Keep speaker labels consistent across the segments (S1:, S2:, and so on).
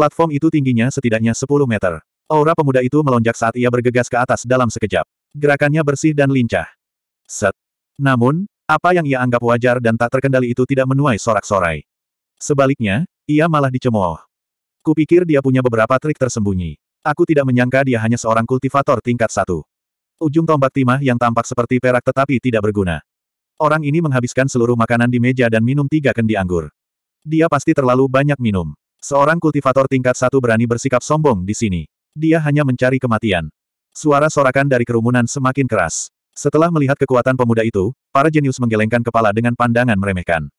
S1: Platform itu tingginya setidaknya 10 meter. Aura pemuda itu melonjak saat ia bergegas ke atas dalam sekejap. Gerakannya bersih dan lincah. Set. Namun, apa yang ia anggap wajar dan tak terkendali itu tidak menuai sorak-sorai. Sebaliknya, ia malah dicemooh. Kupikir dia punya beberapa trik tersembunyi. Aku tidak menyangka dia hanya seorang kultivator tingkat satu. Ujung tombak timah yang tampak seperti perak tetapi tidak berguna. Orang ini menghabiskan seluruh makanan di meja dan minum tiga kendi anggur. Dia pasti terlalu banyak minum. Seorang kultivator tingkat satu berani bersikap sombong di sini. Dia hanya mencari kematian. Suara sorakan dari kerumunan semakin keras. Setelah melihat kekuatan pemuda itu, para jenius menggelengkan kepala dengan pandangan meremehkan.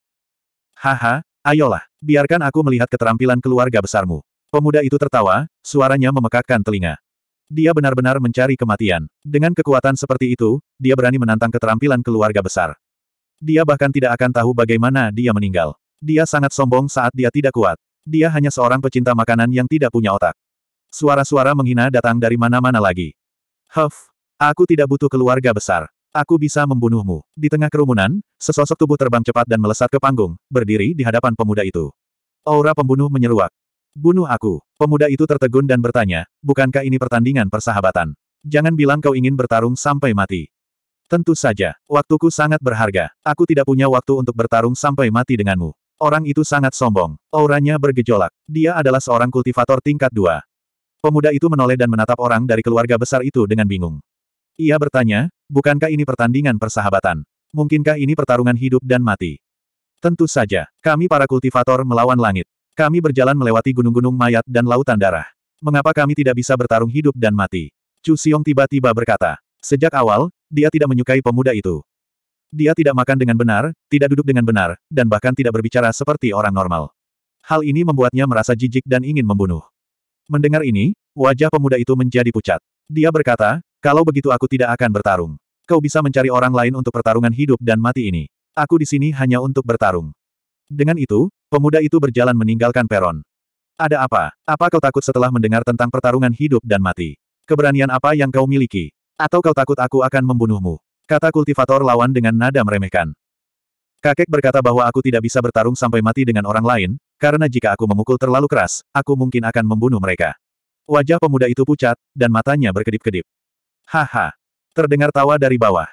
S1: Haha, ayolah, biarkan aku melihat keterampilan keluarga besarmu. Pemuda itu tertawa, suaranya memekakkan telinga. Dia benar-benar mencari kematian. Dengan kekuatan seperti itu, dia berani menantang keterampilan keluarga besar. Dia bahkan tidak akan tahu bagaimana dia meninggal. Dia sangat sombong saat dia tidak kuat. Dia hanya seorang pecinta makanan yang tidak punya otak. Suara-suara menghina datang dari mana-mana lagi. Huff, aku tidak butuh keluarga besar. Aku bisa membunuhmu. Di tengah kerumunan, sesosok tubuh terbang cepat dan melesat ke panggung, berdiri di hadapan pemuda itu. Aura pembunuh menyeruak. Bunuh aku. Pemuda itu tertegun dan bertanya, bukankah ini pertandingan persahabatan? Jangan bilang kau ingin bertarung sampai mati. Tentu saja, waktuku sangat berharga. Aku tidak punya waktu untuk bertarung sampai mati denganmu. Orang itu sangat sombong. Auranya bergejolak. Dia adalah seorang kultivator tingkat dua. Pemuda itu menoleh dan menatap orang dari keluarga besar itu dengan bingung. Ia bertanya, bukankah ini pertandingan persahabatan? Mungkinkah ini pertarungan hidup dan mati? Tentu saja, kami para kultivator melawan langit. Kami berjalan melewati gunung-gunung mayat dan lautan darah. Mengapa kami tidak bisa bertarung hidup dan mati? Chu Xiong tiba-tiba berkata. Sejak awal, dia tidak menyukai pemuda itu. Dia tidak makan dengan benar, tidak duduk dengan benar, dan bahkan tidak berbicara seperti orang normal. Hal ini membuatnya merasa jijik dan ingin membunuh. Mendengar ini, wajah pemuda itu menjadi pucat. Dia berkata, kalau begitu aku tidak akan bertarung. Kau bisa mencari orang lain untuk pertarungan hidup dan mati ini. Aku di sini hanya untuk bertarung. Dengan itu, pemuda itu berjalan meninggalkan peron. Ada apa? Apa kau takut setelah mendengar tentang pertarungan hidup dan mati? Keberanian apa yang kau miliki? Atau kau takut aku akan membunuhmu? Kata kultivator lawan dengan nada meremehkan. Kakek berkata bahwa aku tidak bisa bertarung sampai mati dengan orang lain, karena jika aku memukul terlalu keras, aku mungkin akan membunuh mereka. Wajah pemuda itu pucat, dan matanya berkedip-kedip. Haha. Terdengar tawa dari bawah.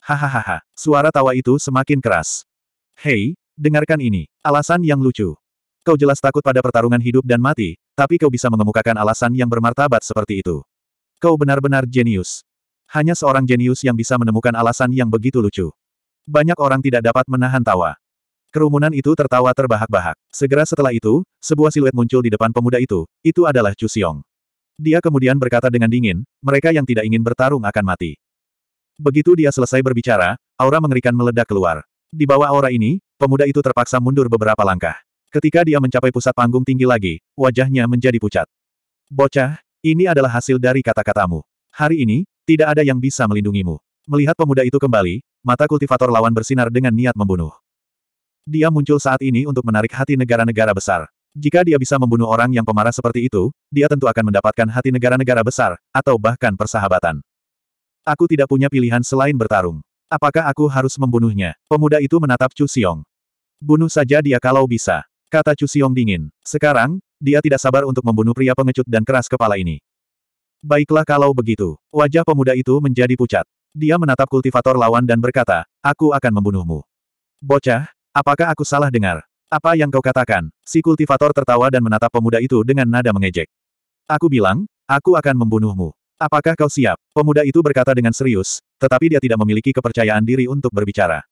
S1: Hahaha. Suara tawa itu semakin keras. Hei, dengarkan ini. Alasan yang lucu. Kau jelas takut pada pertarungan hidup dan mati, tapi kau bisa mengemukakan alasan yang bermartabat seperti itu. Kau benar-benar jenius. Hanya seorang jenius yang bisa menemukan alasan yang begitu lucu. Banyak orang tidak dapat menahan tawa. Kerumunan itu tertawa terbahak-bahak. Segera setelah itu, sebuah siluet muncul di depan pemuda itu, itu adalah Chu Xiong. Dia kemudian berkata dengan dingin, mereka yang tidak ingin bertarung akan mati. Begitu dia selesai berbicara, aura mengerikan meledak keluar. Di bawah aura ini, pemuda itu terpaksa mundur beberapa langkah. Ketika dia mencapai pusat panggung tinggi lagi, wajahnya menjadi pucat. Bocah, ini adalah hasil dari kata-katamu. Hari ini, tidak ada yang bisa melindungimu. Melihat pemuda itu kembali, mata kultivator lawan bersinar dengan niat membunuh. Dia muncul saat ini untuk menarik hati negara-negara besar. Jika dia bisa membunuh orang yang pemarah seperti itu, dia tentu akan mendapatkan hati negara-negara besar, atau bahkan persahabatan. Aku tidak punya pilihan selain bertarung. Apakah aku harus membunuhnya? Pemuda itu menatap Chu Xiong. Bunuh saja dia kalau bisa. Kata Chu Xiong dingin. Sekarang, dia tidak sabar untuk membunuh pria pengecut dan keras kepala ini. Baiklah kalau begitu. Wajah pemuda itu menjadi pucat. Dia menatap kultivator lawan dan berkata, aku akan membunuhmu. Bocah, apakah aku salah dengar? Apa yang kau katakan? Si kultivator tertawa dan menatap pemuda itu dengan nada mengejek. Aku bilang, aku akan membunuhmu. Apakah kau siap? Pemuda itu berkata dengan serius, tetapi dia tidak memiliki kepercayaan diri untuk berbicara.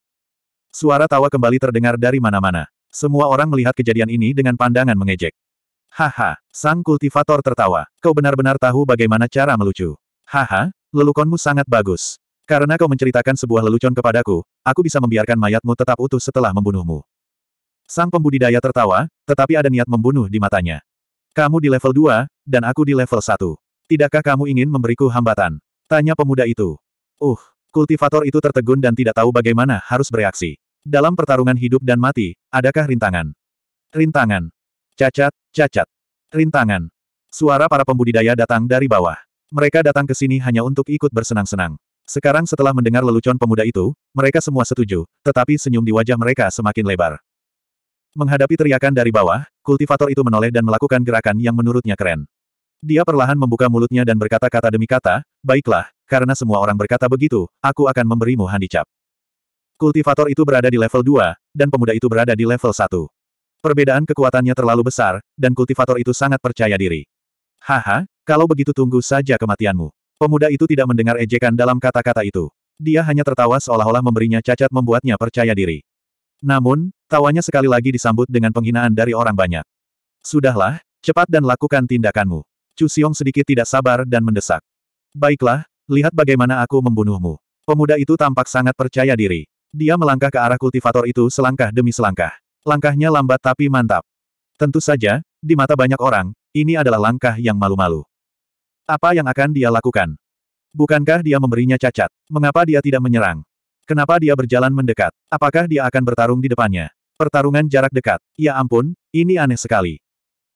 S1: Suara tawa kembali terdengar dari mana-mana. Semua orang melihat kejadian ini dengan pandangan mengejek. Haha, sang kultivator tertawa. Kau benar-benar tahu bagaimana cara melucu. Haha, lelukonmu sangat bagus. Karena kau menceritakan sebuah lelucon kepadaku, aku bisa membiarkan mayatmu tetap utuh setelah membunuhmu. Sang pembudidaya tertawa, tetapi ada niat membunuh di matanya. Kamu di level 2, dan aku di level 1. Tidakkah kamu ingin memberiku hambatan? Tanya pemuda itu. Uh, kultivator itu tertegun dan tidak tahu bagaimana harus bereaksi. Dalam pertarungan hidup dan mati, adakah rintangan? Rintangan. Cacat, cacat. Rintangan. Suara para pembudidaya datang dari bawah. Mereka datang ke sini hanya untuk ikut bersenang-senang. Sekarang setelah mendengar lelucon pemuda itu, mereka semua setuju, tetapi senyum di wajah mereka semakin lebar. Menghadapi teriakan dari bawah, kultivator itu menoleh dan melakukan gerakan yang menurutnya keren. Dia perlahan membuka mulutnya dan berkata kata demi kata, baiklah, karena semua orang berkata begitu, aku akan memberimu handicap. Kultivator itu berada di level 2, dan pemuda itu berada di level 1. Perbedaan kekuatannya terlalu besar, dan kultivator itu sangat percaya diri. Haha, kalau begitu tunggu saja kematianmu. Pemuda itu tidak mendengar ejekan dalam kata-kata itu. Dia hanya tertawa seolah-olah memberinya cacat membuatnya percaya diri. Namun, tawanya sekali lagi disambut dengan penghinaan dari orang banyak. Sudahlah, cepat dan lakukan tindakanmu. Chu Xiong sedikit tidak sabar dan mendesak. Baiklah, lihat bagaimana aku membunuhmu. Pemuda itu tampak sangat percaya diri. Dia melangkah ke arah kultivator itu selangkah demi selangkah. Langkahnya lambat tapi mantap. Tentu saja, di mata banyak orang, ini adalah langkah yang malu-malu. Apa yang akan dia lakukan? Bukankah dia memberinya cacat? Mengapa dia tidak menyerang? Kenapa dia berjalan mendekat? Apakah dia akan bertarung di depannya? Pertarungan jarak dekat. Ya ampun, ini aneh sekali.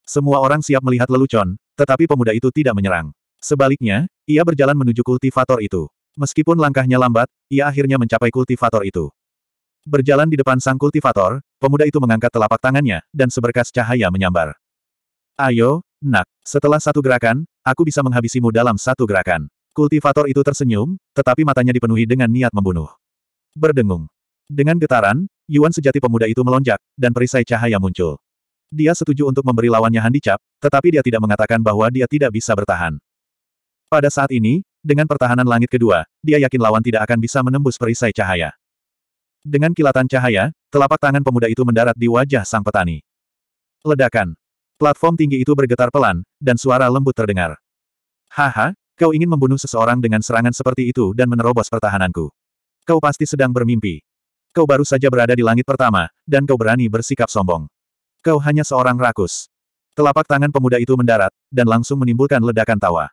S1: Semua orang siap melihat lelucon, tetapi pemuda itu tidak menyerang. Sebaliknya, ia berjalan menuju kultivator itu. Meskipun langkahnya lambat, ia akhirnya mencapai kultivator itu. Berjalan di depan sang kultivator, Pemuda itu mengangkat telapak tangannya, dan seberkas cahaya menyambar. Ayo, nak. Setelah satu gerakan, aku bisa menghabisimu dalam satu gerakan. Kultivator itu tersenyum, tetapi matanya dipenuhi dengan niat membunuh. Berdengung. Dengan getaran, Yuan sejati pemuda itu melonjak, dan perisai cahaya muncul. Dia setuju untuk memberi lawannya handicap, tetapi dia tidak mengatakan bahwa dia tidak bisa bertahan. Pada saat ini, dengan pertahanan langit kedua, dia yakin lawan tidak akan bisa menembus perisai cahaya. Dengan kilatan cahaya, Telapak tangan pemuda itu mendarat di wajah sang petani. Ledakan. Platform tinggi itu bergetar pelan, dan suara lembut terdengar. Haha, kau ingin membunuh seseorang dengan serangan seperti itu dan menerobos pertahananku. Kau pasti sedang bermimpi. Kau baru saja berada di langit pertama, dan kau berani bersikap sombong. Kau hanya seorang rakus. Telapak tangan pemuda itu mendarat, dan langsung menimbulkan ledakan tawa.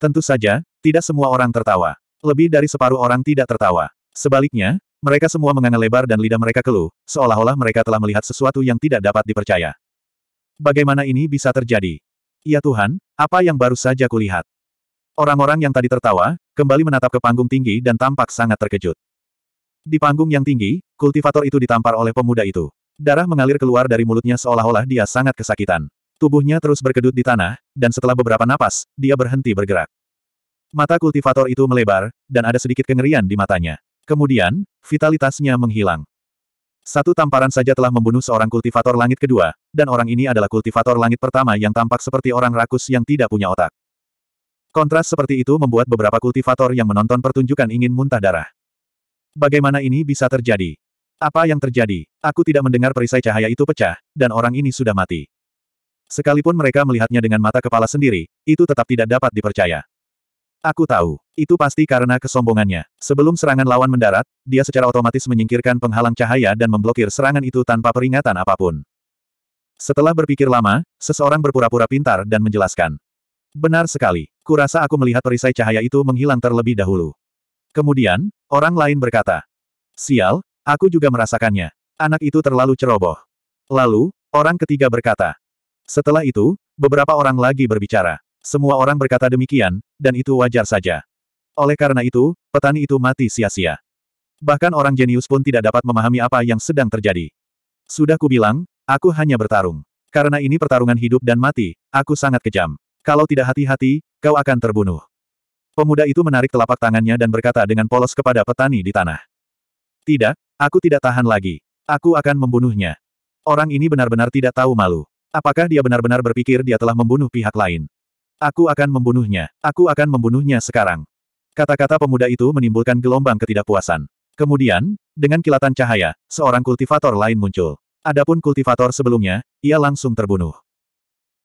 S1: Tentu saja, tidak semua orang tertawa. Lebih dari separuh orang tidak tertawa. Sebaliknya, mereka semua menganga lebar dan lidah mereka keluh, seolah-olah mereka telah melihat sesuatu yang tidak dapat dipercaya. Bagaimana ini bisa terjadi? Ya Tuhan, apa yang baru saja kulihat? Orang-orang yang tadi tertawa, kembali menatap ke panggung tinggi dan tampak sangat terkejut. Di panggung yang tinggi, kultivator itu ditampar oleh pemuda itu. Darah mengalir keluar dari mulutnya seolah-olah dia sangat kesakitan. Tubuhnya terus berkedut di tanah, dan setelah beberapa napas, dia berhenti bergerak. Mata kultivator itu melebar, dan ada sedikit kengerian di matanya. Kemudian, vitalitasnya menghilang. Satu tamparan saja telah membunuh seorang kultivator langit kedua, dan orang ini adalah kultivator langit pertama yang tampak seperti orang rakus yang tidak punya otak. Kontras seperti itu membuat beberapa kultivator yang menonton pertunjukan ingin muntah darah. Bagaimana ini bisa terjadi? Apa yang terjadi? Aku tidak mendengar perisai cahaya itu pecah, dan orang ini sudah mati. Sekalipun mereka melihatnya dengan mata kepala sendiri, itu tetap tidak dapat dipercaya. Aku tahu. Itu pasti karena kesombongannya. Sebelum serangan lawan mendarat, dia secara otomatis menyingkirkan penghalang cahaya dan memblokir serangan itu tanpa peringatan apapun. Setelah berpikir lama, seseorang berpura-pura pintar dan menjelaskan. Benar sekali. Kurasa aku melihat perisai cahaya itu menghilang terlebih dahulu. Kemudian, orang lain berkata. Sial, aku juga merasakannya. Anak itu terlalu ceroboh. Lalu, orang ketiga berkata. Setelah itu, beberapa orang lagi berbicara. Semua orang berkata demikian, dan itu wajar saja. Oleh karena itu, petani itu mati sia-sia. Bahkan orang jenius pun tidak dapat memahami apa yang sedang terjadi. Sudah kubilang, aku hanya bertarung. Karena ini pertarungan hidup dan mati, aku sangat kejam. Kalau tidak hati-hati, kau akan terbunuh. Pemuda itu menarik telapak tangannya dan berkata dengan polos kepada petani di tanah. Tidak, aku tidak tahan lagi. Aku akan membunuhnya. Orang ini benar-benar tidak tahu malu. Apakah dia benar-benar berpikir dia telah membunuh pihak lain? Aku akan membunuhnya. Aku akan membunuhnya sekarang. Kata-kata pemuda itu menimbulkan gelombang ketidakpuasan. Kemudian, dengan kilatan cahaya, seorang kultivator lain muncul. Adapun kultivator sebelumnya, ia langsung terbunuh.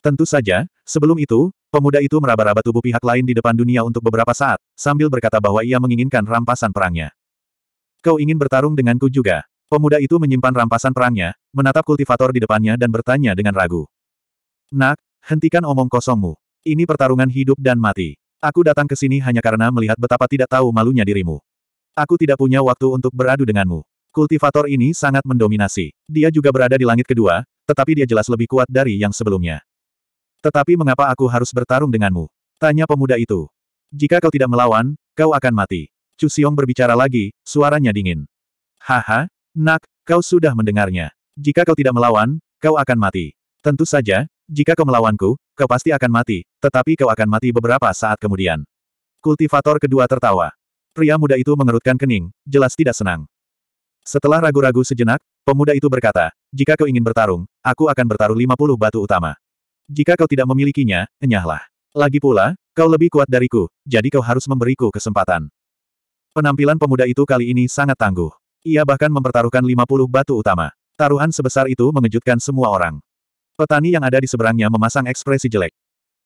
S1: Tentu saja, sebelum itu, pemuda itu meraba-raba tubuh pihak lain di depan dunia untuk beberapa saat, sambil berkata bahwa ia menginginkan rampasan perangnya. Kau ingin bertarung denganku juga. Pemuda itu menyimpan rampasan perangnya, menatap kultivator di depannya dan bertanya dengan ragu. Nak, hentikan omong kosongmu. Ini pertarungan hidup dan mati. Aku datang ke sini hanya karena melihat betapa tidak tahu malunya dirimu. Aku tidak punya waktu untuk beradu denganmu. Kultivator ini sangat mendominasi. Dia juga berada di langit kedua, tetapi dia jelas lebih kuat dari yang sebelumnya. Tetapi mengapa aku harus bertarung denganmu? Tanya pemuda itu. Jika kau tidak melawan, kau akan mati. Chu Xiong berbicara lagi, suaranya dingin. Haha, nak, kau sudah mendengarnya. Jika kau tidak melawan, kau akan mati. Tentu saja, jika kau melawanku, kau pasti akan mati, tetapi kau akan mati beberapa saat kemudian. Kultivator kedua tertawa. Pria muda itu mengerutkan kening, jelas tidak senang. Setelah ragu-ragu sejenak, pemuda itu berkata, jika kau ingin bertarung, aku akan bertaruh 50 batu utama. Jika kau tidak memilikinya, enyahlah. Lagi pula, kau lebih kuat dariku, jadi kau harus memberiku kesempatan. Penampilan pemuda itu kali ini sangat tangguh. Ia bahkan mempertaruhkan 50 batu utama. Taruhan sebesar itu mengejutkan semua orang. Petani yang ada di seberangnya memasang ekspresi jelek.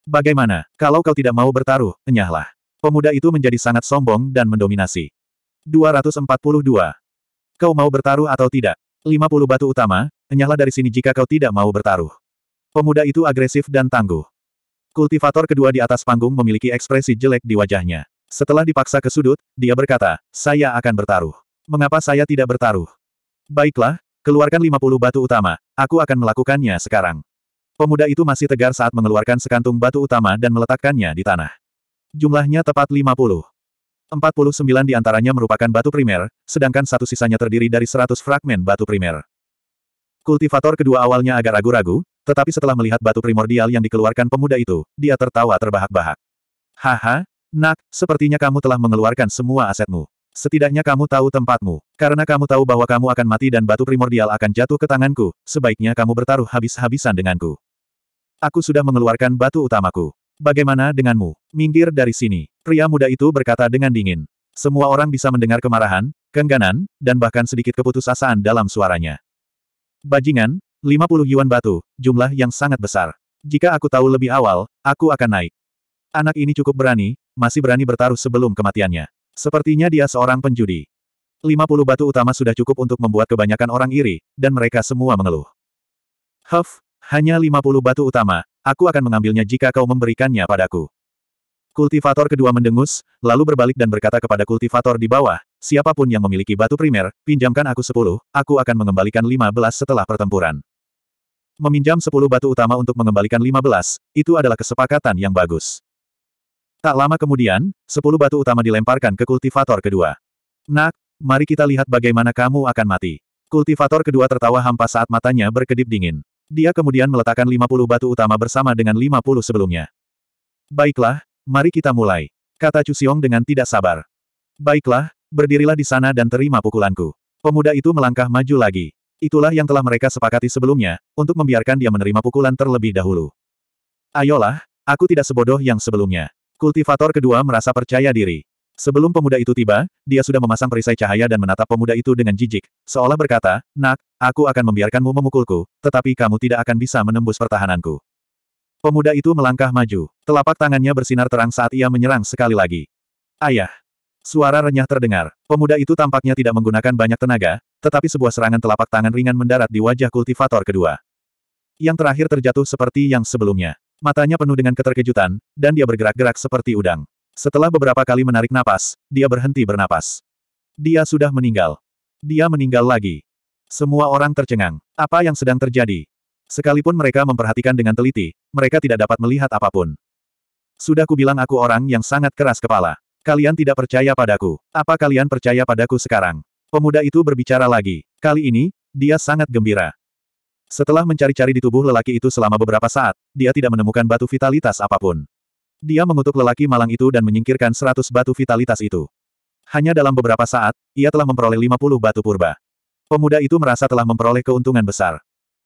S1: Bagaimana, kalau kau tidak mau bertaruh, enyahlah. Pemuda itu menjadi sangat sombong dan mendominasi. 242. Kau mau bertaruh atau tidak? 50 batu utama, enyahlah dari sini jika kau tidak mau bertaruh. Pemuda itu agresif dan tangguh. Kultivator kedua di atas panggung memiliki ekspresi jelek di wajahnya. Setelah dipaksa ke sudut, dia berkata, saya akan bertaruh. Mengapa saya tidak bertaruh? Baiklah, keluarkan 50 batu utama. Aku akan melakukannya sekarang. Pemuda itu masih tegar saat mengeluarkan sekantung batu utama dan meletakkannya di tanah. Jumlahnya tepat 50. 49 di antaranya merupakan batu primer, sedangkan satu sisanya terdiri dari 100 fragmen batu primer. Kultivator kedua awalnya agak ragu-ragu, tetapi setelah melihat batu primordial yang dikeluarkan pemuda itu, dia tertawa terbahak-bahak. Haha, nak, sepertinya kamu telah mengeluarkan semua asetmu. Setidaknya kamu tahu tempatmu. Karena kamu tahu bahwa kamu akan mati dan batu primordial akan jatuh ke tanganku, sebaiknya kamu bertaruh habis-habisan denganku. Aku sudah mengeluarkan batu utamaku. Bagaimana denganmu? Minggir dari sini. Pria muda itu berkata dengan dingin. Semua orang bisa mendengar kemarahan, kengganan, dan bahkan sedikit keputusasaan dalam suaranya. Bajingan, 50 yuan batu, jumlah yang sangat besar. Jika aku tahu lebih awal, aku akan naik. Anak ini cukup berani, masih berani bertaruh sebelum kematiannya. Sepertinya dia seorang penjudi. 50 batu utama sudah cukup untuk membuat kebanyakan orang iri, dan mereka semua mengeluh. Huff, hanya 50 batu utama, aku akan mengambilnya jika kau memberikannya padaku. Kultivator kedua mendengus, lalu berbalik dan berkata kepada kultivator di bawah, siapapun yang memiliki batu primer, pinjamkan aku 10, aku akan mengembalikan 15 setelah pertempuran. Meminjam 10 batu utama untuk mengembalikan 15, itu adalah kesepakatan yang bagus. Tak lama kemudian, sepuluh batu utama dilemparkan ke kultivator kedua. Nak, mari kita lihat bagaimana kamu akan mati. Kultivator kedua tertawa hampa saat matanya berkedip dingin. Dia kemudian meletakkan lima puluh batu utama bersama dengan lima puluh sebelumnya. Baiklah, mari kita mulai. Kata Chu Xiong dengan tidak sabar. Baiklah, berdirilah di sana dan terima pukulanku. Pemuda itu melangkah maju lagi. Itulah yang telah mereka sepakati sebelumnya, untuk membiarkan dia menerima pukulan terlebih dahulu. Ayolah, aku tidak sebodoh yang sebelumnya. Kultivator kedua merasa percaya diri. Sebelum pemuda itu tiba, dia sudah memasang perisai cahaya dan menatap pemuda itu dengan jijik, seolah berkata, Nak, aku akan membiarkanmu memukulku, tetapi kamu tidak akan bisa menembus pertahananku. Pemuda itu melangkah maju. Telapak tangannya bersinar terang saat ia menyerang sekali lagi. Ayah! Suara renyah terdengar. Pemuda itu tampaknya tidak menggunakan banyak tenaga, tetapi sebuah serangan telapak tangan ringan mendarat di wajah kultivator kedua. Yang terakhir terjatuh seperti yang sebelumnya. Matanya penuh dengan keterkejutan, dan dia bergerak-gerak seperti udang. Setelah beberapa kali menarik napas, dia berhenti bernapas. Dia sudah meninggal. Dia meninggal lagi. Semua orang tercengang. Apa yang sedang terjadi? Sekalipun mereka memperhatikan dengan teliti, mereka tidak dapat melihat apapun. Sudah kubilang aku orang yang sangat keras kepala. Kalian tidak percaya padaku. Apa kalian percaya padaku sekarang? Pemuda itu berbicara lagi. Kali ini, dia sangat gembira. Setelah mencari-cari di tubuh lelaki itu selama beberapa saat, dia tidak menemukan batu vitalitas apapun. Dia mengutuk lelaki malang itu dan menyingkirkan seratus batu vitalitas itu. Hanya dalam beberapa saat, ia telah memperoleh lima puluh batu purba. Pemuda itu merasa telah memperoleh keuntungan besar.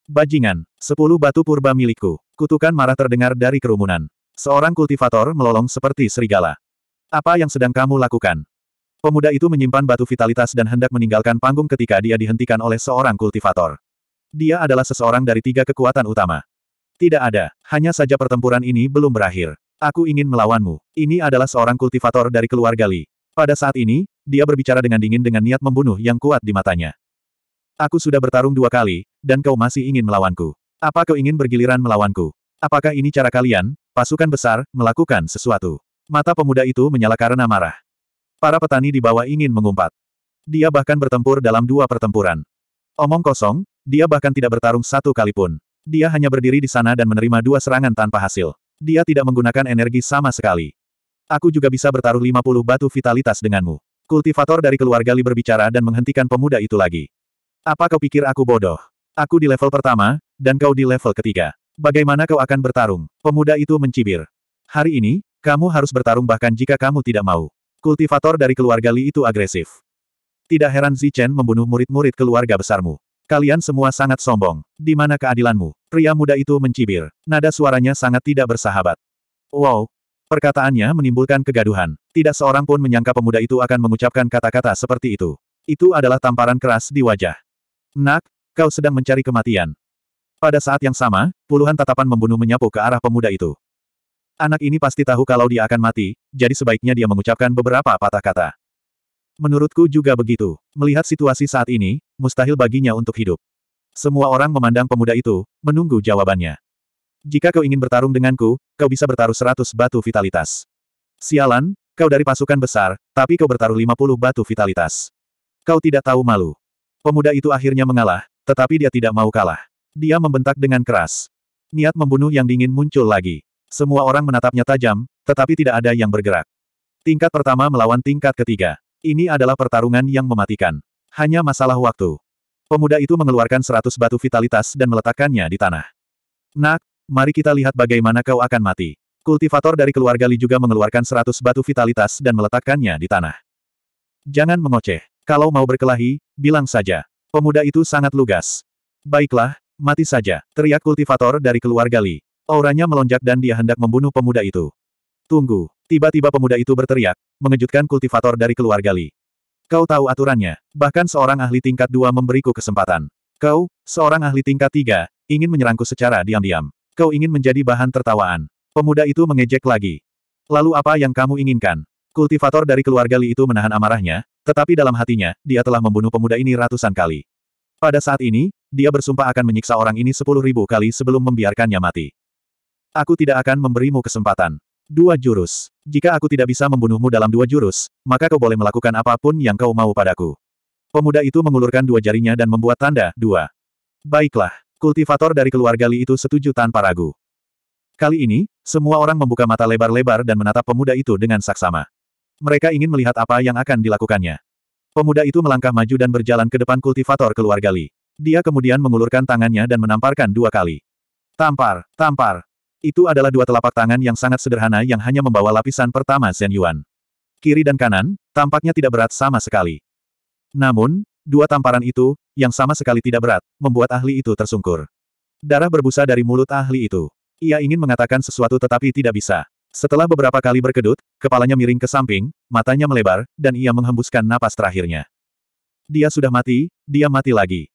S1: Bajingan, sepuluh batu purba milikku. Kutukan marah terdengar dari kerumunan. Seorang kultivator melolong seperti serigala. Apa yang sedang kamu lakukan? Pemuda itu menyimpan batu vitalitas dan hendak meninggalkan panggung ketika dia dihentikan oleh seorang kultivator. Dia adalah seseorang dari tiga kekuatan utama. Tidak ada, hanya saja pertempuran ini belum berakhir. Aku ingin melawanmu. Ini adalah seorang kultivator dari keluarga Li. Pada saat ini, dia berbicara dengan dingin dengan niat membunuh yang kuat di matanya. Aku sudah bertarung dua kali, dan kau masih ingin melawanku. Apa kau ingin bergiliran melawanku? Apakah ini cara kalian, pasukan besar, melakukan sesuatu? Mata pemuda itu menyala karena marah. Para petani di bawah ingin mengumpat. Dia bahkan bertempur dalam dua pertempuran. Omong kosong, dia bahkan tidak bertarung satu kali pun. Dia hanya berdiri di sana dan menerima dua serangan tanpa hasil. Dia tidak menggunakan energi sama sekali. Aku juga bisa bertaruh 50 batu vitalitas denganmu. Kultivator dari keluarga Li berbicara dan menghentikan pemuda itu lagi. Apa kau pikir aku bodoh? Aku di level pertama, dan kau di level ketiga. Bagaimana kau akan bertarung? Pemuda itu mencibir. Hari ini, kamu harus bertarung bahkan jika kamu tidak mau. Kultivator dari keluarga Li itu agresif. Tidak heran Zichen membunuh murid-murid keluarga besarmu. Kalian semua sangat sombong. Di mana keadilanmu? Pria muda itu mencibir. Nada suaranya sangat tidak bersahabat. Wow. Perkataannya menimbulkan kegaduhan. Tidak seorang pun menyangka pemuda itu akan mengucapkan kata-kata seperti itu. Itu adalah tamparan keras di wajah. Nak, kau sedang mencari kematian. Pada saat yang sama, puluhan tatapan membunuh menyapu ke arah pemuda itu. Anak ini pasti tahu kalau dia akan mati, jadi sebaiknya dia mengucapkan beberapa patah kata. Menurutku juga begitu. Melihat situasi saat ini, mustahil baginya untuk hidup. Semua orang memandang pemuda itu, menunggu jawabannya. Jika kau ingin bertarung denganku, kau bisa bertaruh seratus batu vitalitas. Sialan, kau dari pasukan besar, tapi kau bertaruh lima puluh batu vitalitas. Kau tidak tahu malu. Pemuda itu akhirnya mengalah, tetapi dia tidak mau kalah. Dia membentak dengan keras. Niat membunuh yang dingin muncul lagi. Semua orang menatapnya tajam, tetapi tidak ada yang bergerak. Tingkat pertama melawan tingkat ketiga. Ini adalah pertarungan yang mematikan. Hanya masalah waktu. Pemuda itu mengeluarkan seratus batu vitalitas dan meletakkannya di tanah. Nak, mari kita lihat bagaimana kau akan mati. Kultivator dari keluarga Li juga mengeluarkan seratus batu vitalitas dan meletakkannya di tanah. Jangan mengoceh. Kalau mau berkelahi, bilang saja. Pemuda itu sangat lugas. Baiklah, mati saja, teriak kultivator dari keluarga Li. Auranya melonjak dan dia hendak membunuh pemuda itu. Tunggu, tiba-tiba pemuda itu berteriak, mengejutkan kultivator dari keluarga Li. Kau tahu aturannya, bahkan seorang ahli tingkat dua memberiku kesempatan. Kau, seorang ahli tingkat tiga, ingin menyerangku secara diam-diam. Kau ingin menjadi bahan tertawaan. Pemuda itu mengejek lagi. Lalu apa yang kamu inginkan? Kultivator dari keluarga Li itu menahan amarahnya, tetapi dalam hatinya, dia telah membunuh pemuda ini ratusan kali. Pada saat ini, dia bersumpah akan menyiksa orang ini sepuluh ribu kali sebelum membiarkannya mati. Aku tidak akan memberimu kesempatan. Dua jurus. Jika aku tidak bisa membunuhmu dalam dua jurus, maka kau boleh melakukan apapun yang kau mau padaku. Pemuda itu mengulurkan dua jarinya dan membuat tanda, dua. Baiklah, kultivator dari keluarga Li itu setuju tanpa ragu. Kali ini, semua orang membuka mata lebar-lebar dan menatap pemuda itu dengan saksama. Mereka ingin melihat apa yang akan dilakukannya. Pemuda itu melangkah maju dan berjalan ke depan kultivator keluarga Li. Dia kemudian mengulurkan tangannya dan menamparkan dua kali. Tampar, tampar, itu adalah dua telapak tangan yang sangat sederhana yang hanya membawa lapisan pertama Zen Yuan. Kiri dan kanan, tampaknya tidak berat sama sekali. Namun, dua tamparan itu, yang sama sekali tidak berat, membuat ahli itu tersungkur. Darah berbusa dari mulut ahli itu. Ia ingin mengatakan sesuatu tetapi tidak bisa. Setelah beberapa kali berkedut, kepalanya miring ke samping, matanya melebar, dan ia menghembuskan napas terakhirnya. Dia sudah mati, dia mati lagi.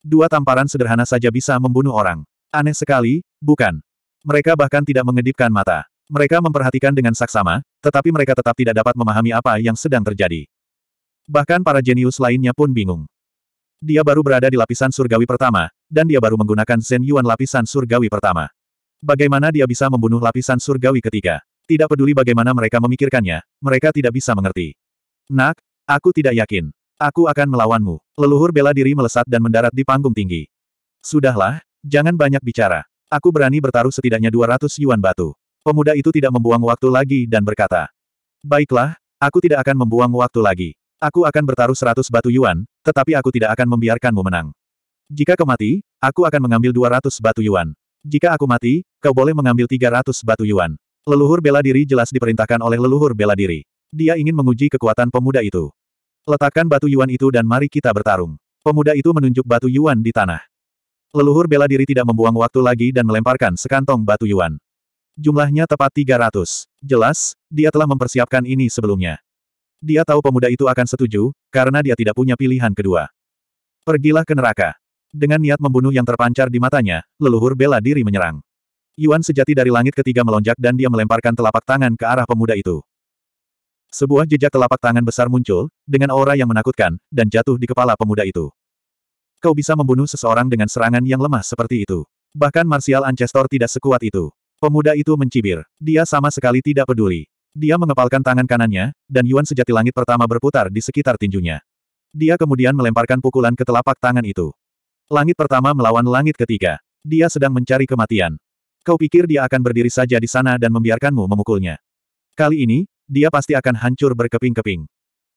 S1: Dua tamparan sederhana saja bisa membunuh orang. Aneh sekali, bukan? Mereka bahkan tidak mengedipkan mata. Mereka memperhatikan dengan saksama, tetapi mereka tetap tidak dapat memahami apa yang sedang terjadi. Bahkan para jenius lainnya pun bingung. Dia baru berada di lapisan surgawi pertama, dan dia baru menggunakan Zen Yuan lapisan surgawi pertama. Bagaimana dia bisa membunuh lapisan surgawi ketiga? Tidak peduli bagaimana mereka memikirkannya, mereka tidak bisa mengerti. Nak, aku tidak yakin. Aku akan melawanmu. Leluhur bela diri melesat dan mendarat di panggung tinggi. Sudahlah, jangan banyak bicara. Aku berani bertaruh setidaknya 200 yuan batu. Pemuda itu tidak membuang waktu lagi dan berkata, Baiklah, aku tidak akan membuang waktu lagi. Aku akan bertaruh 100 batu yuan, tetapi aku tidak akan membiarkanmu menang. Jika kau mati, aku akan mengambil 200 batu yuan. Jika aku mati, kau boleh mengambil 300 batu yuan. Leluhur bela diri jelas diperintahkan oleh leluhur bela diri. Dia ingin menguji kekuatan pemuda itu. Letakkan batu yuan itu dan mari kita bertarung. Pemuda itu menunjuk batu yuan di tanah. Leluhur bela diri tidak membuang waktu lagi dan melemparkan sekantong batu Yuan. Jumlahnya tepat 300. Jelas, dia telah mempersiapkan ini sebelumnya. Dia tahu pemuda itu akan setuju, karena dia tidak punya pilihan kedua. Pergilah ke neraka. Dengan niat membunuh yang terpancar di matanya, leluhur bela diri menyerang. Yuan sejati dari langit ketiga melonjak dan dia melemparkan telapak tangan ke arah pemuda itu. Sebuah jejak telapak tangan besar muncul, dengan aura yang menakutkan, dan jatuh di kepala pemuda itu kau bisa membunuh seseorang dengan serangan yang lemah seperti itu. Bahkan Martial Ancestor tidak sekuat itu. Pemuda itu mencibir. Dia sama sekali tidak peduli. Dia mengepalkan tangan kanannya, dan Yuan sejati langit pertama berputar di sekitar tinjunya. Dia kemudian melemparkan pukulan ke telapak tangan itu. Langit pertama melawan langit ketiga. Dia sedang mencari kematian. Kau pikir dia akan berdiri saja di sana dan membiarkanmu memukulnya. Kali ini, dia pasti akan hancur berkeping-keping.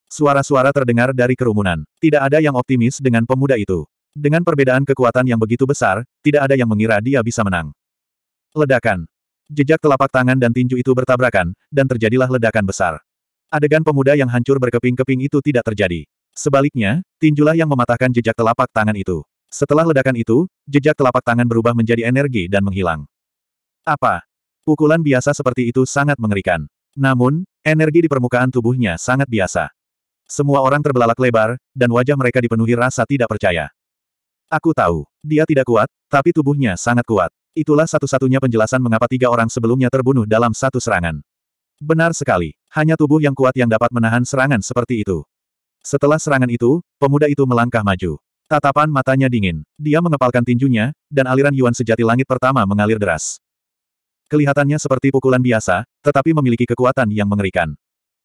S1: Suara-suara terdengar dari kerumunan. Tidak ada yang optimis dengan pemuda itu. Dengan perbedaan kekuatan yang begitu besar, tidak ada yang mengira dia bisa menang. Ledakan. Jejak telapak tangan dan tinju itu bertabrakan, dan terjadilah ledakan besar. Adegan pemuda yang hancur berkeping-keping itu tidak terjadi. Sebaliknya, tinjulah yang mematahkan jejak telapak tangan itu. Setelah ledakan itu, jejak telapak tangan berubah menjadi energi dan menghilang. Apa? Pukulan biasa seperti itu sangat mengerikan. Namun, energi di permukaan tubuhnya sangat biasa. Semua orang terbelalak lebar, dan wajah mereka dipenuhi rasa tidak percaya. Aku tahu. Dia tidak kuat, tapi tubuhnya sangat kuat. Itulah satu-satunya penjelasan mengapa tiga orang sebelumnya terbunuh dalam satu serangan. Benar sekali. Hanya tubuh yang kuat yang dapat menahan serangan seperti itu. Setelah serangan itu, pemuda itu melangkah maju. Tatapan matanya dingin. Dia mengepalkan tinjunya, dan aliran Yuan sejati langit pertama mengalir deras. Kelihatannya seperti pukulan biasa, tetapi memiliki kekuatan yang mengerikan.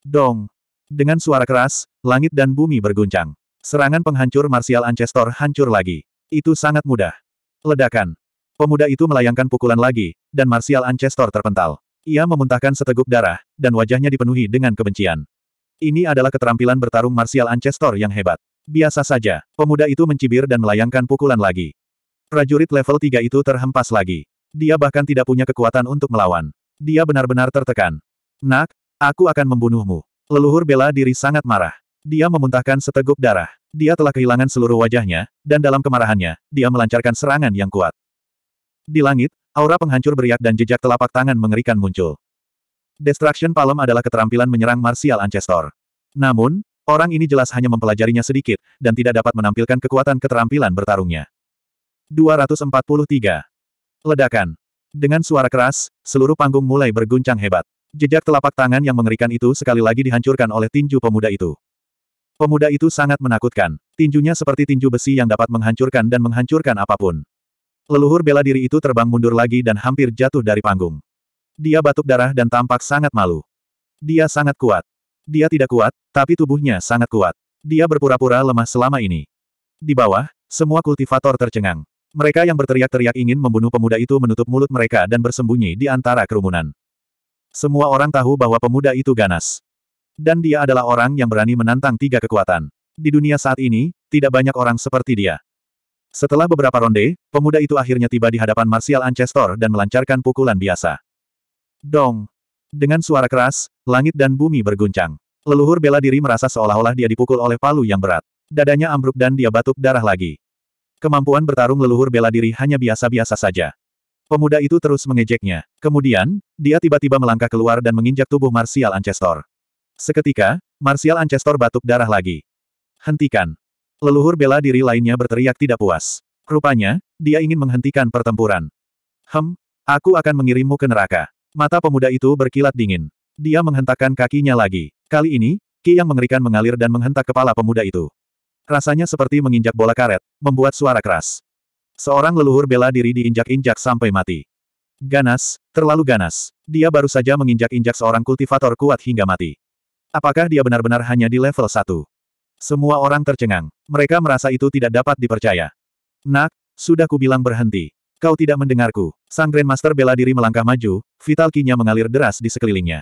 S1: Dong! Dengan suara keras, langit dan bumi berguncang. Serangan penghancur Martial Ancestor hancur lagi. Itu sangat mudah. Ledakan. Pemuda itu melayangkan pukulan lagi, dan Martial Ancestor terpental. Ia memuntahkan seteguk darah, dan wajahnya dipenuhi dengan kebencian. Ini adalah keterampilan bertarung Martial Ancestor yang hebat. Biasa saja, pemuda itu mencibir dan melayangkan pukulan lagi. Prajurit level 3 itu terhempas lagi. Dia bahkan tidak punya kekuatan untuk melawan. Dia benar-benar tertekan. Nak, aku akan membunuhmu. Leluhur bela diri sangat marah. Dia memuntahkan seteguk darah. Dia telah kehilangan seluruh wajahnya, dan dalam kemarahannya, dia melancarkan serangan yang kuat. Di langit, aura penghancur beriak dan jejak telapak tangan mengerikan muncul. Destruction Palm adalah keterampilan menyerang martial ancestor. Namun, orang ini jelas hanya mempelajarinya sedikit, dan tidak dapat menampilkan kekuatan keterampilan bertarungnya. 243. Ledakan. Dengan suara keras, seluruh panggung mulai berguncang hebat. Jejak telapak tangan yang mengerikan itu sekali lagi dihancurkan oleh tinju pemuda itu. Pemuda itu sangat menakutkan. Tinjunya seperti tinju besi yang dapat menghancurkan dan menghancurkan apapun. Leluhur bela diri itu terbang mundur lagi dan hampir jatuh dari panggung. Dia batuk darah dan tampak sangat malu. Dia sangat kuat. Dia tidak kuat, tapi tubuhnya sangat kuat. Dia berpura-pura lemah selama ini. Di bawah, semua kultivator tercengang. Mereka yang berteriak-teriak ingin membunuh pemuda itu menutup mulut mereka dan bersembunyi di antara kerumunan. Semua orang tahu bahwa pemuda itu ganas. Dan dia adalah orang yang berani menantang tiga kekuatan. Di dunia saat ini, tidak banyak orang seperti dia. Setelah beberapa ronde, pemuda itu akhirnya tiba di hadapan Martial Ancestor dan melancarkan pukulan biasa. Dong! Dengan suara keras, langit dan bumi berguncang. Leluhur bela diri merasa seolah-olah dia dipukul oleh palu yang berat. Dadanya ambruk dan dia batuk darah lagi. Kemampuan bertarung leluhur bela diri hanya biasa-biasa saja. Pemuda itu terus mengejeknya. Kemudian, dia tiba-tiba melangkah keluar dan menginjak tubuh Martial Ancestor. Seketika, Martial Ancestor batuk darah lagi. Hentikan. Leluhur bela diri lainnya berteriak tidak puas. Rupanya, dia ingin menghentikan pertempuran. Hem, aku akan mengirimmu ke neraka. Mata pemuda itu berkilat dingin. Dia menghentakkan kakinya lagi. Kali ini, Ki yang mengerikan mengalir dan menghentak kepala pemuda itu. Rasanya seperti menginjak bola karet, membuat suara keras. Seorang leluhur bela diri diinjak-injak sampai mati. Ganas, terlalu ganas. Dia baru saja menginjak-injak seorang kultivator kuat hingga mati. Apakah dia benar-benar hanya di level 1? Semua orang tercengang. Mereka merasa itu tidak dapat dipercaya. Nak, sudah kubilang berhenti. Kau tidak mendengarku. Sang Grandmaster bela diri melangkah maju, vital kinya mengalir deras di sekelilingnya.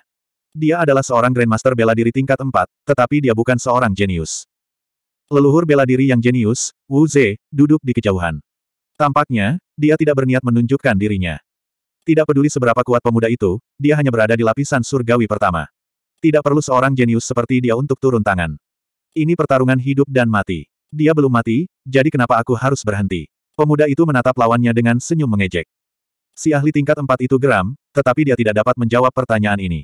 S1: Dia adalah seorang Grandmaster bela diri tingkat 4, tetapi dia bukan seorang jenius. Leluhur bela diri yang jenius, Wu Ze, duduk di kejauhan. Tampaknya, dia tidak berniat menunjukkan dirinya. Tidak peduli seberapa kuat pemuda itu, dia hanya berada di lapisan surgawi pertama. Tidak perlu seorang jenius seperti dia untuk turun tangan. Ini pertarungan hidup dan mati. Dia belum mati, jadi kenapa aku harus berhenti? Pemuda itu menatap lawannya dengan senyum mengejek. Si ahli tingkat empat itu geram, tetapi dia tidak dapat menjawab pertanyaan ini.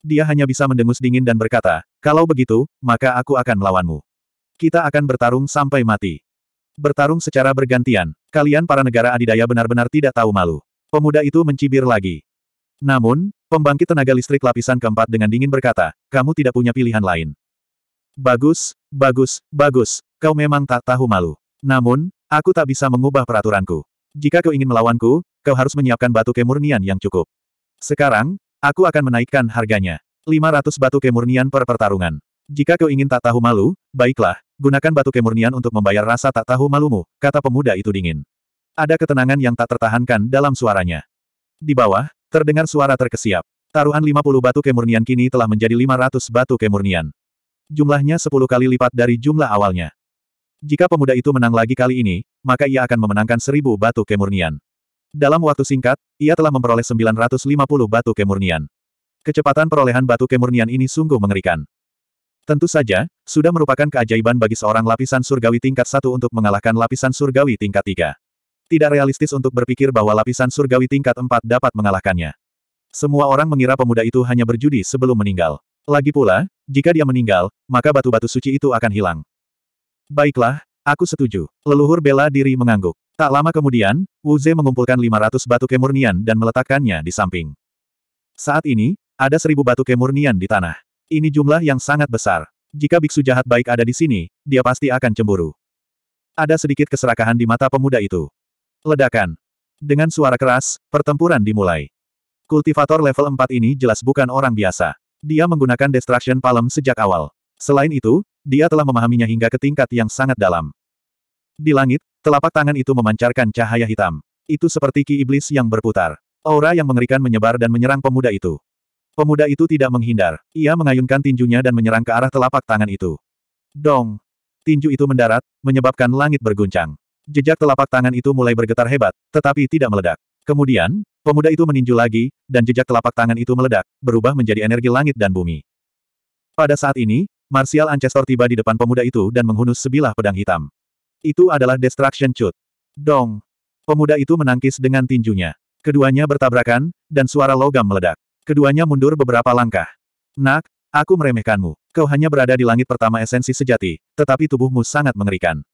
S1: Dia hanya bisa mendengus dingin dan berkata, kalau begitu, maka aku akan melawanmu. Kita akan bertarung sampai mati. Bertarung secara bergantian. Kalian para negara adidaya benar-benar tidak tahu malu. Pemuda itu mencibir lagi. Namun, pembangkit tenaga listrik lapisan keempat dengan dingin berkata, kamu tidak punya pilihan lain. Bagus, bagus, bagus, kau memang tak tahu malu. Namun, aku tak bisa mengubah peraturanku. Jika kau ingin melawanku, kau harus menyiapkan batu kemurnian yang cukup. Sekarang, aku akan menaikkan harganya. 500 batu kemurnian per pertarungan. Jika kau ingin tak tahu malu, baiklah, gunakan batu kemurnian untuk membayar rasa tak tahu malumu, kata pemuda itu dingin. Ada ketenangan yang tak tertahankan dalam suaranya. Di bawah, Terdengar suara terkesiap. Taruhan 50 batu kemurnian kini telah menjadi 500 batu kemurnian. Jumlahnya 10 kali lipat dari jumlah awalnya. Jika pemuda itu menang lagi kali ini, maka ia akan memenangkan 1000 batu kemurnian. Dalam waktu singkat, ia telah memperoleh 950 batu kemurnian. Kecepatan perolehan batu kemurnian ini sungguh mengerikan. Tentu saja, sudah merupakan keajaiban bagi seorang lapisan surgawi tingkat 1 untuk mengalahkan lapisan surgawi tingkat 3. Tidak realistis untuk berpikir bahwa lapisan surgawi tingkat 4 dapat mengalahkannya. Semua orang mengira pemuda itu hanya berjudi sebelum meninggal. Lagi pula, jika dia meninggal, maka batu-batu suci itu akan hilang. Baiklah, aku setuju. Leluhur bela diri mengangguk. Tak lama kemudian, Wu Ze mengumpulkan 500 batu kemurnian dan meletakkannya di samping. Saat ini, ada seribu batu kemurnian di tanah. Ini jumlah yang sangat besar. Jika biksu jahat baik ada di sini, dia pasti akan cemburu. Ada sedikit keserakahan di mata pemuda itu. Ledakan. Dengan suara keras, pertempuran dimulai. Kultivator level 4 ini jelas bukan orang biasa. Dia menggunakan Destruction Palm sejak awal. Selain itu, dia telah memahaminya hingga ke tingkat yang sangat dalam. Di langit, telapak tangan itu memancarkan cahaya hitam. Itu seperti ki iblis yang berputar. Aura yang mengerikan menyebar dan menyerang pemuda itu. Pemuda itu tidak menghindar. Ia mengayunkan tinjunya dan menyerang ke arah telapak tangan itu. Dong! Tinju itu mendarat, menyebabkan langit berguncang. Jejak telapak tangan itu mulai bergetar hebat, tetapi tidak meledak. Kemudian, pemuda itu meninju lagi, dan jejak telapak tangan itu meledak, berubah menjadi energi langit dan bumi. Pada saat ini, Martial Ancestor tiba di depan pemuda itu dan menghunus sebilah pedang hitam. Itu adalah Destruction Chut. Dong! Pemuda itu menangkis dengan tinjunya. Keduanya bertabrakan, dan suara logam meledak. Keduanya mundur beberapa langkah. Nak, aku meremehkanmu. Kau hanya berada di langit pertama esensi sejati, tetapi tubuhmu sangat mengerikan.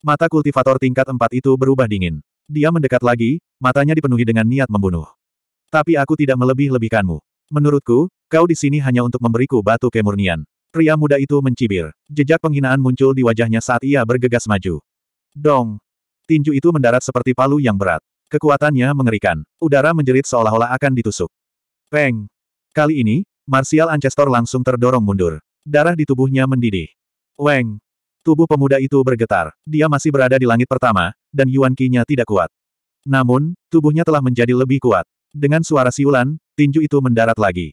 S1: Mata kultivator tingkat empat itu berubah dingin. Dia mendekat lagi, matanya dipenuhi dengan niat membunuh. Tapi aku tidak melebih-lebihkanmu. Menurutku, kau di sini hanya untuk memberiku batu kemurnian. Pria muda itu mencibir. Jejak penghinaan muncul di wajahnya saat ia bergegas maju. Dong! Tinju itu mendarat seperti palu yang berat. Kekuatannya mengerikan. Udara menjerit seolah-olah akan ditusuk. Peng! Kali ini, Martial Ancestor langsung terdorong mundur. Darah di tubuhnya mendidih. Weng! Tubuh pemuda itu bergetar. Dia masih berada di langit pertama, dan Yuan Qi-nya tidak kuat. Namun, tubuhnya telah menjadi lebih kuat. Dengan suara siulan, tinju itu mendarat lagi.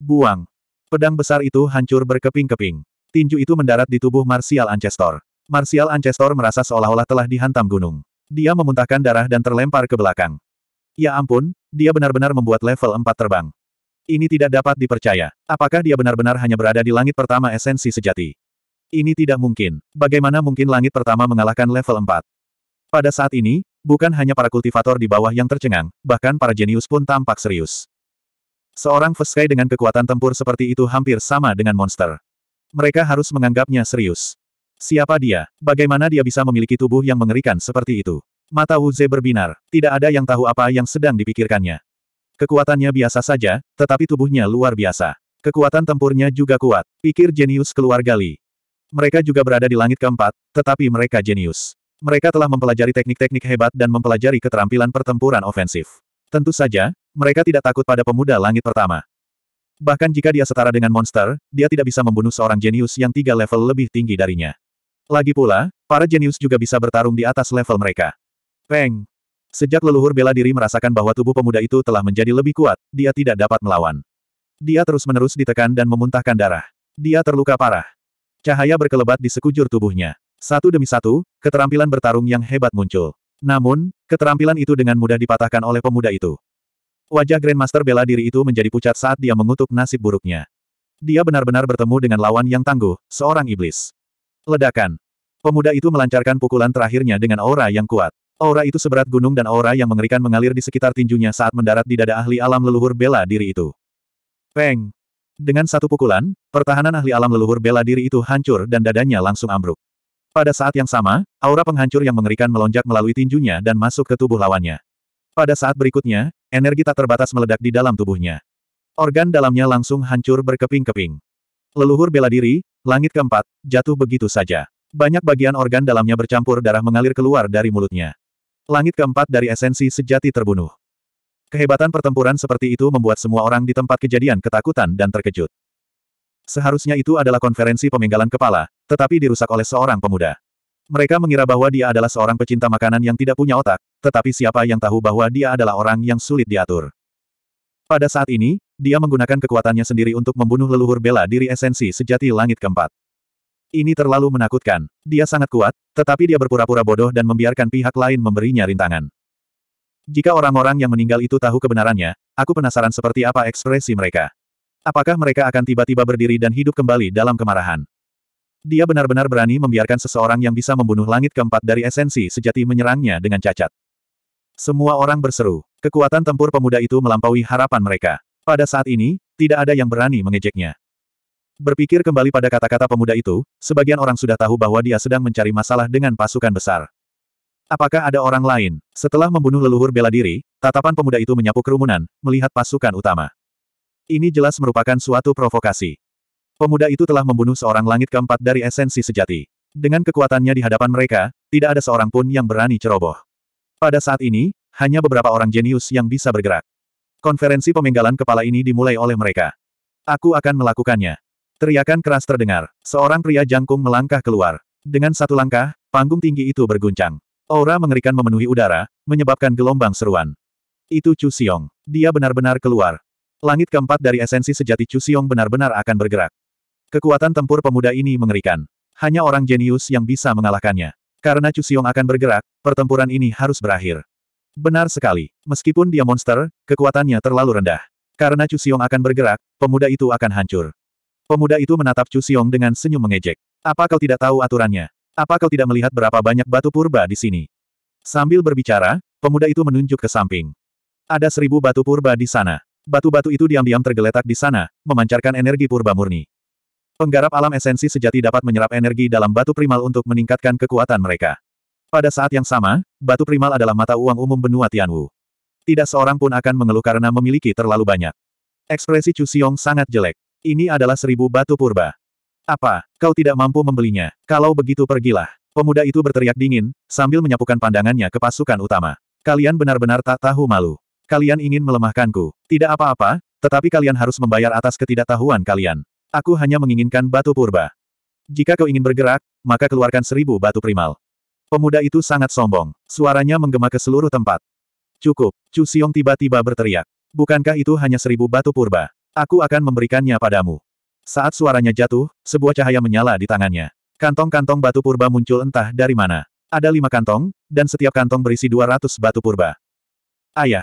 S1: Buang! Pedang besar itu hancur berkeping-keping. Tinju itu mendarat di tubuh Martial Ancestor. Martial Ancestor merasa seolah-olah telah dihantam gunung. Dia memuntahkan darah dan terlempar ke belakang. Ya ampun, dia benar-benar membuat level 4 terbang. Ini tidak dapat dipercaya. Apakah dia benar-benar hanya berada di langit pertama esensi sejati? Ini tidak mungkin. Bagaimana mungkin langit pertama mengalahkan level 4? Pada saat ini, bukan hanya para kultivator di bawah yang tercengang, bahkan para jenius pun tampak serius. Seorang Veskai dengan kekuatan tempur seperti itu hampir sama dengan monster. Mereka harus menganggapnya serius. Siapa dia? Bagaimana dia bisa memiliki tubuh yang mengerikan seperti itu? Mata Wuze berbinar, tidak ada yang tahu apa yang sedang dipikirkannya. Kekuatannya biasa saja, tetapi tubuhnya luar biasa. Kekuatan tempurnya juga kuat, pikir jenius keluarga Li. Mereka juga berada di langit keempat, tetapi mereka jenius. Mereka telah mempelajari teknik-teknik hebat dan mempelajari keterampilan pertempuran ofensif. Tentu saja, mereka tidak takut pada pemuda langit pertama. Bahkan jika dia setara dengan monster, dia tidak bisa membunuh seorang jenius yang tiga level lebih tinggi darinya. Lagi pula, para jenius juga bisa bertarung di atas level mereka. Peng! Sejak leluhur bela diri merasakan bahwa tubuh pemuda itu telah menjadi lebih kuat, dia tidak dapat melawan. Dia terus-menerus ditekan dan memuntahkan darah. Dia terluka parah. Cahaya berkelebat di sekujur tubuhnya. Satu demi satu, keterampilan bertarung yang hebat muncul. Namun, keterampilan itu dengan mudah dipatahkan oleh pemuda itu. Wajah Grandmaster bela diri itu menjadi pucat saat dia mengutuk nasib buruknya. Dia benar-benar bertemu dengan lawan yang tangguh, seorang iblis. Ledakan. Pemuda itu melancarkan pukulan terakhirnya dengan aura yang kuat. Aura itu seberat gunung dan aura yang mengerikan mengalir di sekitar tinjunya saat mendarat di dada ahli alam leluhur bela diri itu. Peng! Dengan satu pukulan, pertahanan ahli alam leluhur bela diri itu hancur dan dadanya langsung ambruk. Pada saat yang sama, aura penghancur yang mengerikan melonjak melalui tinjunya dan masuk ke tubuh lawannya. Pada saat berikutnya, energi tak terbatas meledak di dalam tubuhnya. Organ dalamnya langsung hancur berkeping-keping. Leluhur bela diri, langit keempat, jatuh begitu saja. Banyak bagian organ dalamnya bercampur darah mengalir keluar dari mulutnya. Langit keempat dari esensi sejati terbunuh. Kehebatan pertempuran seperti itu membuat semua orang di tempat kejadian ketakutan dan terkejut. Seharusnya itu adalah konferensi pemenggalan kepala, tetapi dirusak oleh seorang pemuda. Mereka mengira bahwa dia adalah seorang pecinta makanan yang tidak punya otak, tetapi siapa yang tahu bahwa dia adalah orang yang sulit diatur. Pada saat ini, dia menggunakan kekuatannya sendiri untuk membunuh leluhur bela diri esensi sejati langit keempat. Ini terlalu menakutkan. Dia sangat kuat, tetapi dia berpura-pura bodoh dan membiarkan pihak lain memberinya rintangan. Jika orang-orang yang meninggal itu tahu kebenarannya, aku penasaran seperti apa ekspresi mereka. Apakah mereka akan tiba-tiba berdiri dan hidup kembali dalam kemarahan? Dia benar-benar berani membiarkan seseorang yang bisa membunuh langit keempat dari esensi sejati menyerangnya dengan cacat. Semua orang berseru. Kekuatan tempur pemuda itu melampaui harapan mereka. Pada saat ini, tidak ada yang berani mengejeknya. Berpikir kembali pada kata-kata pemuda itu, sebagian orang sudah tahu bahwa dia sedang mencari masalah dengan pasukan besar. Apakah ada orang lain? Setelah membunuh leluhur bela diri, tatapan pemuda itu menyapu kerumunan, melihat pasukan utama. Ini jelas merupakan suatu provokasi. Pemuda itu telah membunuh seorang langit keempat dari esensi sejati. Dengan kekuatannya di hadapan mereka, tidak ada seorang pun yang berani ceroboh. Pada saat ini, hanya beberapa orang jenius yang bisa bergerak. Konferensi pemenggalan kepala ini dimulai oleh mereka. Aku akan melakukannya. Teriakan keras terdengar. Seorang pria jangkung melangkah keluar. Dengan satu langkah, panggung tinggi itu berguncang. Aura mengerikan memenuhi udara, menyebabkan gelombang seruan. Itu Chu Xiong. Dia benar-benar keluar. Langit keempat dari esensi sejati Chu Xiong benar-benar akan bergerak. Kekuatan tempur pemuda ini mengerikan. Hanya orang jenius yang bisa mengalahkannya. Karena Chu Xiong akan bergerak, pertempuran ini harus berakhir. Benar sekali. Meskipun dia monster, kekuatannya terlalu rendah. Karena Chu Xiong akan bergerak, pemuda itu akan hancur. Pemuda itu menatap Chu Xiong dengan senyum mengejek. Apa kau tidak tahu aturannya? Apa kau tidak melihat berapa banyak batu purba di sini? Sambil berbicara, pemuda itu menunjuk ke samping. Ada seribu batu purba di sana. Batu-batu itu diam-diam tergeletak di sana, memancarkan energi purba murni. Penggarap alam esensi sejati dapat menyerap energi dalam batu primal untuk meningkatkan kekuatan mereka. Pada saat yang sama, batu primal adalah mata uang umum benua Tianwu. Tidak seorang pun akan mengeluh karena memiliki terlalu banyak. Ekspresi Chu Xiong sangat jelek. Ini adalah seribu batu purba. Apa, kau tidak mampu membelinya? Kalau begitu pergilah. Pemuda itu berteriak dingin, sambil menyapukan pandangannya ke pasukan utama. Kalian benar-benar tak tahu malu. Kalian ingin melemahkanku. Tidak apa-apa, tetapi kalian harus membayar atas ketidaktahuan kalian. Aku hanya menginginkan batu purba. Jika kau ingin bergerak, maka keluarkan seribu batu primal. Pemuda itu sangat sombong. Suaranya menggema ke seluruh tempat. Cukup, Chu Xiong tiba-tiba berteriak. Bukankah itu hanya seribu batu purba? Aku akan memberikannya padamu. Saat suaranya jatuh, sebuah cahaya menyala di tangannya. Kantong-kantong batu purba muncul entah dari mana. Ada lima kantong, dan setiap kantong berisi 200 batu purba. Ayah.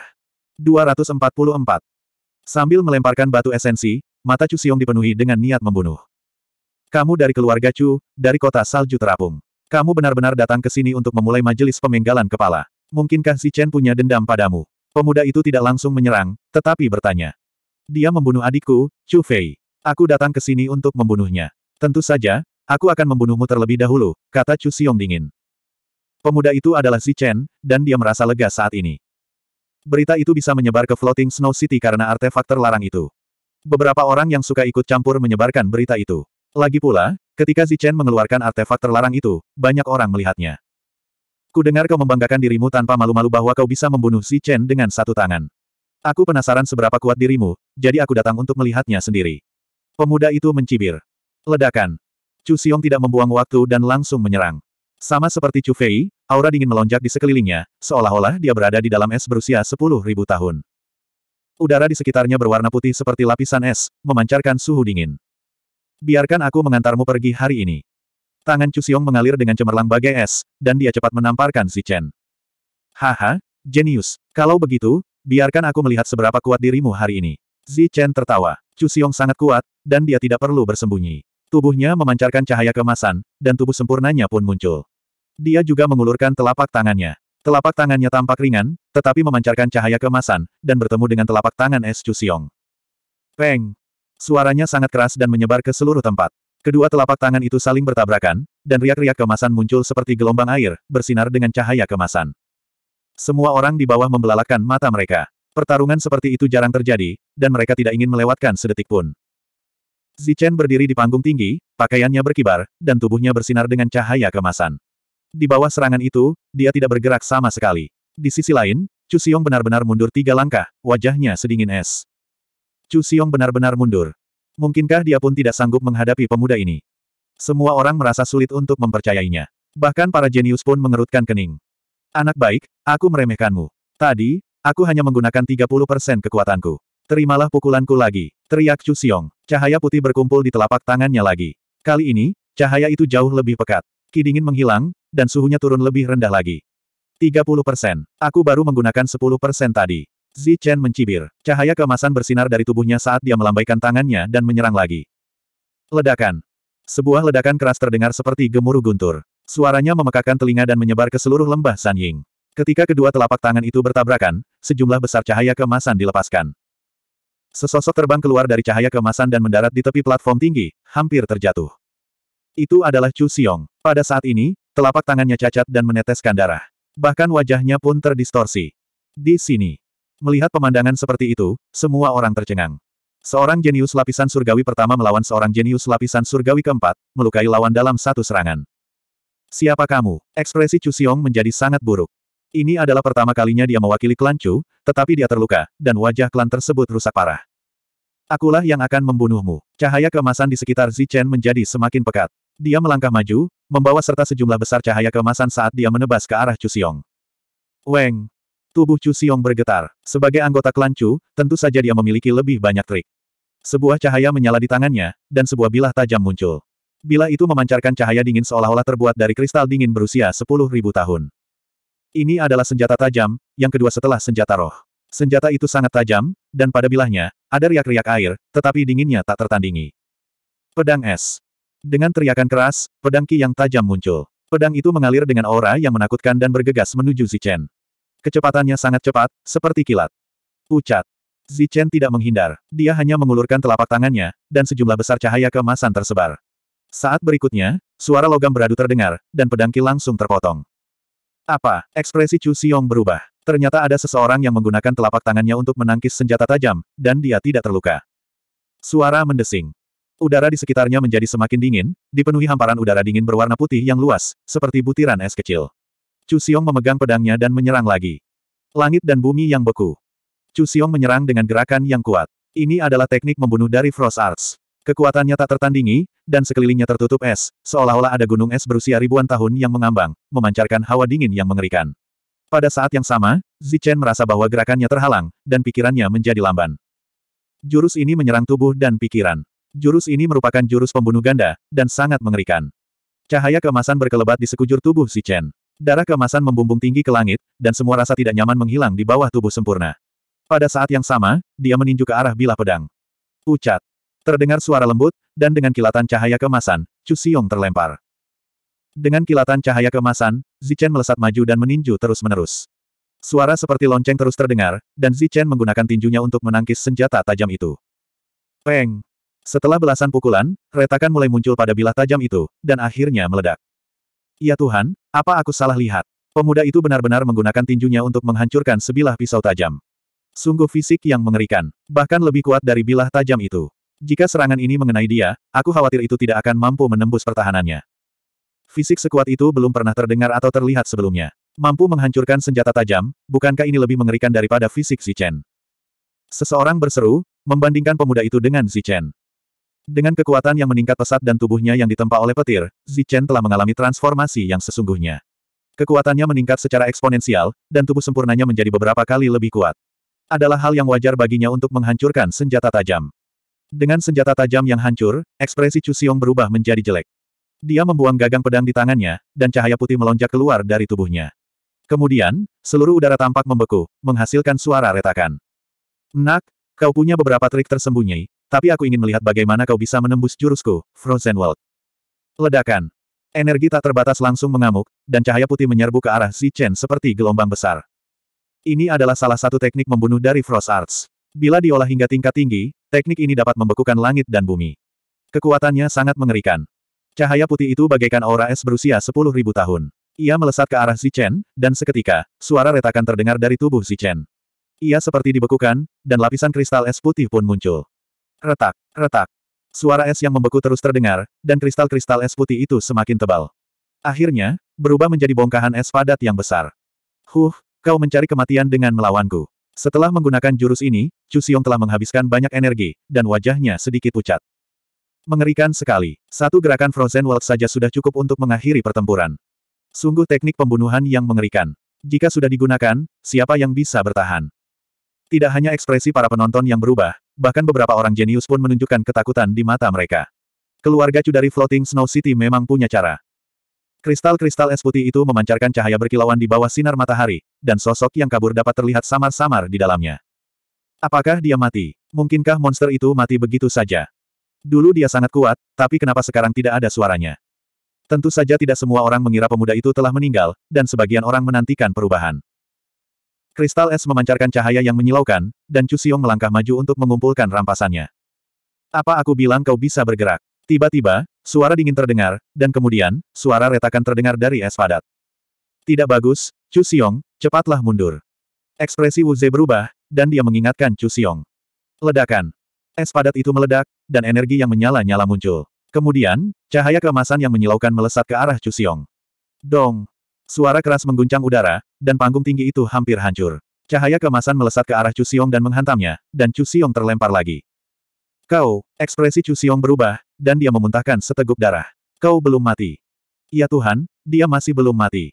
S1: 244. Sambil melemparkan batu esensi, mata Chu Xiong dipenuhi dengan niat membunuh. Kamu dari keluarga Chu, dari kota salju terapung. Kamu benar-benar datang ke sini untuk memulai majelis pemenggalan kepala. Mungkinkah si Chen punya dendam padamu? Pemuda itu tidak langsung menyerang, tetapi bertanya. Dia membunuh adikku, Chu Fei. Aku datang ke sini untuk membunuhnya. Tentu saja, aku akan membunuhmu terlebih dahulu, kata Chu Xiong dingin. Pemuda itu adalah Si Chen, dan dia merasa lega saat ini. Berita itu bisa menyebar ke Floating Snow City karena artefak terlarang itu. Beberapa orang yang suka ikut campur menyebarkan berita itu. Lagi pula, ketika Si Chen mengeluarkan artefak terlarang itu, banyak orang melihatnya. Ku dengar kau membanggakan dirimu tanpa malu-malu bahwa kau bisa membunuh Si Chen dengan satu tangan. Aku penasaran seberapa kuat dirimu, jadi aku datang untuk melihatnya sendiri. Pemuda itu mencibir. Ledakan. Chu Xiong tidak membuang waktu dan langsung menyerang. Sama seperti Chu Fei, aura dingin melonjak di sekelilingnya, seolah-olah dia berada di dalam es berusia 10.000 tahun. Udara di sekitarnya berwarna putih seperti lapisan es, memancarkan suhu dingin. Biarkan aku mengantarmu pergi hari ini. Tangan Chu Xiong mengalir dengan cemerlang bagai es, dan dia cepat menamparkan Si Chen. Haha, jenius. Kalau begitu, biarkan aku melihat seberapa kuat dirimu hari ini. Zi Chen tertawa. Chu Xiong sangat kuat, dan dia tidak perlu bersembunyi. Tubuhnya memancarkan cahaya kemasan, dan tubuh sempurnanya pun muncul. Dia juga mengulurkan telapak tangannya. Telapak tangannya tampak ringan, tetapi memancarkan cahaya kemasan, dan bertemu dengan telapak tangan es Chu Xiong. Peng! Suaranya sangat keras dan menyebar ke seluruh tempat. Kedua telapak tangan itu saling bertabrakan, dan riak-riak kemasan muncul seperti gelombang air, bersinar dengan cahaya kemasan. Semua orang di bawah membelalakan mata mereka. Pertarungan seperti itu jarang terjadi, dan mereka tidak ingin melewatkan sedetik pun. Zichen berdiri di panggung tinggi, pakaiannya berkibar, dan tubuhnya bersinar dengan cahaya kemasan. Di bawah serangan itu, dia tidak bergerak sama sekali. Di sisi lain, Chu Xiong benar-benar mundur tiga langkah, wajahnya sedingin es. Chu Xiong benar-benar mundur. Mungkinkah dia pun tidak sanggup menghadapi pemuda ini? Semua orang merasa sulit untuk mempercayainya. Bahkan para jenius pun mengerutkan kening. Anak baik, aku meremehkanmu. Tadi, Aku hanya menggunakan 30% kekuatanku. Terimalah pukulanku lagi. Teriak Chu Xiong. Cahaya putih berkumpul di telapak tangannya lagi. Kali ini, cahaya itu jauh lebih pekat. Ki dingin menghilang, dan suhunya turun lebih rendah lagi. 30%. Aku baru menggunakan 10% tadi. Zi Chen mencibir. Cahaya keemasan bersinar dari tubuhnya saat dia melambaikan tangannya dan menyerang lagi. Ledakan. Sebuah ledakan keras terdengar seperti gemuruh guntur. Suaranya memekakan telinga dan menyebar ke seluruh lembah San Ying. Ketika kedua telapak tangan itu bertabrakan, sejumlah besar cahaya kemasan dilepaskan. Sesosok terbang keluar dari cahaya kemasan dan mendarat di tepi platform tinggi, hampir terjatuh. Itu adalah Chu Xiong. Pada saat ini, telapak tangannya cacat dan meneteskan darah. Bahkan wajahnya pun terdistorsi. Di sini. Melihat pemandangan seperti itu, semua orang tercengang. Seorang jenius lapisan surgawi pertama melawan seorang jenius lapisan surgawi keempat, melukai lawan dalam satu serangan. Siapa kamu? Ekspresi Chu Xiong menjadi sangat buruk. Ini adalah pertama kalinya dia mewakili klan Chu, tetapi dia terluka, dan wajah klan tersebut rusak parah. Akulah yang akan membunuhmu. Cahaya kemasan di sekitar Zichen menjadi semakin pekat. Dia melangkah maju, membawa serta sejumlah besar cahaya kemasan saat dia menebas ke arah Chu Xiong. Weng! Tubuh Chu Xiong bergetar. Sebagai anggota klan Chu, tentu saja dia memiliki lebih banyak trik. Sebuah cahaya menyala di tangannya, dan sebuah bilah tajam muncul. Bilah itu memancarkan cahaya dingin seolah-olah terbuat dari kristal dingin berusia 10.000 tahun. Ini adalah senjata tajam, yang kedua setelah senjata roh. Senjata itu sangat tajam, dan pada bilahnya, ada riak-riak air, tetapi dinginnya tak tertandingi. Pedang es. Dengan teriakan keras, pedang ki yang tajam muncul. Pedang itu mengalir dengan aura yang menakutkan dan bergegas menuju Zichen. Kecepatannya sangat cepat, seperti kilat. Pucat. Zichen tidak menghindar. Dia hanya mengulurkan telapak tangannya, dan sejumlah besar cahaya kemasan tersebar. Saat berikutnya, suara logam beradu terdengar, dan pedang ki langsung terpotong. Apa? Ekspresi Chu Xiong berubah. Ternyata ada seseorang yang menggunakan telapak tangannya untuk menangkis senjata tajam, dan dia tidak terluka. Suara mendesing. Udara di sekitarnya menjadi semakin dingin, dipenuhi hamparan udara dingin berwarna putih yang luas, seperti butiran es kecil. Chu Xiong memegang pedangnya dan menyerang lagi. Langit dan bumi yang beku. Chu Xiong menyerang dengan gerakan yang kuat. Ini adalah teknik membunuh dari Frost Arts. Kekuatannya tak tertandingi, dan sekelilingnya tertutup es, seolah-olah ada gunung es berusia ribuan tahun yang mengambang, memancarkan hawa dingin yang mengerikan. Pada saat yang sama, Zichen merasa bahwa gerakannya terhalang, dan pikirannya menjadi lamban. Jurus ini menyerang tubuh dan pikiran. Jurus ini merupakan jurus pembunuh ganda, dan sangat mengerikan. Cahaya kemasan berkelebat di sekujur tubuh Zichen. Darah kemasan membumbung tinggi ke langit, dan semua rasa tidak nyaman menghilang di bawah tubuh sempurna. Pada saat yang sama, dia meninju ke arah bilah pedang. Pucat. Terdengar suara lembut, dan dengan kilatan cahaya kemasan, Chu Xiong terlempar. Dengan kilatan cahaya kemasan, Zichen melesat maju dan meninju terus-menerus. Suara seperti lonceng terus terdengar, dan Zichen menggunakan tinjunya untuk menangkis senjata tajam itu. Peng! Setelah belasan pukulan, retakan mulai muncul pada bilah tajam itu, dan akhirnya meledak. Ya Tuhan, apa aku salah lihat? Pemuda itu benar-benar menggunakan tinjunya untuk menghancurkan sebilah pisau tajam. Sungguh fisik yang mengerikan, bahkan lebih kuat dari bilah tajam itu. Jika serangan ini mengenai dia, aku khawatir itu tidak akan mampu menembus pertahanannya. Fisik sekuat itu belum pernah terdengar atau terlihat sebelumnya. Mampu menghancurkan senjata tajam, bukankah ini lebih mengerikan daripada fisik Chen? Seseorang berseru, membandingkan pemuda itu dengan Chen. Dengan kekuatan yang meningkat pesat dan tubuhnya yang ditempa oleh petir, Chen telah mengalami transformasi yang sesungguhnya. Kekuatannya meningkat secara eksponensial, dan tubuh sempurnanya menjadi beberapa kali lebih kuat adalah hal yang wajar baginya untuk menghancurkan senjata tajam. Dengan senjata tajam yang hancur, ekspresi Chu Xiong berubah menjadi jelek. Dia membuang gagang pedang di tangannya, dan cahaya putih melonjak keluar dari tubuhnya. Kemudian, seluruh udara tampak membeku, menghasilkan suara retakan. Nak, kau punya beberapa trik tersembunyi, tapi aku ingin melihat bagaimana kau bisa menembus jurusku, Frozen World. Ledakan. Energi tak terbatas langsung mengamuk, dan cahaya putih menyerbu ke arah Chen seperti gelombang besar. Ini adalah salah satu teknik membunuh dari Frost Arts. Bila diolah hingga tingkat tinggi, teknik ini dapat membekukan langit dan bumi. Kekuatannya sangat mengerikan. Cahaya putih itu bagaikan aura es berusia 10.000 tahun. Ia melesat ke arah Zichen, dan seketika, suara retakan terdengar dari tubuh Zichen. Ia seperti dibekukan, dan lapisan kristal es putih pun muncul. Retak, retak. Suara es yang membeku terus terdengar, dan kristal-kristal es putih itu semakin tebal. Akhirnya, berubah menjadi bongkahan es padat yang besar. Huh, kau mencari kematian dengan melawanku. Setelah menggunakan jurus ini, Chu Xiong telah menghabiskan banyak energi, dan wajahnya sedikit pucat. Mengerikan sekali. Satu gerakan Frozen World saja sudah cukup untuk mengakhiri pertempuran. Sungguh teknik pembunuhan yang mengerikan. Jika sudah digunakan, siapa yang bisa bertahan? Tidak hanya ekspresi para penonton yang berubah, bahkan beberapa orang jenius pun menunjukkan ketakutan di mata mereka. Keluarga Chu dari Floating Snow City memang punya cara. Kristal-kristal es putih itu memancarkan cahaya berkilauan di bawah sinar matahari, dan sosok yang kabur dapat terlihat samar-samar di dalamnya. Apakah dia mati? Mungkinkah monster itu mati begitu saja? Dulu dia sangat kuat, tapi kenapa sekarang tidak ada suaranya? Tentu saja tidak semua orang mengira pemuda itu telah meninggal, dan sebagian orang menantikan perubahan. Kristal es memancarkan cahaya yang menyilaukan, dan Chu Xiong melangkah maju untuk mengumpulkan rampasannya. Apa aku bilang kau bisa bergerak? Tiba-tiba, Suara dingin terdengar, dan kemudian, suara retakan terdengar dari es padat. Tidak bagus, Chu Xiong, cepatlah mundur. Ekspresi Wu Ze berubah, dan dia mengingatkan Chu Xiong. Ledakan. Es padat itu meledak, dan energi yang menyala-nyala muncul. Kemudian, cahaya keemasan yang menyilaukan melesat ke arah Chu Xiong. Dong. Suara keras mengguncang udara, dan panggung tinggi itu hampir hancur. Cahaya kemasan melesat ke arah Chu Xiong dan menghantamnya, dan Chu Xiong terlempar lagi. Kau, ekspresi Chu Xiong berubah, dan dia memuntahkan seteguk darah. Kau belum mati. Ya Tuhan, dia masih belum mati.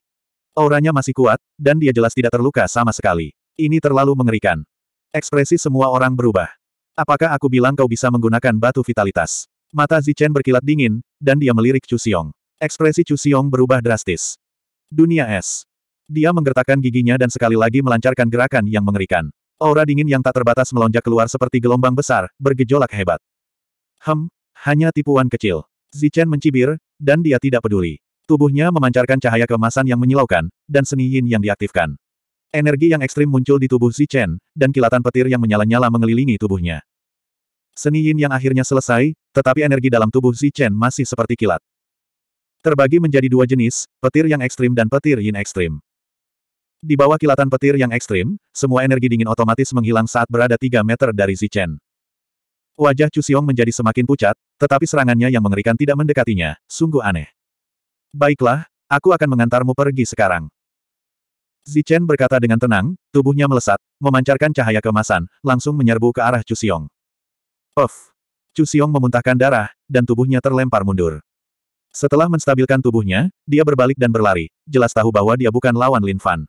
S1: Auranya masih kuat, dan dia jelas tidak terluka sama sekali. Ini terlalu mengerikan. Ekspresi semua orang berubah. Apakah aku bilang kau bisa menggunakan batu vitalitas? Mata Zichen berkilat dingin, dan dia melirik Chu Xiong. Ekspresi Chu Xiong berubah drastis. Dunia es. Dia menggertakkan giginya dan sekali lagi melancarkan gerakan yang mengerikan. Aura dingin yang tak terbatas melonjak keluar seperti gelombang besar, bergejolak hebat. Hem, hanya tipuan kecil. Zichen mencibir, dan dia tidak peduli. Tubuhnya memancarkan cahaya kemasan yang menyilaukan, dan seni yin yang diaktifkan. Energi yang ekstrim muncul di tubuh Zichen, dan kilatan petir yang menyala-nyala mengelilingi tubuhnya. Seni yin yang akhirnya selesai, tetapi energi dalam tubuh Zichen masih seperti kilat. Terbagi menjadi dua jenis, petir yang ekstrim dan petir yin ekstrim. Di bawah kilatan petir yang ekstrim, semua energi dingin otomatis menghilang saat berada tiga meter dari Zichen. Wajah Chu Xiong menjadi semakin pucat, tetapi serangannya yang mengerikan tidak mendekatinya, sungguh aneh. Baiklah, aku akan mengantarmu pergi sekarang. Zichen berkata dengan tenang, tubuhnya melesat, memancarkan cahaya kemasan, langsung menyerbu ke arah Chu Xiong. Puff! Chu Xiong memuntahkan darah, dan tubuhnya terlempar mundur. Setelah menstabilkan tubuhnya, dia berbalik dan berlari, jelas tahu bahwa dia bukan lawan Lin Fan.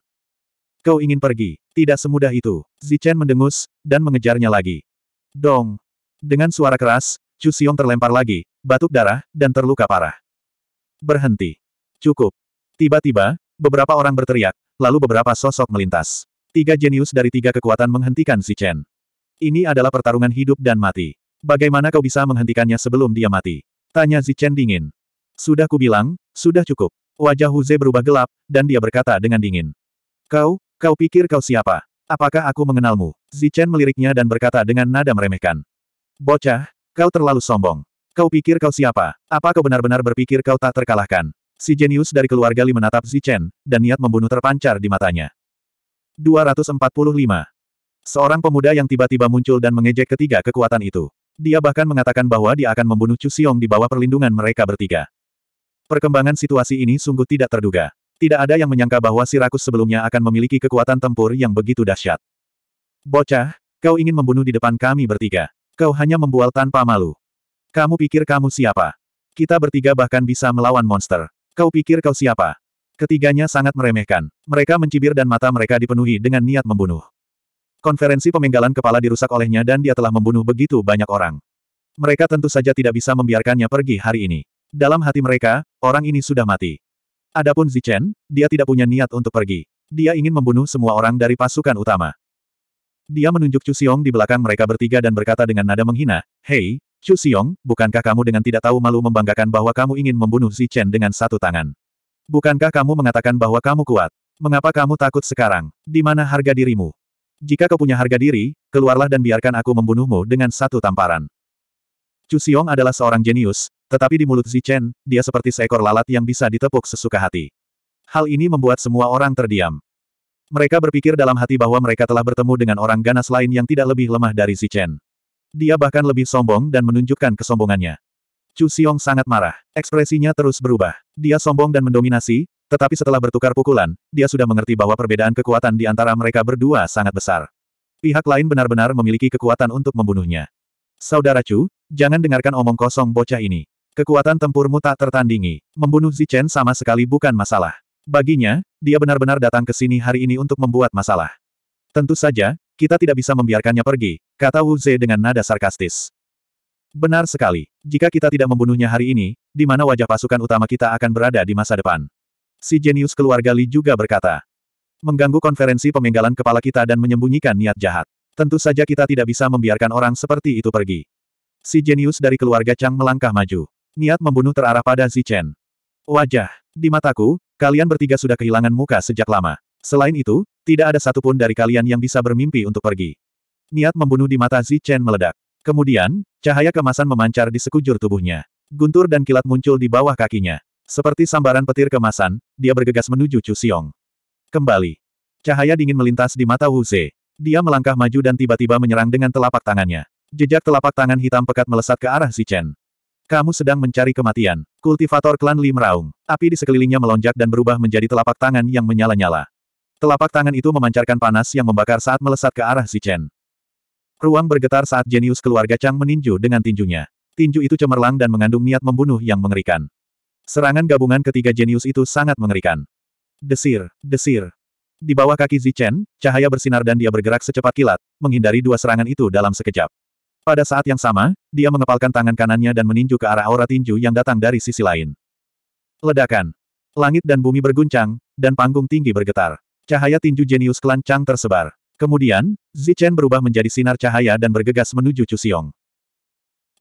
S1: Kau ingin pergi, tidak semudah itu. Zichen mendengus, dan mengejarnya lagi. Dong! Dengan suara keras, Chu Xiong terlempar lagi, batuk darah, dan terluka parah. Berhenti. Cukup. Tiba-tiba, beberapa orang berteriak, lalu beberapa sosok melintas. Tiga jenius dari tiga kekuatan menghentikan Zichen. Ini adalah pertarungan hidup dan mati. Bagaimana kau bisa menghentikannya sebelum dia mati? Tanya Zichen dingin. Sudah kubilang, sudah cukup. Wajah Huze berubah gelap, dan dia berkata dengan dingin. Kau, Kau pikir kau siapa? Apakah aku mengenalmu? Zichen meliriknya dan berkata dengan nada meremehkan. Bocah, kau terlalu sombong. Kau pikir kau siapa? Apa kau benar-benar berpikir kau tak terkalahkan? Si jenius dari keluarga Li menatap Zichen, dan niat membunuh terpancar di matanya. 245. Seorang pemuda yang tiba-tiba muncul dan mengejek ketiga kekuatan itu. Dia bahkan mengatakan bahwa dia akan membunuh Chu Xiong di bawah perlindungan mereka bertiga. Perkembangan situasi ini sungguh tidak terduga. Tidak ada yang menyangka bahwa Sirakus sebelumnya akan memiliki kekuatan tempur yang begitu dahsyat. Bocah, kau ingin membunuh di depan kami bertiga. Kau hanya membual tanpa malu. Kamu pikir kamu siapa? Kita bertiga bahkan bisa melawan monster. Kau pikir kau siapa? Ketiganya sangat meremehkan. Mereka mencibir dan mata mereka dipenuhi dengan niat membunuh. Konferensi pemenggalan kepala dirusak olehnya dan dia telah membunuh begitu banyak orang. Mereka tentu saja tidak bisa membiarkannya pergi hari ini. Dalam hati mereka, orang ini sudah mati. Adapun Zichen, dia tidak punya niat untuk pergi. Dia ingin membunuh semua orang dari pasukan utama. Dia menunjuk Chu Xiong di belakang mereka bertiga dan berkata dengan nada menghina, Hei, Chu Xiong, bukankah kamu dengan tidak tahu malu membanggakan bahwa kamu ingin membunuh Zichen dengan satu tangan? Bukankah kamu mengatakan bahwa kamu kuat? Mengapa kamu takut sekarang? Di mana harga dirimu? Jika kau punya harga diri, keluarlah dan biarkan aku membunuhmu dengan satu tamparan. Chu Xiong adalah seorang jenius, tetapi di mulut Zichen, dia seperti seekor lalat yang bisa ditepuk sesuka hati. Hal ini membuat semua orang terdiam. Mereka berpikir dalam hati bahwa mereka telah bertemu dengan orang ganas lain yang tidak lebih lemah dari Zichen. Dia bahkan lebih sombong dan menunjukkan kesombongannya. Chu Xiong sangat marah. Ekspresinya terus berubah. Dia sombong dan mendominasi, tetapi setelah bertukar pukulan, dia sudah mengerti bahwa perbedaan kekuatan di antara mereka berdua sangat besar. Pihak lain benar-benar memiliki kekuatan untuk membunuhnya. Saudara Chu, jangan dengarkan omong kosong bocah ini. Kekuatan tempurmu tak tertandingi. Membunuh Zichen sama sekali bukan masalah. Baginya, dia benar-benar datang ke sini hari ini untuk membuat masalah. Tentu saja, kita tidak bisa membiarkannya pergi, kata Wu Ze dengan nada sarkastis. Benar sekali. Jika kita tidak membunuhnya hari ini, di mana wajah pasukan utama kita akan berada di masa depan? Si jenius keluarga Li juga berkata. Mengganggu konferensi pemenggalan kepala kita dan menyembunyikan niat jahat. Tentu saja kita tidak bisa membiarkan orang seperti itu pergi. Si jenius dari keluarga Chang melangkah maju. Niat membunuh terarah pada Zi Chen. Wajah. Di mataku, kalian bertiga sudah kehilangan muka sejak lama. Selain itu, tidak ada satupun dari kalian yang bisa bermimpi untuk pergi. Niat membunuh di mata Zi Chen meledak. Kemudian, cahaya kemasan memancar di sekujur tubuhnya. Guntur dan kilat muncul di bawah kakinya. Seperti sambaran petir kemasan, dia bergegas menuju Chu Xiong. Kembali. Cahaya dingin melintas di mata Wu Ze. Dia melangkah maju dan tiba-tiba menyerang dengan telapak tangannya. Jejak telapak tangan hitam pekat melesat ke arah Zichen. Kamu sedang mencari kematian. Kultivator klan Li meraung. Api di sekelilingnya melonjak dan berubah menjadi telapak tangan yang menyala-nyala. Telapak tangan itu memancarkan panas yang membakar saat melesat ke arah Zichen. Ruang bergetar saat jenius keluarga Chang meninju dengan tinjunya. Tinju itu cemerlang dan mengandung niat membunuh yang mengerikan. Serangan gabungan ketiga jenius itu sangat mengerikan. Desir, desir, di bawah kaki Zichen, cahaya bersinar dan dia bergerak secepat kilat, menghindari dua serangan itu dalam sekejap. Pada saat yang sama, dia mengepalkan tangan kanannya dan meninju ke arah aura tinju yang datang dari sisi lain. Ledakan. Langit dan bumi berguncang, dan panggung tinggi bergetar. Cahaya tinju jenius klan Chang tersebar. Kemudian, Zichen berubah menjadi sinar cahaya dan bergegas menuju Xiong.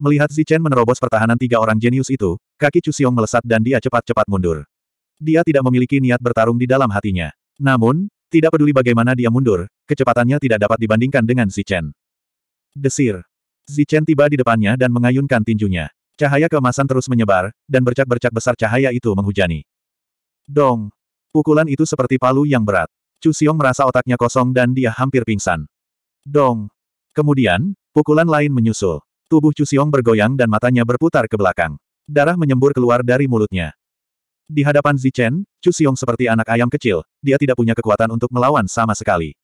S1: Melihat Zichen menerobos pertahanan tiga orang jenius itu, kaki Xiong melesat dan dia cepat-cepat mundur. Dia tidak memiliki niat bertarung di dalam hatinya. Namun, tidak peduli bagaimana dia mundur, kecepatannya tidak dapat dibandingkan dengan Zichen. Desir. Zichen tiba di depannya dan mengayunkan tinjunya. Cahaya kemasan terus menyebar, dan bercak-bercak besar cahaya itu menghujani. Dong. Pukulan itu seperti palu yang berat. Chu Xiong merasa otaknya kosong dan dia hampir pingsan. Dong. Kemudian, pukulan lain menyusul. Tubuh Chu Xiong bergoyang dan matanya berputar ke belakang. Darah menyembur keluar dari mulutnya. Di hadapan Zichen, Chu Xiong seperti anak ayam kecil, dia tidak punya kekuatan untuk melawan sama sekali.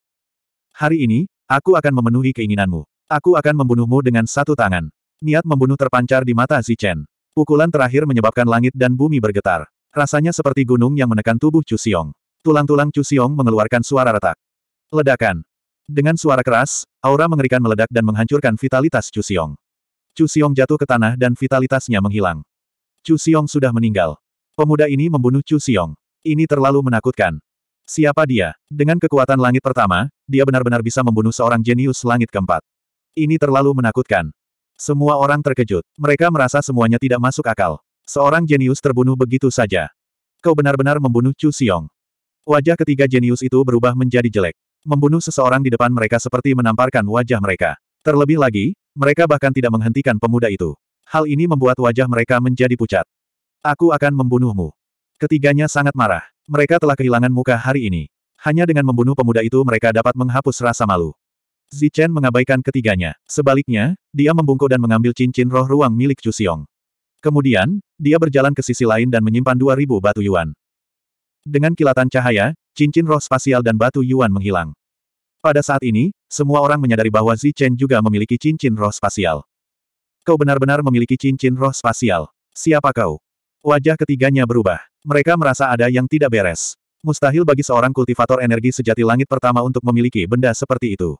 S1: Hari ini, aku akan memenuhi keinginanmu. Aku akan membunuhmu dengan satu tangan. Niat membunuh terpancar di mata Zichen. Pukulan terakhir menyebabkan langit dan bumi bergetar. Rasanya seperti gunung yang menekan tubuh Chu Xiong. Tulang-tulang Chu Xiong mengeluarkan suara retak. Ledakan. Dengan suara keras, aura mengerikan meledak dan menghancurkan vitalitas Chu Xiong. Chu Xiong jatuh ke tanah dan vitalitasnya menghilang. Chu Xiong sudah meninggal. Pemuda ini membunuh Chu Xiong. Ini terlalu menakutkan. Siapa dia? Dengan kekuatan langit pertama, dia benar-benar bisa membunuh seorang jenius langit keempat. Ini terlalu menakutkan. Semua orang terkejut. Mereka merasa semuanya tidak masuk akal. Seorang jenius terbunuh begitu saja. Kau benar-benar membunuh Chu Xiong. Wajah ketiga jenius itu berubah menjadi jelek. Membunuh seseorang di depan mereka seperti menamparkan wajah mereka. Terlebih lagi, mereka bahkan tidak menghentikan pemuda itu. Hal ini membuat wajah mereka menjadi pucat. Aku akan membunuhmu. Ketiganya sangat marah. Mereka telah kehilangan muka hari ini. Hanya dengan membunuh pemuda itu mereka dapat menghapus rasa malu. Zichen mengabaikan ketiganya. Sebaliknya, dia membungkuk dan mengambil cincin roh ruang milik Chu Xiong. Kemudian, dia berjalan ke sisi lain dan menyimpan 2000 batu yuan. Dengan kilatan cahaya, cincin roh spasial dan batu yuan menghilang. Pada saat ini, semua orang menyadari bahwa Zichen juga memiliki cincin roh spasial. Kau benar-benar memiliki cincin roh spasial. Siapa kau? Wajah ketiganya berubah. Mereka merasa ada yang tidak beres. Mustahil bagi seorang kultivator energi sejati langit pertama untuk memiliki benda seperti itu.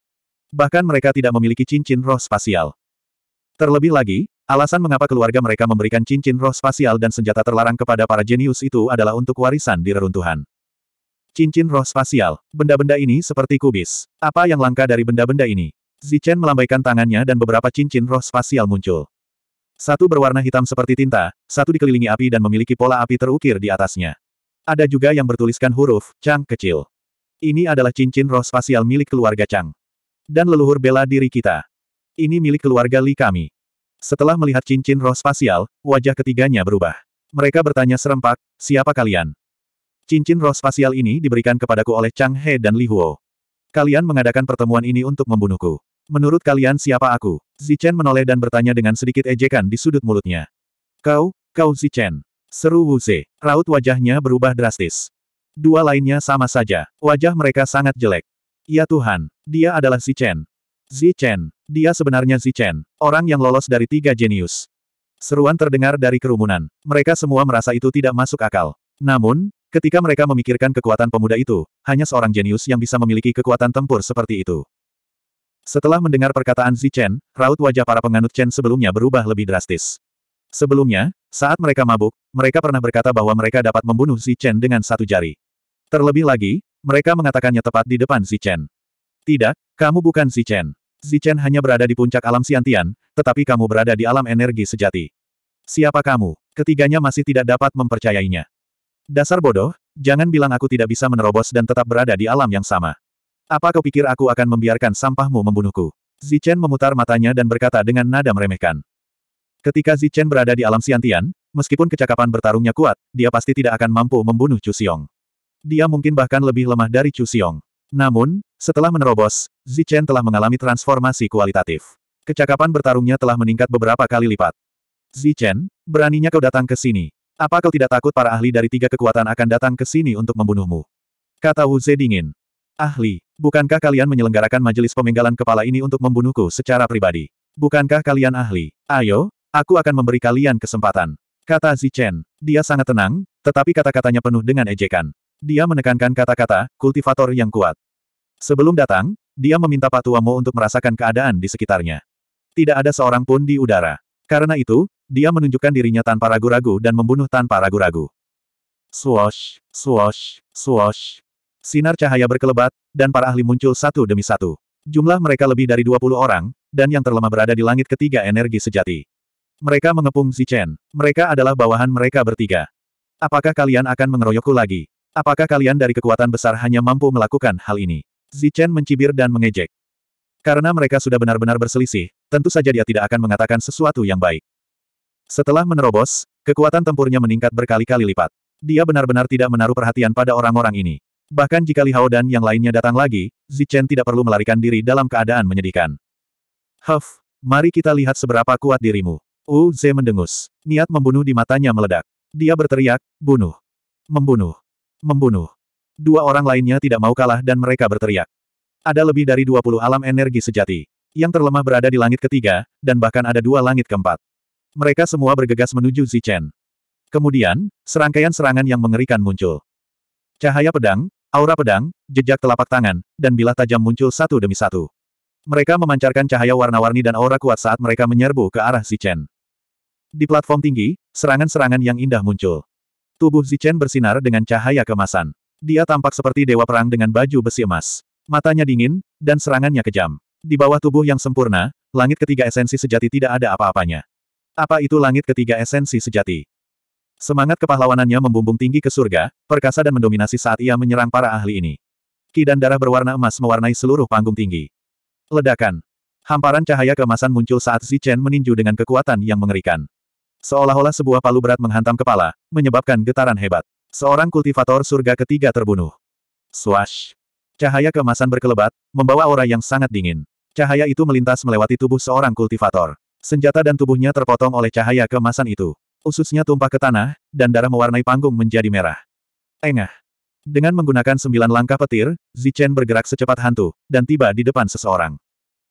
S1: Bahkan mereka tidak memiliki cincin roh spasial. Terlebih lagi, alasan mengapa keluarga mereka memberikan cincin roh spasial dan senjata terlarang kepada para jenius itu adalah untuk warisan di reruntuhan. Cincin roh spasial, benda-benda ini seperti kubis. Apa yang langka dari benda-benda ini? Zichen melambaikan tangannya dan beberapa cincin roh spasial muncul. Satu berwarna hitam seperti tinta, satu dikelilingi api dan memiliki pola api terukir di atasnya. Ada juga yang bertuliskan huruf, Chang kecil. Ini adalah cincin roh spasial milik keluarga Chang. Dan leluhur bela diri kita. Ini milik keluarga Li kami. Setelah melihat cincin roh spasial, wajah ketiganya berubah. Mereka bertanya serempak, siapa kalian? Cincin roh spasial ini diberikan kepadaku oleh Chang He dan Li Huo. Kalian mengadakan pertemuan ini untuk membunuhku. Menurut kalian siapa aku? Zichen menoleh dan bertanya dengan sedikit ejekan di sudut mulutnya. Kau, kau Zichen. Seru Wuze. Raut wajahnya berubah drastis. Dua lainnya sama saja. Wajah mereka sangat jelek. Ya Tuhan, dia adalah Zichen. Zichen. Dia sebenarnya Zichen, orang yang lolos dari tiga jenius. Seruan terdengar dari kerumunan. Mereka semua merasa itu tidak masuk akal. Namun, ketika mereka memikirkan kekuatan pemuda itu, hanya seorang jenius yang bisa memiliki kekuatan tempur seperti itu. Setelah mendengar perkataan Zichen, raut wajah para penganut Chen sebelumnya berubah lebih drastis. Sebelumnya, saat mereka mabuk, mereka pernah berkata bahwa mereka dapat membunuh Zichen dengan satu jari. Terlebih lagi, mereka mengatakannya tepat di depan Zichen. Tidak, kamu bukan Zichen. Zichen hanya berada di puncak alam siantian, tetapi kamu berada di alam energi sejati. Siapa kamu? Ketiganya masih tidak dapat mempercayainya. Dasar bodoh, jangan bilang aku tidak bisa menerobos dan tetap berada di alam yang sama. Apa kau pikir aku akan membiarkan sampahmu membunuhku? Zichen memutar matanya dan berkata dengan nada meremehkan. Ketika Zichen berada di alam Siantian, meskipun kecakapan bertarungnya kuat, dia pasti tidak akan mampu membunuh Chu Xiong. Dia mungkin bahkan lebih lemah dari Chu Xiong. Namun, setelah menerobos, Zichen telah mengalami transformasi kualitatif. Kecakapan bertarungnya telah meningkat beberapa kali lipat. Zichen, beraninya kau datang ke sini. Apa kau tidak takut para ahli dari tiga kekuatan akan datang ke sini untuk membunuhmu? Kata Wu Ze dingin. Ahli, bukankah kalian menyelenggarakan majelis pemenggalan kepala ini untuk membunuhku secara pribadi? Bukankah kalian ahli? Ayo, aku akan memberi kalian kesempatan. Kata Zichen. Dia sangat tenang, tetapi kata-katanya penuh dengan ejekan. Dia menekankan kata-kata, kultivator yang kuat. Sebelum datang, dia meminta patuamu untuk merasakan keadaan di sekitarnya. Tidak ada seorang pun di udara. Karena itu, dia menunjukkan dirinya tanpa ragu-ragu dan membunuh tanpa ragu-ragu. Swoosh, swoosh, swoosh. Sinar cahaya berkelebat, dan para ahli muncul satu demi satu. Jumlah mereka lebih dari 20 orang, dan yang terlemah berada di langit ketiga energi sejati. Mereka mengepung Zichen. Mereka adalah bawahan mereka bertiga. Apakah kalian akan mengeroyokku lagi? Apakah kalian dari kekuatan besar hanya mampu melakukan hal ini? Zichen mencibir dan mengejek. Karena mereka sudah benar-benar berselisih, tentu saja dia tidak akan mengatakan sesuatu yang baik. Setelah menerobos, kekuatan tempurnya meningkat berkali-kali lipat. Dia benar-benar tidak menaruh perhatian pada orang-orang ini. Bahkan jika Li Hao dan yang lainnya datang lagi, Zichen tidak perlu melarikan diri dalam keadaan menyedihkan. Huff, mari kita lihat seberapa kuat dirimu. Wu Ze mendengus. Niat membunuh di matanya meledak. Dia berteriak, bunuh. Membunuh. Membunuh. Dua orang lainnya tidak mau kalah dan mereka berteriak. Ada lebih dari 20 alam energi sejati. Yang terlemah berada di langit ketiga, dan bahkan ada dua langit keempat. Mereka semua bergegas menuju Zichen. Kemudian, serangkaian serangan yang mengerikan muncul. Cahaya pedang, Aura pedang, jejak telapak tangan, dan bilah tajam muncul satu demi satu. Mereka memancarkan cahaya warna-warni dan aura kuat saat mereka menyerbu ke arah Zichen. Di platform tinggi, serangan-serangan yang indah muncul. Tubuh Zichen bersinar dengan cahaya kemasan. Dia tampak seperti dewa perang dengan baju besi emas. Matanya dingin, dan serangannya kejam. Di bawah tubuh yang sempurna, langit ketiga esensi sejati tidak ada apa-apanya. Apa itu langit ketiga esensi sejati? Semangat kepahlawanannya membumbung tinggi ke surga, perkasa dan mendominasi saat ia menyerang para ahli ini. Ki dan darah berwarna emas mewarnai seluruh panggung tinggi. Ledakan. Hamparan cahaya kemasan muncul saat Zichen meninju dengan kekuatan yang mengerikan. Seolah-olah sebuah palu berat menghantam kepala, menyebabkan getaran hebat. Seorang kultivator surga ketiga terbunuh. Swash. Cahaya kemasan berkelebat, membawa aura yang sangat dingin. Cahaya itu melintas melewati tubuh seorang kultivator. Senjata dan tubuhnya terpotong oleh cahaya kemasan itu. Ususnya tumpah ke tanah, dan darah mewarnai panggung menjadi merah. Engah. Dengan menggunakan sembilan langkah petir, Zichen bergerak secepat hantu, dan tiba di depan seseorang.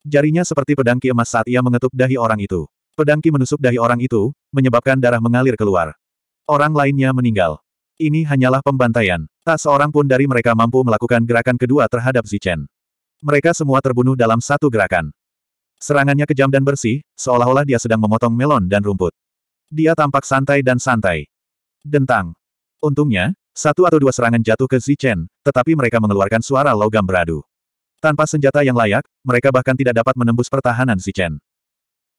S1: Jarinya seperti pedang ki emas saat ia mengetuk dahi orang itu. Pedang ki menusuk dahi orang itu, menyebabkan darah mengalir keluar. Orang lainnya meninggal. Ini hanyalah pembantaian. Tak seorang pun dari mereka mampu melakukan gerakan kedua terhadap Zichen. Mereka semua terbunuh dalam satu gerakan. Serangannya kejam dan bersih, seolah-olah dia sedang memotong melon dan rumput. Dia tampak santai dan santai. Dentang. Untungnya, satu atau dua serangan jatuh ke Zichen, tetapi mereka mengeluarkan suara logam beradu. Tanpa senjata yang layak, mereka bahkan tidak dapat menembus pertahanan Zichen.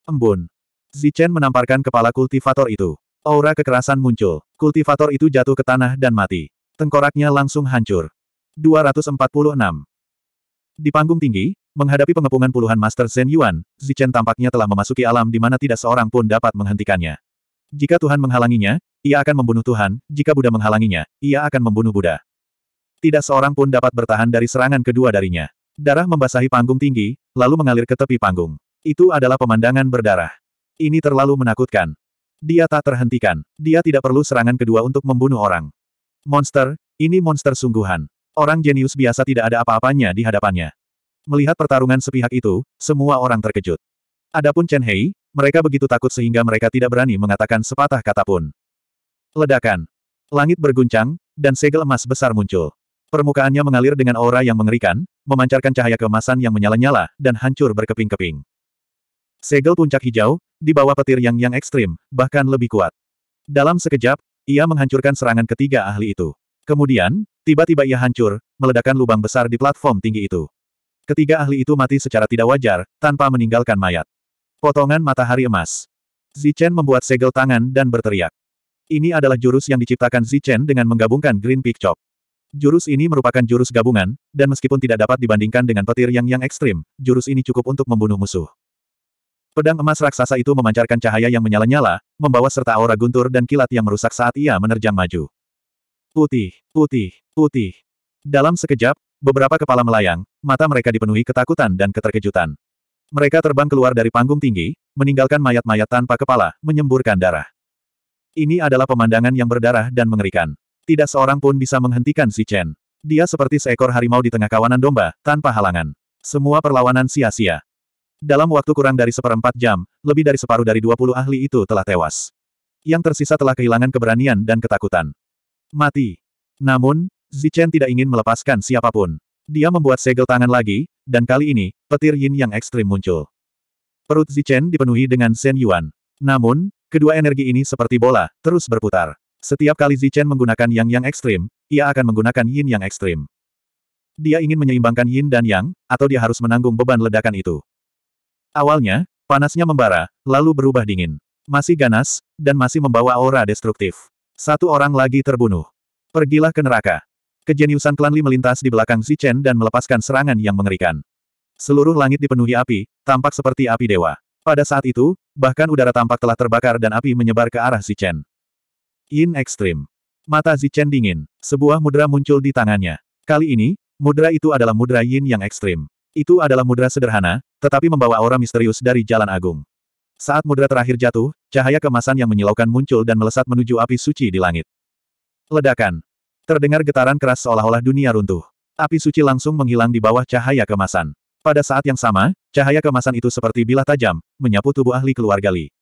S1: Embun. Zichen menamparkan kepala kultivator itu. Aura kekerasan muncul. Kultivator itu jatuh ke tanah dan mati. Tengkoraknya langsung hancur. 246. Di panggung tinggi, menghadapi pengepungan puluhan Master Zen Yuan, Zichen tampaknya telah memasuki alam di mana tidak seorang pun dapat menghentikannya. Jika Tuhan menghalanginya, ia akan membunuh Tuhan, jika Buddha menghalanginya, ia akan membunuh Buddha. Tidak seorang pun dapat bertahan dari serangan kedua darinya. Darah membasahi panggung tinggi, lalu mengalir ke tepi panggung. Itu adalah pemandangan berdarah. Ini terlalu menakutkan. Dia tak terhentikan. Dia tidak perlu serangan kedua untuk membunuh orang. Monster, ini monster sungguhan. Orang jenius biasa tidak ada apa-apanya di hadapannya. Melihat pertarungan sepihak itu, semua orang terkejut. Adapun Chen Hei, mereka begitu takut sehingga mereka tidak berani mengatakan sepatah kata pun. Ledakan. Langit berguncang, dan segel emas besar muncul. Permukaannya mengalir dengan aura yang mengerikan, memancarkan cahaya keemasan yang menyala-nyala, dan hancur berkeping-keping. Segel puncak hijau, di bawah petir yang yang ekstrim, bahkan lebih kuat. Dalam sekejap, ia menghancurkan serangan ketiga ahli itu. Kemudian, tiba-tiba ia hancur, meledakkan lubang besar di platform tinggi itu. Ketiga ahli itu mati secara tidak wajar, tanpa meninggalkan mayat. Potongan matahari emas. Zichen membuat segel tangan dan berteriak. Ini adalah jurus yang diciptakan Zichen dengan menggabungkan Green Peak Chop. Jurus ini merupakan jurus gabungan, dan meskipun tidak dapat dibandingkan dengan petir yang yang ekstrim, jurus ini cukup untuk membunuh musuh. Pedang emas raksasa itu memancarkan cahaya yang menyala-nyala, membawa serta aura guntur dan kilat yang merusak saat ia menerjang maju. Putih, putih, putih. Dalam sekejap, beberapa kepala melayang, mata mereka dipenuhi ketakutan dan keterkejutan. Mereka terbang keluar dari panggung tinggi, meninggalkan mayat-mayat tanpa kepala, menyemburkan darah. Ini adalah pemandangan yang berdarah dan mengerikan. Tidak seorang pun bisa menghentikan si Chen. Dia seperti seekor harimau di tengah kawanan domba, tanpa halangan. Semua perlawanan sia-sia. Dalam waktu kurang dari seperempat jam, lebih dari separuh dari 20 ahli itu telah tewas. Yang tersisa telah kehilangan keberanian dan ketakutan. Mati. Namun, Zichen tidak ingin melepaskan siapapun. Dia membuat segel tangan lagi, dan kali ini, petir yin yang ekstrim muncul. Perut Zichen dipenuhi dengan Shen Yuan. Namun, kedua energi ini seperti bola, terus berputar. Setiap kali Zichen menggunakan yang yang ekstrim, ia akan menggunakan yin yang ekstrim. Dia ingin menyeimbangkan yin dan yang, atau dia harus menanggung beban ledakan itu. Awalnya, panasnya membara, lalu berubah dingin. Masih ganas, dan masih membawa aura destruktif. Satu orang lagi terbunuh. Pergilah ke neraka. Kejeniusan klan Li melintas di belakang Zichen dan melepaskan serangan yang mengerikan. Seluruh langit dipenuhi api, tampak seperti api dewa. Pada saat itu, bahkan udara tampak telah terbakar dan api menyebar ke arah Zichen. In Extreme. Mata Zichen dingin. Sebuah mudra muncul di tangannya. Kali ini, mudra itu adalah mudra yin yang ekstrim. Itu adalah mudra sederhana, tetapi membawa aura misterius dari jalan agung. Saat mudra terakhir jatuh, cahaya kemasan yang menyilaukan muncul dan melesat menuju api suci di langit. Ledakan. Terdengar getaran keras seolah-olah dunia runtuh. Api suci langsung menghilang di bawah cahaya kemasan. Pada saat yang sama, cahaya kemasan itu seperti bilah tajam, menyapu tubuh ahli keluarga Li.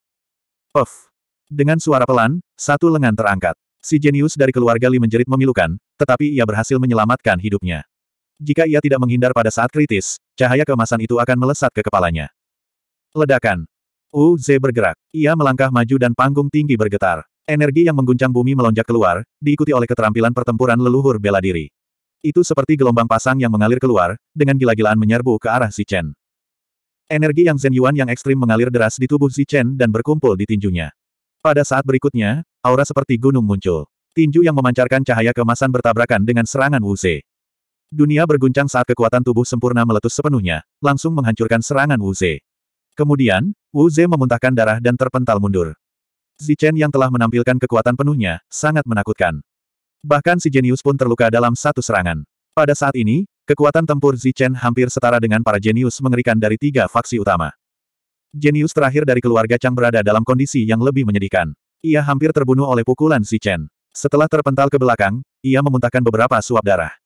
S1: Puff! Dengan suara pelan, satu lengan terangkat. Si jenius dari keluarga Li menjerit memilukan, tetapi ia berhasil menyelamatkan hidupnya. Jika ia tidak menghindar pada saat kritis, cahaya kemasan itu akan melesat ke kepalanya. Ledakan. Wu Ze bergerak. Ia melangkah maju dan panggung tinggi bergetar. Energi yang mengguncang bumi melonjak keluar, diikuti oleh keterampilan pertempuran leluhur bela diri. Itu seperti gelombang pasang yang mengalir keluar, dengan gila-gilaan menyerbu ke arah si Chen. Energi yang Zen Yuan yang ekstrim mengalir deras di tubuh si Chen dan berkumpul di tinjunya. Pada saat berikutnya, aura seperti gunung muncul. Tinju yang memancarkan cahaya kemasan bertabrakan dengan serangan Wu Ze. Dunia berguncang saat kekuatan tubuh sempurna meletus sepenuhnya, langsung menghancurkan serangan Wu Ze. Kemudian, Wu Ze memuntahkan darah dan terpental mundur. Zichen yang telah menampilkan kekuatan penuhnya, sangat menakutkan. Bahkan si jenius pun terluka dalam satu serangan. Pada saat ini, kekuatan tempur Zichen hampir setara dengan para jenius mengerikan dari tiga faksi utama. Jenius terakhir dari keluarga Chang berada dalam kondisi yang lebih menyedihkan. Ia hampir terbunuh oleh pukulan Zichen. Setelah terpental ke belakang, ia memuntahkan beberapa suap darah.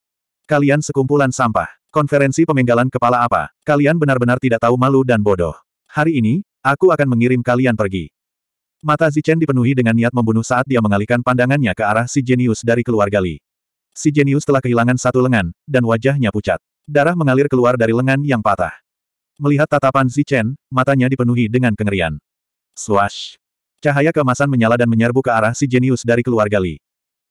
S1: Kalian sekumpulan sampah. Konferensi pemenggalan kepala apa? Kalian benar-benar tidak tahu malu dan bodoh. Hari ini, aku akan mengirim kalian pergi. Mata Zichen dipenuhi dengan niat membunuh saat dia mengalihkan pandangannya ke arah si jenius dari keluarga Li. Si jenius telah kehilangan satu lengan, dan wajahnya pucat. Darah mengalir keluar dari lengan yang patah. Melihat tatapan Zichen, matanya dipenuhi dengan kengerian. Swash! Cahaya kemasan menyala dan menyerbu ke arah si jenius dari keluarga Li.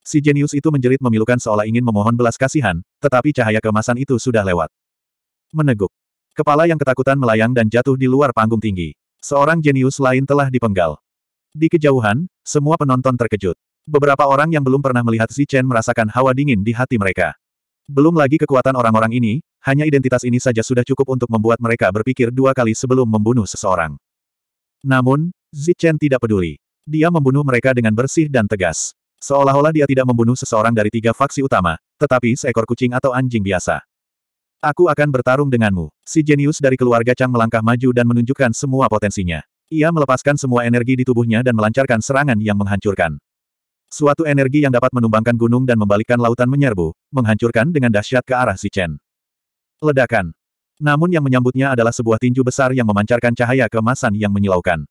S1: Si jenius itu menjerit memilukan seolah ingin memohon belas kasihan, tetapi cahaya kemasan itu sudah lewat. Meneguk. Kepala yang ketakutan melayang dan jatuh di luar panggung tinggi. Seorang jenius lain telah dipenggal. Di kejauhan, semua penonton terkejut. Beberapa orang yang belum pernah melihat Chen merasakan hawa dingin di hati mereka. Belum lagi kekuatan orang-orang ini, hanya identitas ini saja sudah cukup untuk membuat mereka berpikir dua kali sebelum membunuh seseorang. Namun, Chen tidak peduli. Dia membunuh mereka dengan bersih dan tegas. Seolah-olah dia tidak membunuh seseorang dari tiga faksi utama, tetapi seekor kucing atau anjing biasa. Aku akan bertarung denganmu. Si jenius dari keluarga Chang melangkah maju dan menunjukkan semua potensinya. Ia melepaskan semua energi di tubuhnya dan melancarkan serangan yang menghancurkan. Suatu energi yang dapat menumbangkan gunung dan membalikkan lautan menyerbu, menghancurkan dengan dahsyat ke arah Si Chen. Ledakan. Namun yang menyambutnya adalah sebuah tinju besar yang memancarkan cahaya kemasan yang menyilaukan.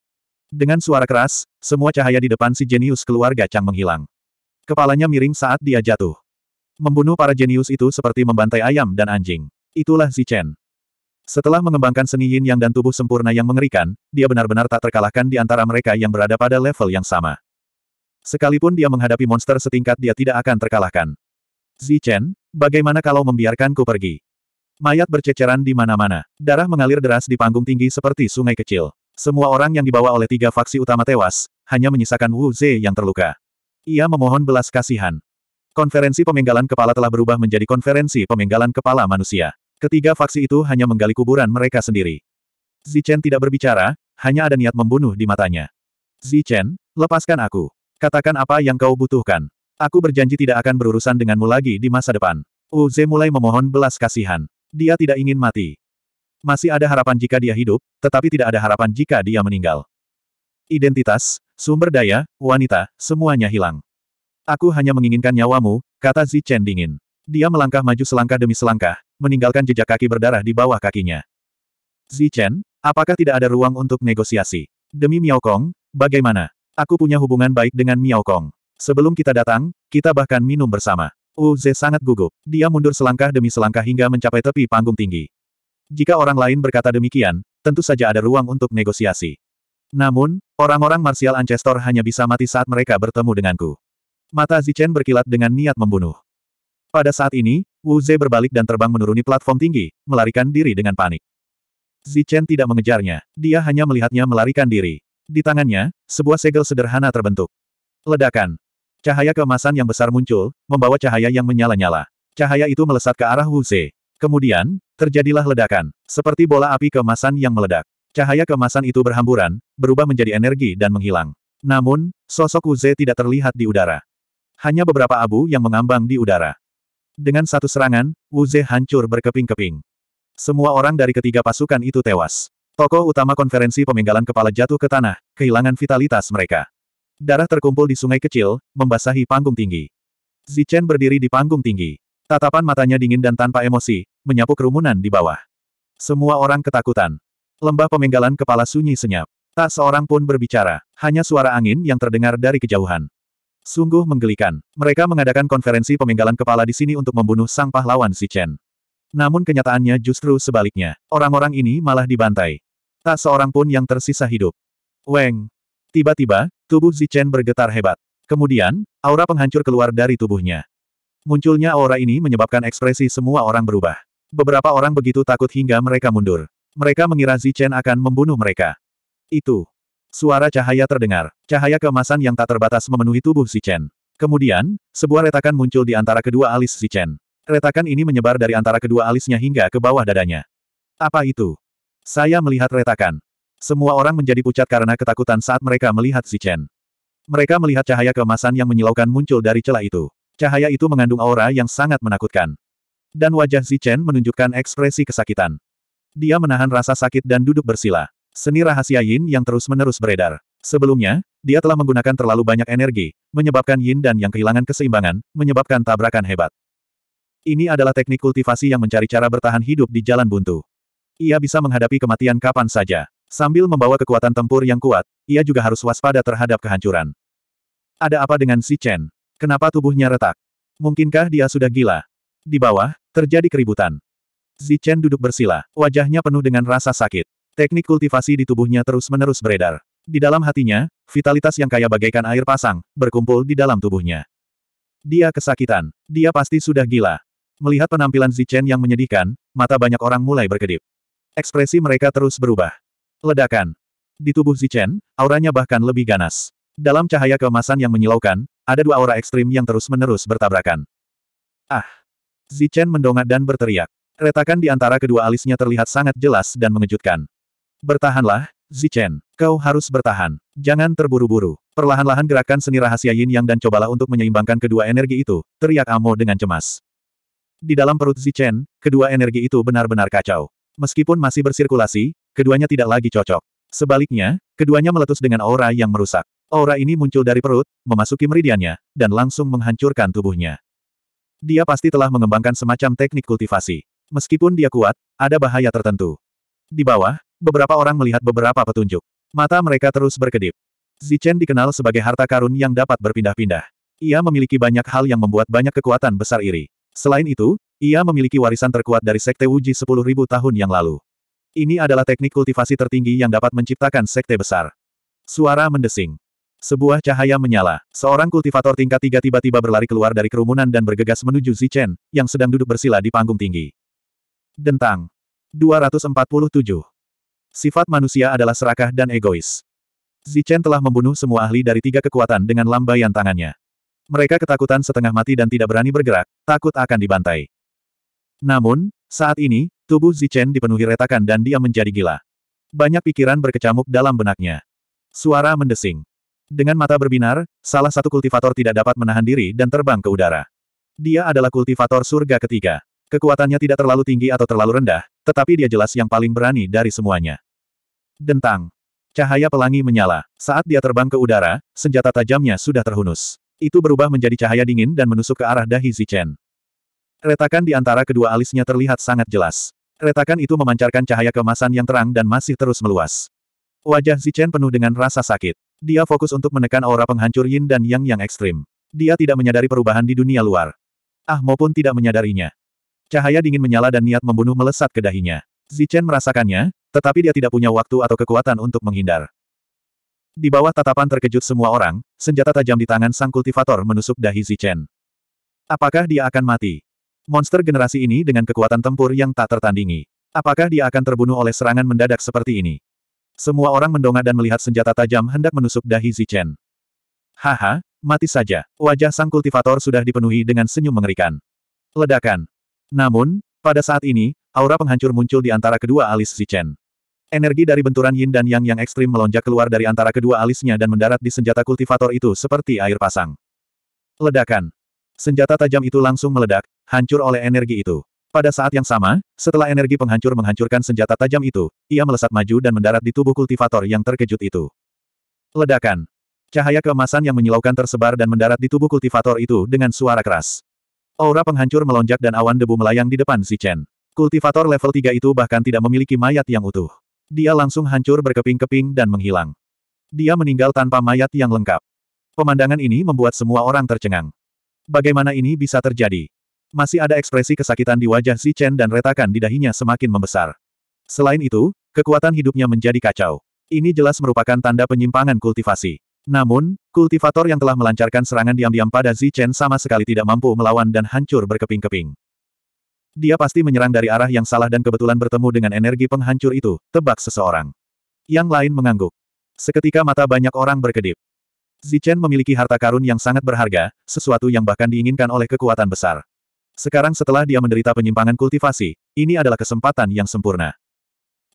S1: Dengan suara keras, semua cahaya di depan si jenius keluarga Chang menghilang. Kepalanya miring saat dia jatuh. Membunuh para jenius itu seperti membantai ayam dan anjing. Itulah si Chen. Setelah mengembangkan seni yin yang dan tubuh sempurna yang mengerikan, dia benar-benar tak terkalahkan di antara mereka yang berada pada level yang sama. Sekalipun dia menghadapi monster setingkat dia tidak akan terkalahkan. Zichen, bagaimana kalau membiarkanku pergi? Mayat berceceran di mana-mana. Darah mengalir deras di panggung tinggi seperti sungai kecil. Semua orang yang dibawa oleh tiga faksi utama tewas, hanya menyisakan Wu Ze yang terluka. Ia memohon belas kasihan. Konferensi pemenggalan kepala telah berubah menjadi konferensi pemenggalan kepala manusia. Ketiga faksi itu hanya menggali kuburan mereka sendiri. Zichen tidak berbicara, hanya ada niat membunuh di matanya. Zichen, lepaskan aku. Katakan apa yang kau butuhkan. Aku berjanji tidak akan berurusan denganmu lagi di masa depan. Uze mulai memohon belas kasihan. Dia tidak ingin mati. Masih ada harapan jika dia hidup, tetapi tidak ada harapan jika dia meninggal. Identitas, sumber daya, wanita, semuanya hilang. Aku hanya menginginkan nyawamu, kata Zichen dingin. Dia melangkah maju selangkah demi selangkah, meninggalkan jejak kaki berdarah di bawah kakinya. Zichen, apakah tidak ada ruang untuk negosiasi? Demi Miao Kong, bagaimana? Aku punya hubungan baik dengan Miao Kong. Sebelum kita datang, kita bahkan minum bersama. Wu oh, Ze sangat gugup. Dia mundur selangkah demi selangkah hingga mencapai tepi panggung tinggi. Jika orang lain berkata demikian, tentu saja ada ruang untuk negosiasi. Namun, orang-orang marsial Ancestor hanya bisa mati saat mereka bertemu denganku. Mata Zichen berkilat dengan niat membunuh. Pada saat ini, Wu Ze berbalik dan terbang menuruni platform tinggi, melarikan diri dengan panik. Zichen tidak mengejarnya, dia hanya melihatnya melarikan diri. Di tangannya, sebuah segel sederhana terbentuk. Ledakan. Cahaya kemasan yang besar muncul, membawa cahaya yang menyala-nyala. Cahaya itu melesat ke arah Wu Ze. Kemudian, terjadilah ledakan, seperti bola api kemasan yang meledak. Cahaya kemasan itu berhamburan, berubah menjadi energi dan menghilang. Namun, sosok Ze tidak terlihat di udara. Hanya beberapa abu yang mengambang di udara. Dengan satu serangan, Ze hancur berkeping-keping. Semua orang dari ketiga pasukan itu tewas. Tokoh utama konferensi pemenggalan kepala jatuh ke tanah, kehilangan vitalitas mereka. Darah terkumpul di sungai kecil, membasahi panggung tinggi. Zichen berdiri di panggung tinggi. Tatapan matanya dingin dan tanpa emosi, menyapu kerumunan di bawah. Semua orang ketakutan. Lembah pemenggalan kepala sunyi senyap. Tak seorang pun berbicara, hanya suara angin yang terdengar dari kejauhan. Sungguh menggelikan. Mereka mengadakan konferensi pemenggalan kepala di sini untuk membunuh sang pahlawan Si Chen. Namun kenyataannya justru sebaliknya. Orang-orang ini malah dibantai. Tak seorang pun yang tersisa hidup. Weng. Tiba-tiba, tubuh Si Chen bergetar hebat. Kemudian, aura penghancur keluar dari tubuhnya. Munculnya aura ini menyebabkan ekspresi semua orang berubah. Beberapa orang begitu takut hingga mereka mundur. Mereka mengira Zichen akan membunuh mereka. Itu. Suara cahaya terdengar. Cahaya keemasan yang tak terbatas memenuhi tubuh si Chen. Kemudian, sebuah retakan muncul di antara kedua alis si Chen. Retakan ini menyebar dari antara kedua alisnya hingga ke bawah dadanya. Apa itu? Saya melihat retakan. Semua orang menjadi pucat karena ketakutan saat mereka melihat si Chen. Mereka melihat cahaya keemasan yang menyilaukan muncul dari celah itu. Cahaya itu mengandung aura yang sangat menakutkan. Dan wajah si Chen menunjukkan ekspresi kesakitan. Dia menahan rasa sakit dan duduk bersila. Seni rahasia Yin yang terus-menerus beredar. Sebelumnya, dia telah menggunakan terlalu banyak energi, menyebabkan Yin dan Yang kehilangan keseimbangan, menyebabkan tabrakan hebat. Ini adalah teknik kultivasi yang mencari cara bertahan hidup di jalan buntu. Ia bisa menghadapi kematian kapan saja. Sambil membawa kekuatan tempur yang kuat, ia juga harus waspada terhadap kehancuran. Ada apa dengan si Chen? Kenapa tubuhnya retak? Mungkinkah dia sudah gila? Di bawah, terjadi keributan. Chen duduk bersila, wajahnya penuh dengan rasa sakit. Teknik kultivasi di tubuhnya terus-menerus beredar. Di dalam hatinya, vitalitas yang kaya bagaikan air pasang, berkumpul di dalam tubuhnya. Dia kesakitan. Dia pasti sudah gila. Melihat penampilan Zichen yang menyedihkan, mata banyak orang mulai berkedip. Ekspresi mereka terus berubah. Ledakan. Di tubuh Zichen, auranya bahkan lebih ganas. Dalam cahaya keemasan yang menyilaukan, ada dua aura ekstrim yang terus-menerus bertabrakan. Ah! Zichen mendongak dan berteriak. Retakan di antara kedua alisnya terlihat sangat jelas dan mengejutkan. Bertahanlah, Zichen. Kau harus bertahan. Jangan terburu-buru. Perlahan-lahan gerakan seni rahasia yin yang dan cobalah untuk menyeimbangkan kedua energi itu, teriak Amo dengan cemas. Di dalam perut Zichen, kedua energi itu benar-benar kacau. Meskipun masih bersirkulasi, keduanya tidak lagi cocok. Sebaliknya, keduanya meletus dengan aura yang merusak. Aura ini muncul dari perut, memasuki meridiannya, dan langsung menghancurkan tubuhnya. Dia pasti telah mengembangkan semacam teknik kultivasi. Meskipun dia kuat, ada bahaya tertentu. Di bawah, Beberapa orang melihat beberapa petunjuk. Mata mereka terus berkedip. Zichen dikenal sebagai harta karun yang dapat berpindah-pindah. Ia memiliki banyak hal yang membuat banyak kekuatan besar iri. Selain itu, ia memiliki warisan terkuat dari Sekte Wuji 10.000 tahun yang lalu. Ini adalah teknik kultivasi tertinggi yang dapat menciptakan sekte besar. Suara mendesing. Sebuah cahaya menyala. Seorang kultivator tingkat tiga tiba-tiba berlari keluar dari kerumunan dan bergegas menuju Zichen, yang sedang duduk bersila di panggung tinggi. Dentang. 247. Sifat manusia adalah serakah dan egois. Zichen telah membunuh semua ahli dari tiga kekuatan dengan lambaian tangannya. Mereka ketakutan setengah mati dan tidak berani bergerak, takut akan dibantai. Namun, saat ini, tubuh Zichen dipenuhi retakan dan dia menjadi gila. Banyak pikiran berkecamuk dalam benaknya. Suara mendesing. Dengan mata berbinar, salah satu kultivator tidak dapat menahan diri dan terbang ke udara. Dia adalah kultivator surga ketiga. Kekuatannya tidak terlalu tinggi atau terlalu rendah, tetapi dia jelas yang paling berani dari semuanya. Dentang. Cahaya pelangi menyala. Saat dia terbang ke udara, senjata tajamnya sudah terhunus. Itu berubah menjadi cahaya dingin dan menusuk ke arah dahi Zichen. Retakan di antara kedua alisnya terlihat sangat jelas. Retakan itu memancarkan cahaya kemasan yang terang dan masih terus meluas. Wajah Zichen penuh dengan rasa sakit. Dia fokus untuk menekan aura penghancur yin dan yang yang ekstrim. Dia tidak menyadari perubahan di dunia luar. Ah maupun tidak menyadarinya. Cahaya dingin menyala dan niat membunuh melesat ke dahinya. Zichen merasakannya, tetapi dia tidak punya waktu atau kekuatan untuk menghindar. Di bawah tatapan terkejut semua orang, senjata tajam di tangan sang kultivator menusuk dahi Zichen. Apakah dia akan mati? Monster generasi ini dengan kekuatan tempur yang tak tertandingi. Apakah dia akan terbunuh oleh serangan mendadak seperti ini? Semua orang mendongak dan melihat senjata tajam hendak menusuk dahi Zichen. Haha, mati saja. Wajah sang kultivator sudah dipenuhi dengan senyum mengerikan. Ledakan. Namun, pada saat ini, Aura penghancur muncul di antara kedua alis Si Chen. Energi dari benturan yin dan yang yang ekstrim melonjak keluar dari antara kedua alisnya dan mendarat di senjata kultivator itu seperti air pasang. Ledakan. Senjata tajam itu langsung meledak, hancur oleh energi itu. Pada saat yang sama, setelah energi penghancur menghancurkan senjata tajam itu, ia melesat maju dan mendarat di tubuh kultivator yang terkejut itu. Ledakan. Cahaya kemasan yang menyilaukan tersebar dan mendarat di tubuh kultivator itu dengan suara keras. Aura penghancur melonjak dan awan debu melayang di depan Si Chen. Kultivator level 3 itu bahkan tidak memiliki mayat yang utuh. Dia langsung hancur berkeping-keping dan menghilang. Dia meninggal tanpa mayat yang lengkap. Pemandangan ini membuat semua orang tercengang. Bagaimana ini bisa terjadi? Masih ada ekspresi kesakitan di wajah Si Chen dan retakan di dahinya semakin membesar. Selain itu, kekuatan hidupnya menjadi kacau. Ini jelas merupakan tanda penyimpangan kultivasi. Namun, kultivator yang telah melancarkan serangan diam-diam pada Zi Chen sama sekali tidak mampu melawan dan hancur berkeping-keping. Dia pasti menyerang dari arah yang salah dan kebetulan bertemu dengan energi penghancur itu, tebak seseorang. Yang lain mengangguk. Seketika mata banyak orang berkedip. Zichen memiliki harta karun yang sangat berharga, sesuatu yang bahkan diinginkan oleh kekuatan besar. Sekarang setelah dia menderita penyimpangan kultivasi, ini adalah kesempatan yang sempurna.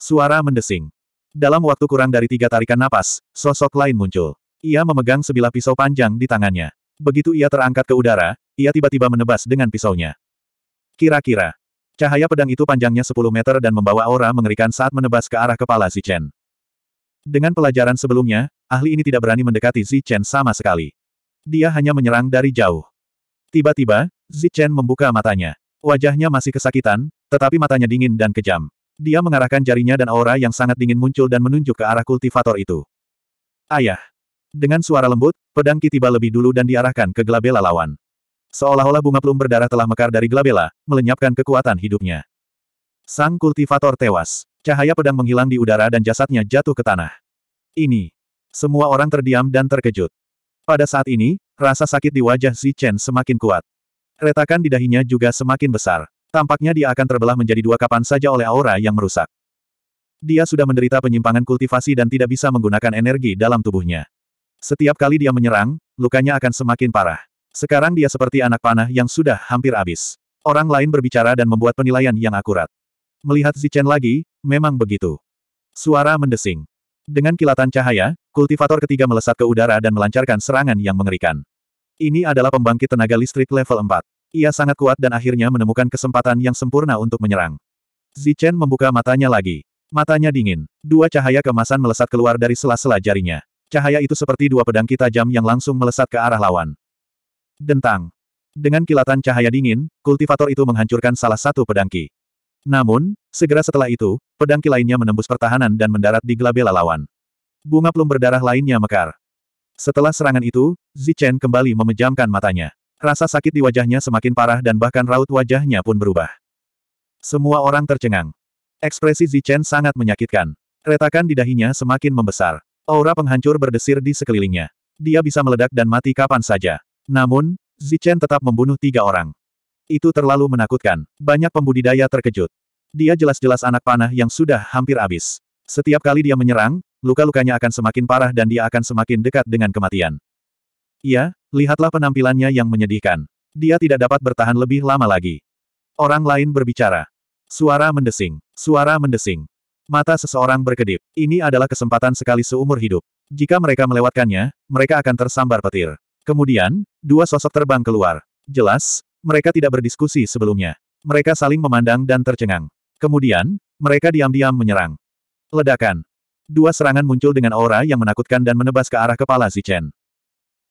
S1: Suara mendesing. Dalam waktu kurang dari tiga tarikan napas, sosok lain muncul. Ia memegang sebilah pisau panjang di tangannya. Begitu ia terangkat ke udara, ia tiba-tiba menebas dengan pisaunya. Kira-kira. Cahaya pedang itu panjangnya 10 meter dan membawa aura mengerikan saat menebas ke arah kepala Zichen. Dengan pelajaran sebelumnya, ahli ini tidak berani mendekati Zichen sama sekali. Dia hanya menyerang dari jauh. Tiba-tiba, Zichen membuka matanya. Wajahnya masih kesakitan, tetapi matanya dingin dan kejam. Dia mengarahkan jarinya dan aura yang sangat dingin muncul dan menunjuk ke arah kultivator itu. Ayah. Dengan suara lembut, pedang Ki tiba lebih dulu dan diarahkan ke gelabela lawan. Seolah-olah bunga plum berdarah telah mekar dari Glabella, melenyapkan kekuatan hidupnya. Sang kultivator tewas. Cahaya pedang menghilang di udara dan jasadnya jatuh ke tanah. Ini. Semua orang terdiam dan terkejut. Pada saat ini, rasa sakit di wajah Xi Chen semakin kuat. Retakan di dahinya juga semakin besar. Tampaknya dia akan terbelah menjadi dua kapan saja oleh aura yang merusak. Dia sudah menderita penyimpangan kultivasi dan tidak bisa menggunakan energi dalam tubuhnya. Setiap kali dia menyerang, lukanya akan semakin parah. Sekarang dia seperti anak panah yang sudah hampir habis. Orang lain berbicara dan membuat penilaian yang akurat. Melihat Zichen lagi, memang begitu. Suara mendesing. Dengan kilatan cahaya, kultivator ketiga melesat ke udara dan melancarkan serangan yang mengerikan. Ini adalah pembangkit tenaga listrik level 4. Ia sangat kuat dan akhirnya menemukan kesempatan yang sempurna untuk menyerang. Zichen membuka matanya lagi. Matanya dingin. Dua cahaya kemasan melesat keluar dari sela-sela jarinya. Cahaya itu seperti dua pedang kita jam yang langsung melesat ke arah lawan. Dentang. Dengan kilatan cahaya dingin, kultivator itu menghancurkan salah satu pedangki. Namun, segera setelah itu, pedangki lainnya menembus pertahanan dan mendarat di gelabela lawan. Bunga plum berdarah lainnya mekar. Setelah serangan itu, Zichen kembali memejamkan matanya. Rasa sakit di wajahnya semakin parah dan bahkan raut wajahnya pun berubah. Semua orang tercengang. Ekspresi Zichen sangat menyakitkan. Retakan di dahinya semakin membesar. Aura penghancur berdesir di sekelilingnya. Dia bisa meledak dan mati kapan saja. Namun, Zichen tetap membunuh tiga orang. Itu terlalu menakutkan. Banyak pembudidaya terkejut. Dia jelas-jelas anak panah yang sudah hampir habis. Setiap kali dia menyerang, luka-lukanya akan semakin parah dan dia akan semakin dekat dengan kematian. Iya, lihatlah penampilannya yang menyedihkan. Dia tidak dapat bertahan lebih lama lagi. Orang lain berbicara. Suara mendesing. Suara mendesing. Mata seseorang berkedip. Ini adalah kesempatan sekali seumur hidup. Jika mereka melewatkannya, mereka akan tersambar petir. Kemudian, dua sosok terbang keluar. Jelas, mereka tidak berdiskusi sebelumnya. Mereka saling memandang dan tercengang. Kemudian, mereka diam-diam menyerang. Ledakan. Dua serangan muncul dengan aura yang menakutkan dan menebas ke arah kepala Zichen.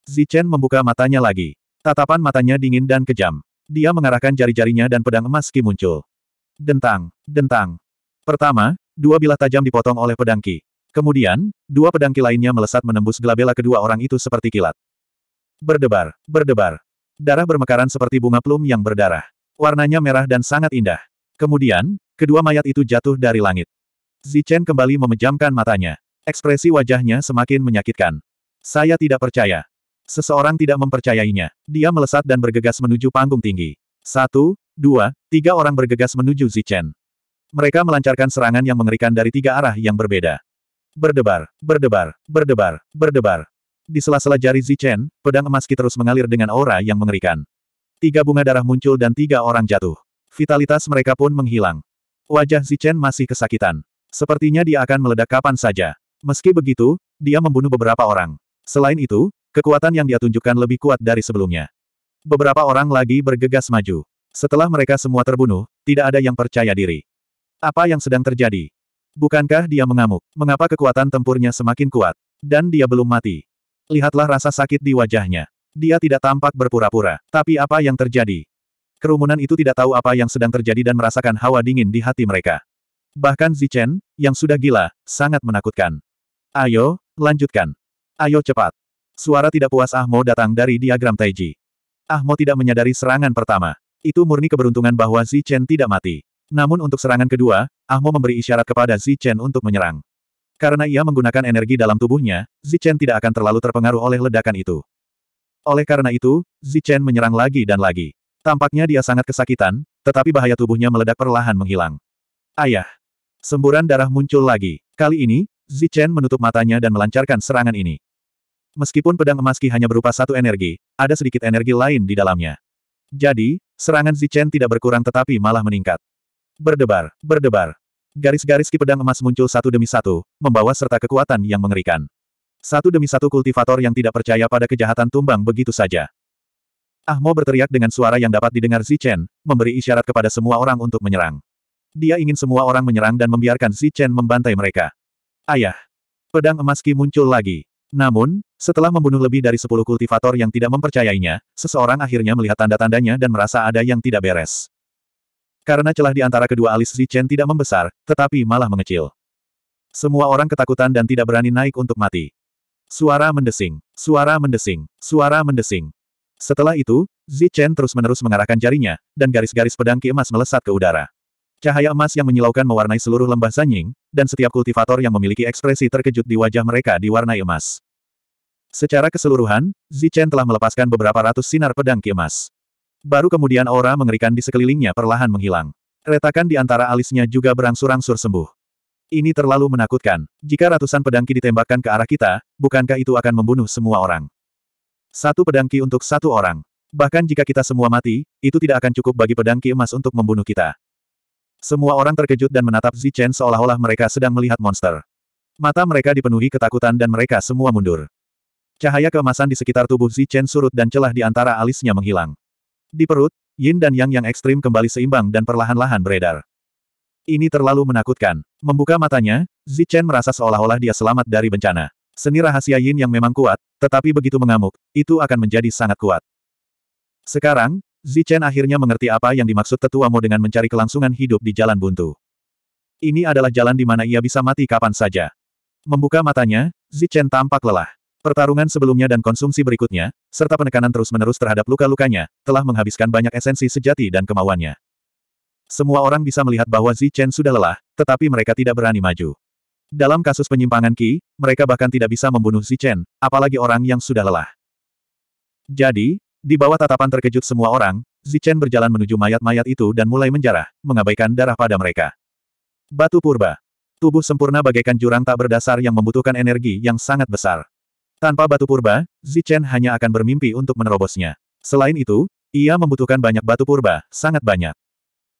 S1: Zichen membuka matanya lagi. Tatapan matanya dingin dan kejam. Dia mengarahkan jari-jarinya dan pedang emas Ki muncul. Dentang, dentang. Pertama, dua bilah tajam dipotong oleh pedang Ki. Kemudian, dua pedang Ki lainnya melesat menembus gelabela kedua orang itu seperti kilat. Berdebar, berdebar. Darah bermekaran seperti bunga plum yang berdarah. Warnanya merah dan sangat indah. Kemudian, kedua mayat itu jatuh dari langit. Zichen kembali memejamkan matanya. Ekspresi wajahnya semakin menyakitkan. Saya tidak percaya. Seseorang tidak mempercayainya. Dia melesat dan bergegas menuju panggung tinggi. Satu, dua, tiga orang bergegas menuju Zichen. Mereka melancarkan serangan yang mengerikan dari tiga arah yang berbeda. Berdebar, berdebar, berdebar, berdebar. Di sela-sela jari Zichen, pedang emas Ki terus mengalir dengan aura yang mengerikan. Tiga bunga darah muncul dan tiga orang jatuh. Vitalitas mereka pun menghilang. Wajah Zichen masih kesakitan. Sepertinya dia akan meledak kapan saja. Meski begitu, dia membunuh beberapa orang. Selain itu, kekuatan yang dia tunjukkan lebih kuat dari sebelumnya. Beberapa orang lagi bergegas maju. Setelah mereka semua terbunuh, tidak ada yang percaya diri. Apa yang sedang terjadi? Bukankah dia mengamuk? Mengapa kekuatan tempurnya semakin kuat? Dan dia belum mati. Lihatlah rasa sakit di wajahnya. Dia tidak tampak berpura-pura. Tapi apa yang terjadi? Kerumunan itu tidak tahu apa yang sedang terjadi dan merasakan hawa dingin di hati mereka. Bahkan Zichen, yang sudah gila, sangat menakutkan. Ayo, lanjutkan. Ayo cepat. Suara tidak puas Ahmo datang dari diagram Taiji. Ahmo tidak menyadari serangan pertama. Itu murni keberuntungan bahwa Zichen tidak mati. Namun untuk serangan kedua, Ahmo memberi isyarat kepada Zichen untuk menyerang. Karena ia menggunakan energi dalam tubuhnya, Zichen tidak akan terlalu terpengaruh oleh ledakan itu. Oleh karena itu, Zichen menyerang lagi dan lagi. Tampaknya dia sangat kesakitan, tetapi bahaya tubuhnya meledak perlahan menghilang. Ayah! Semburan darah muncul lagi. Kali ini, Zichen menutup matanya dan melancarkan serangan ini. Meskipun pedang emas Ki hanya berupa satu energi, ada sedikit energi lain di dalamnya. Jadi, serangan Zichen tidak berkurang tetapi malah meningkat. Berdebar, berdebar, Garis-garis ki pedang emas muncul satu demi satu, membawa serta kekuatan yang mengerikan. Satu demi satu kultivator yang tidak percaya pada kejahatan tumbang begitu saja. Ahmo berteriak dengan suara yang dapat didengar Zichen, memberi isyarat kepada semua orang untuk menyerang. Dia ingin semua orang menyerang dan membiarkan Zichen membantai mereka. Ayah! Pedang emas Ki muncul lagi. Namun, setelah membunuh lebih dari sepuluh kultivator yang tidak mempercayainya, seseorang akhirnya melihat tanda-tandanya dan merasa ada yang tidak beres. Karena celah di antara kedua alis Zichen tidak membesar, tetapi malah mengecil. Semua orang ketakutan dan tidak berani naik untuk mati. Suara mendesing, suara mendesing, suara mendesing. Setelah itu, Zichen terus-menerus mengarahkan jarinya, dan garis-garis pedang ki emas melesat ke udara. Cahaya emas yang menyilaukan mewarnai seluruh lembah Sanying, dan setiap kultivator yang memiliki ekspresi terkejut di wajah mereka diwarnai emas. Secara keseluruhan, Zichen telah melepaskan beberapa ratus sinar pedang ki emas. Baru kemudian aura mengerikan di sekelilingnya perlahan menghilang. Retakan di antara alisnya juga berangsur-angsur sembuh. Ini terlalu menakutkan. Jika ratusan pedangki ditembakkan ke arah kita, bukankah itu akan membunuh semua orang? Satu pedangki untuk satu orang. Bahkan jika kita semua mati, itu tidak akan cukup bagi pedangki emas untuk membunuh kita. Semua orang terkejut dan menatap Zichen seolah-olah mereka sedang melihat monster. Mata mereka dipenuhi ketakutan dan mereka semua mundur. Cahaya keemasan di sekitar tubuh Zichen surut dan celah di antara alisnya menghilang. Di perut, yin dan yang yang ekstrim kembali seimbang dan perlahan-lahan beredar. Ini terlalu menakutkan. Membuka matanya, Zichen merasa seolah-olah dia selamat dari bencana. Seni rahasia yin yang memang kuat, tetapi begitu mengamuk, itu akan menjadi sangat kuat. Sekarang, Zichen akhirnya mengerti apa yang dimaksud Tetua Mo dengan mencari kelangsungan hidup di jalan buntu. Ini adalah jalan di mana ia bisa mati kapan saja. Membuka matanya, Zichen tampak lelah. Pertarungan sebelumnya dan konsumsi berikutnya, serta penekanan terus-menerus terhadap luka-lukanya, telah menghabiskan banyak esensi sejati dan kemauannya. Semua orang bisa melihat bahwa Zi Chen sudah lelah, tetapi mereka tidak berani maju. Dalam kasus penyimpangan Qi, mereka bahkan tidak bisa membunuh Zi Chen, apalagi orang yang sudah lelah. Jadi, di bawah tatapan terkejut semua orang, Zi Chen berjalan menuju mayat-mayat itu dan mulai menjarah, mengabaikan darah pada mereka. Batu Purba. Tubuh sempurna bagaikan jurang tak berdasar yang membutuhkan energi yang sangat besar. Tanpa batu purba, Zichen hanya akan bermimpi untuk menerobosnya. Selain itu, ia membutuhkan banyak batu purba, sangat banyak.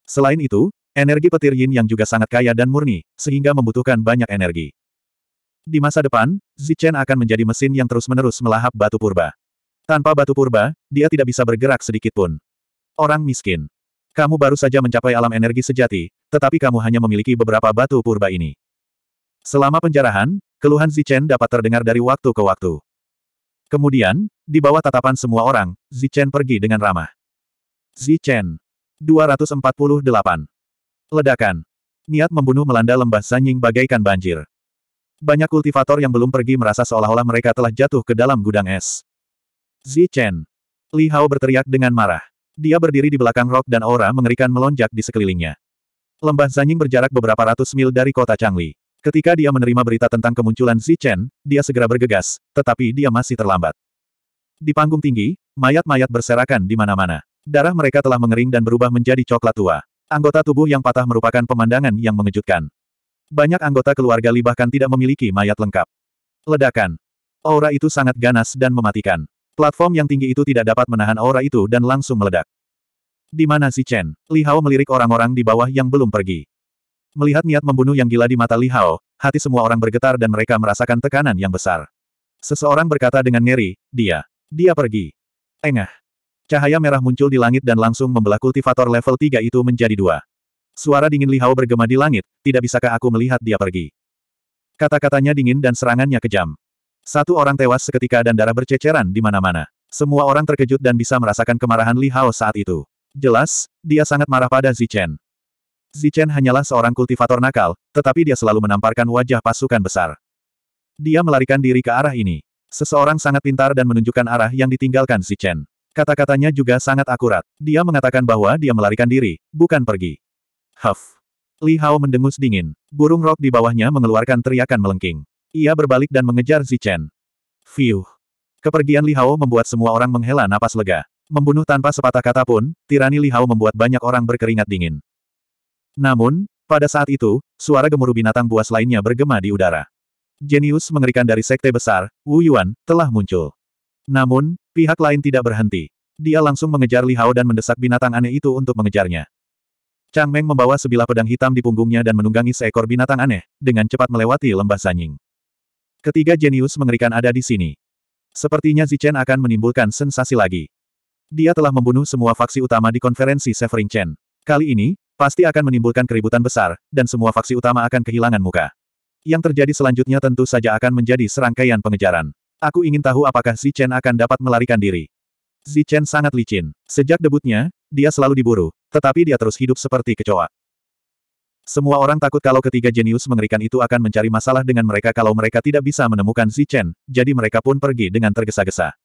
S1: Selain itu, energi petir yin yang juga sangat kaya dan murni, sehingga membutuhkan banyak energi. Di masa depan, Zichen akan menjadi mesin yang terus-menerus melahap batu purba. Tanpa batu purba, dia tidak bisa bergerak sedikit pun. Orang miskin. Kamu baru saja mencapai alam energi sejati, tetapi kamu hanya memiliki beberapa batu purba ini. Selama penjarahan, Keluhan Zichen dapat terdengar dari waktu ke waktu. Kemudian, di bawah tatapan semua orang, Zichen pergi dengan ramah. Zichen. 248. Ledakan. Niat membunuh melanda lembah Sanying bagaikan banjir. Banyak kultivator yang belum pergi merasa seolah-olah mereka telah jatuh ke dalam gudang es. Zichen. Li Hao berteriak dengan marah. Dia berdiri di belakang rok dan aura mengerikan melonjak di sekelilingnya. Lembah Zanying berjarak beberapa ratus mil dari kota Changli. Ketika dia menerima berita tentang kemunculan Xi Chen, dia segera bergegas, tetapi dia masih terlambat. Di panggung tinggi, mayat-mayat berserakan di mana-mana. Darah mereka telah mengering dan berubah menjadi coklat tua. Anggota tubuh yang patah merupakan pemandangan yang mengejutkan. Banyak anggota keluarga Li bahkan tidak memiliki mayat lengkap. Ledakan. Aura itu sangat ganas dan mematikan. Platform yang tinggi itu tidak dapat menahan aura itu dan langsung meledak. Di mana si Chen? Li Hao melirik orang-orang di bawah yang belum pergi. Melihat niat membunuh yang gila di mata Li Hao, hati semua orang bergetar dan mereka merasakan tekanan yang besar. Seseorang berkata dengan ngeri, dia. Dia pergi. Engah. Cahaya merah muncul di langit dan langsung membelah kultivator level 3 itu menjadi dua. Suara dingin Li Hao bergema di langit, tidak bisakah aku melihat dia pergi. Kata-katanya dingin dan serangannya kejam. Satu orang tewas seketika dan darah berceceran di mana-mana. Semua orang terkejut dan bisa merasakan kemarahan Li Hao saat itu. Jelas, dia sangat marah pada Zichen. Zichen hanyalah seorang kultivator nakal, tetapi dia selalu menamparkan wajah pasukan besar. Dia melarikan diri ke arah ini. Seseorang sangat pintar dan menunjukkan arah yang ditinggalkan Zichen. Kata-katanya juga sangat akurat. Dia mengatakan bahwa dia melarikan diri, bukan pergi. Huff. Li Hao mendengus dingin. Burung rok di bawahnya mengeluarkan teriakan melengking. Ia berbalik dan mengejar Zichen. Fiuh. Kepergian Li Hao membuat semua orang menghela napas lega. Membunuh tanpa sepatah kata pun, tirani Li Hao membuat banyak orang berkeringat dingin. Namun, pada saat itu, suara gemuruh binatang buas lainnya bergema di udara. Jenius mengerikan dari sekte besar, Wu Yuan, telah muncul. Namun, pihak lain tidak berhenti. Dia langsung mengejar Li Hao dan mendesak binatang aneh itu untuk mengejarnya. Chang Meng membawa sebilah pedang hitam di punggungnya dan menunggangi seekor binatang aneh, dengan cepat melewati lembah Sanying. Ketiga jenius mengerikan ada di sini. Sepertinya Zichen akan menimbulkan sensasi lagi. Dia telah membunuh semua faksi utama di konferensi Severing Chen. Kali ini, Pasti akan menimbulkan keributan besar, dan semua faksi utama akan kehilangan muka. Yang terjadi selanjutnya tentu saja akan menjadi serangkaian pengejaran. Aku ingin tahu apakah Xi Chen akan dapat melarikan diri. Xi Chen sangat licin. Sejak debutnya, dia selalu diburu, tetapi dia terus hidup seperti kecoa. Semua orang takut kalau ketiga jenius mengerikan itu akan mencari masalah dengan mereka kalau mereka tidak bisa menemukan Xi Chen, jadi mereka pun pergi dengan tergesa-gesa.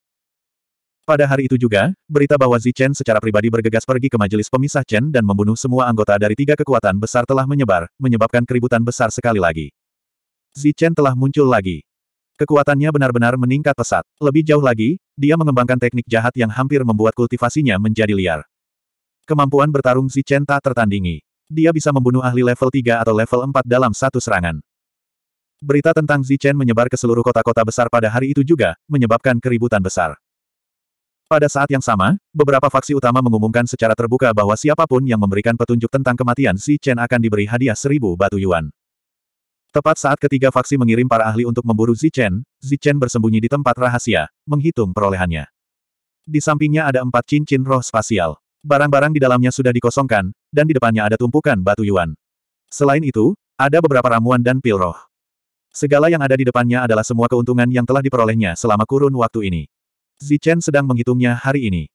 S1: Pada hari itu juga, berita bahwa Zi Chen secara pribadi bergegas pergi ke majelis pemisah Chen dan membunuh semua anggota dari tiga kekuatan besar telah menyebar, menyebabkan keributan besar sekali lagi. Zi Chen telah muncul lagi. Kekuatannya benar-benar meningkat pesat. Lebih jauh lagi, dia mengembangkan teknik jahat yang hampir membuat kultivasinya menjadi liar. Kemampuan bertarung Zichen Chen tak tertandingi. Dia bisa membunuh ahli level 3 atau level 4 dalam satu serangan. Berita tentang Zi Chen menyebar ke seluruh kota-kota besar pada hari itu juga, menyebabkan keributan besar. Pada saat yang sama, beberapa faksi utama mengumumkan secara terbuka bahwa siapapun yang memberikan petunjuk tentang kematian si Chen akan diberi hadiah seribu batu yuan. Tepat saat ketiga faksi mengirim para ahli untuk memburu Zi Chen, Zi Chen bersembunyi di tempat rahasia, menghitung perolehannya. Di sampingnya ada empat cincin roh spasial. Barang-barang di dalamnya sudah dikosongkan, dan di depannya ada tumpukan batu yuan. Selain itu, ada beberapa ramuan dan pil roh. Segala yang ada di depannya adalah semua keuntungan yang telah diperolehnya selama kurun waktu ini. Zichen sedang menghitungnya hari ini.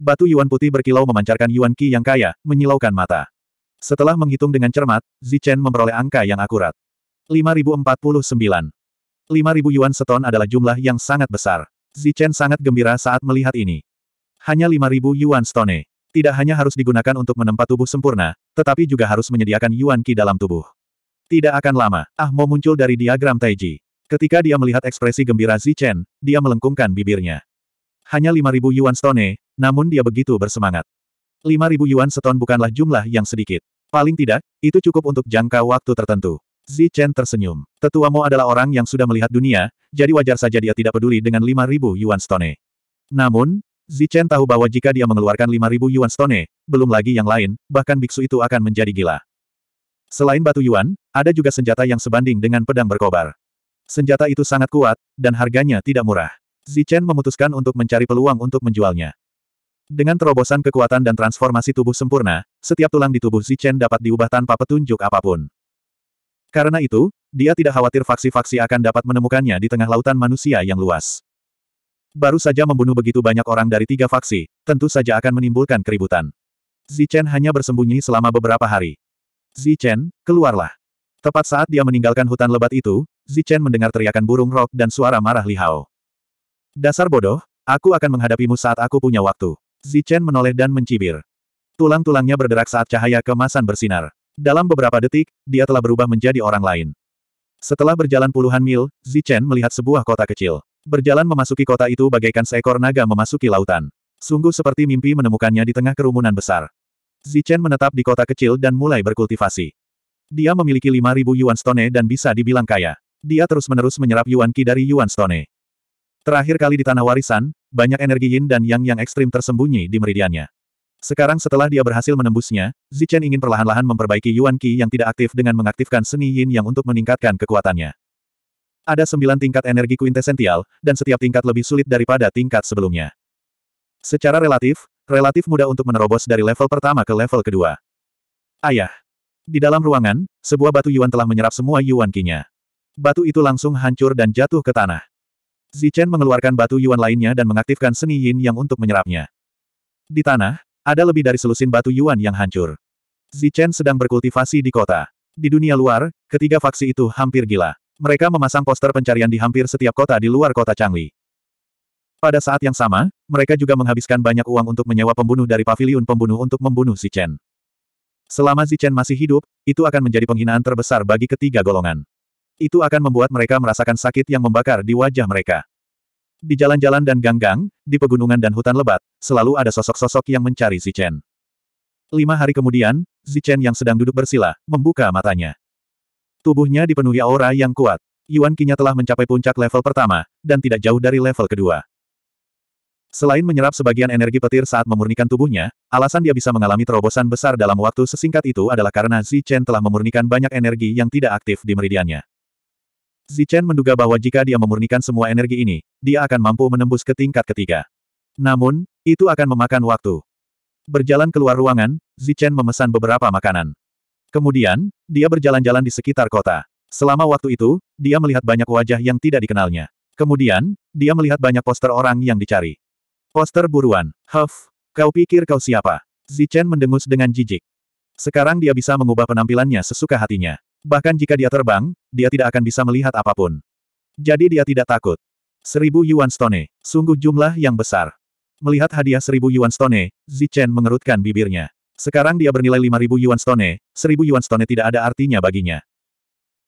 S1: Batu Yuan putih berkilau memancarkan Yuan Qi yang kaya, menyilaukan mata. Setelah menghitung dengan cermat, Zichen memperoleh angka yang akurat. 5049. 5000 Yuan seton adalah jumlah yang sangat besar. Zichen sangat gembira saat melihat ini. Hanya 5000 Yuan stone. Tidak hanya harus digunakan untuk menempat tubuh sempurna, tetapi juga harus menyediakan Yuan Qi dalam tubuh. Tidak akan lama, Ah Mo muncul dari diagram Taiji. Ketika dia melihat ekspresi gembira Zichen, dia melengkungkan bibirnya. Hanya 5.000 yuan stone, namun dia begitu bersemangat. 5.000 yuan seton bukanlah jumlah yang sedikit. Paling tidak, itu cukup untuk jangka waktu tertentu. Zi Chen tersenyum. Tetua Mo adalah orang yang sudah melihat dunia, jadi wajar saja dia tidak peduli dengan 5.000 yuan stone. Namun, Zi Chen tahu bahwa jika dia mengeluarkan 5.000 yuan stone, belum lagi yang lain, bahkan biksu itu akan menjadi gila. Selain batu yuan, ada juga senjata yang sebanding dengan pedang berkobar. Senjata itu sangat kuat, dan harganya tidak murah. Zichen memutuskan untuk mencari peluang untuk menjualnya. Dengan terobosan kekuatan dan transformasi tubuh sempurna, setiap tulang di tubuh Zichen dapat diubah tanpa petunjuk apapun. Karena itu, dia tidak khawatir faksi-faksi akan dapat menemukannya di tengah lautan manusia yang luas. Baru saja membunuh begitu banyak orang dari tiga faksi, tentu saja akan menimbulkan keributan. Zichen hanya bersembunyi selama beberapa hari. Zichen, keluarlah. Tepat saat dia meninggalkan hutan lebat itu, Zichen mendengar teriakan burung rok dan suara marah Lihao. Dasar bodoh, aku akan menghadapimu saat aku punya waktu. Zichen menoleh dan mencibir. Tulang-tulangnya berderak saat cahaya kemasan bersinar. Dalam beberapa detik, dia telah berubah menjadi orang lain. Setelah berjalan puluhan mil, Zichen melihat sebuah kota kecil. Berjalan memasuki kota itu bagaikan seekor naga memasuki lautan. Sungguh seperti mimpi menemukannya di tengah kerumunan besar. Zichen menetap di kota kecil dan mulai berkultivasi. Dia memiliki 5.000 Yuan Stone dan bisa dibilang kaya. Dia terus-menerus menyerap Yuan Qi dari Yuan Stone. Terakhir kali di Tanah Warisan, banyak energi yin dan yang yang ekstrim tersembunyi di meridiannya. Sekarang setelah dia berhasil menembusnya, Zichen ingin perlahan-lahan memperbaiki Yuan Qi yang tidak aktif dengan mengaktifkan seni yin yang untuk meningkatkan kekuatannya. Ada sembilan tingkat energi kuintesensial, dan setiap tingkat lebih sulit daripada tingkat sebelumnya. Secara relatif, relatif mudah untuk menerobos dari level pertama ke level kedua. Ayah. Di dalam ruangan, sebuah batu Yuan telah menyerap semua Yuan Qi-nya. Batu itu langsung hancur dan jatuh ke tanah. Zichen mengeluarkan batu Yuan lainnya dan mengaktifkan seni Yin yang untuk menyerapnya. Di tanah, ada lebih dari selusin batu Yuan yang hancur. Zichen sedang berkultivasi di kota. Di dunia luar, ketiga faksi itu hampir gila. Mereka memasang poster pencarian di hampir setiap kota di luar kota Changli. Pada saat yang sama, mereka juga menghabiskan banyak uang untuk menyewa pembunuh dari paviliun pembunuh untuk membunuh Zichen. Selama Zichen masih hidup, itu akan menjadi penghinaan terbesar bagi ketiga golongan. Itu akan membuat mereka merasakan sakit yang membakar di wajah mereka. Di jalan-jalan dan gang-gang, di pegunungan dan hutan lebat, selalu ada sosok-sosok yang mencari Zichen. Lima hari kemudian, Zichen yang sedang duduk bersila, membuka matanya. Tubuhnya dipenuhi aura yang kuat. Yuan Qinya telah mencapai puncak level pertama, dan tidak jauh dari level kedua. Selain menyerap sebagian energi petir saat memurnikan tubuhnya, alasan dia bisa mengalami terobosan besar dalam waktu sesingkat itu adalah karena Zichen telah memurnikan banyak energi yang tidak aktif di meridiannya. Zichen menduga bahwa jika dia memurnikan semua energi ini, dia akan mampu menembus ke tingkat ketiga. Namun, itu akan memakan waktu. Berjalan keluar ruangan, Zichen memesan beberapa makanan. Kemudian, dia berjalan-jalan di sekitar kota. Selama waktu itu, dia melihat banyak wajah yang tidak dikenalnya. Kemudian, dia melihat banyak poster orang yang dicari. Poster buruan. Huff, kau pikir kau siapa? Zichen mendengus dengan jijik. Sekarang dia bisa mengubah penampilannya sesuka hatinya. Bahkan jika dia terbang, dia tidak akan bisa melihat apapun. Jadi dia tidak takut. Seribu Yuan Stone, sungguh jumlah yang besar. Melihat hadiah seribu Yuan Stone, Zichen mengerutkan bibirnya. Sekarang dia bernilai lima ribu Yuan Stone, seribu Yuan Stone tidak ada artinya baginya.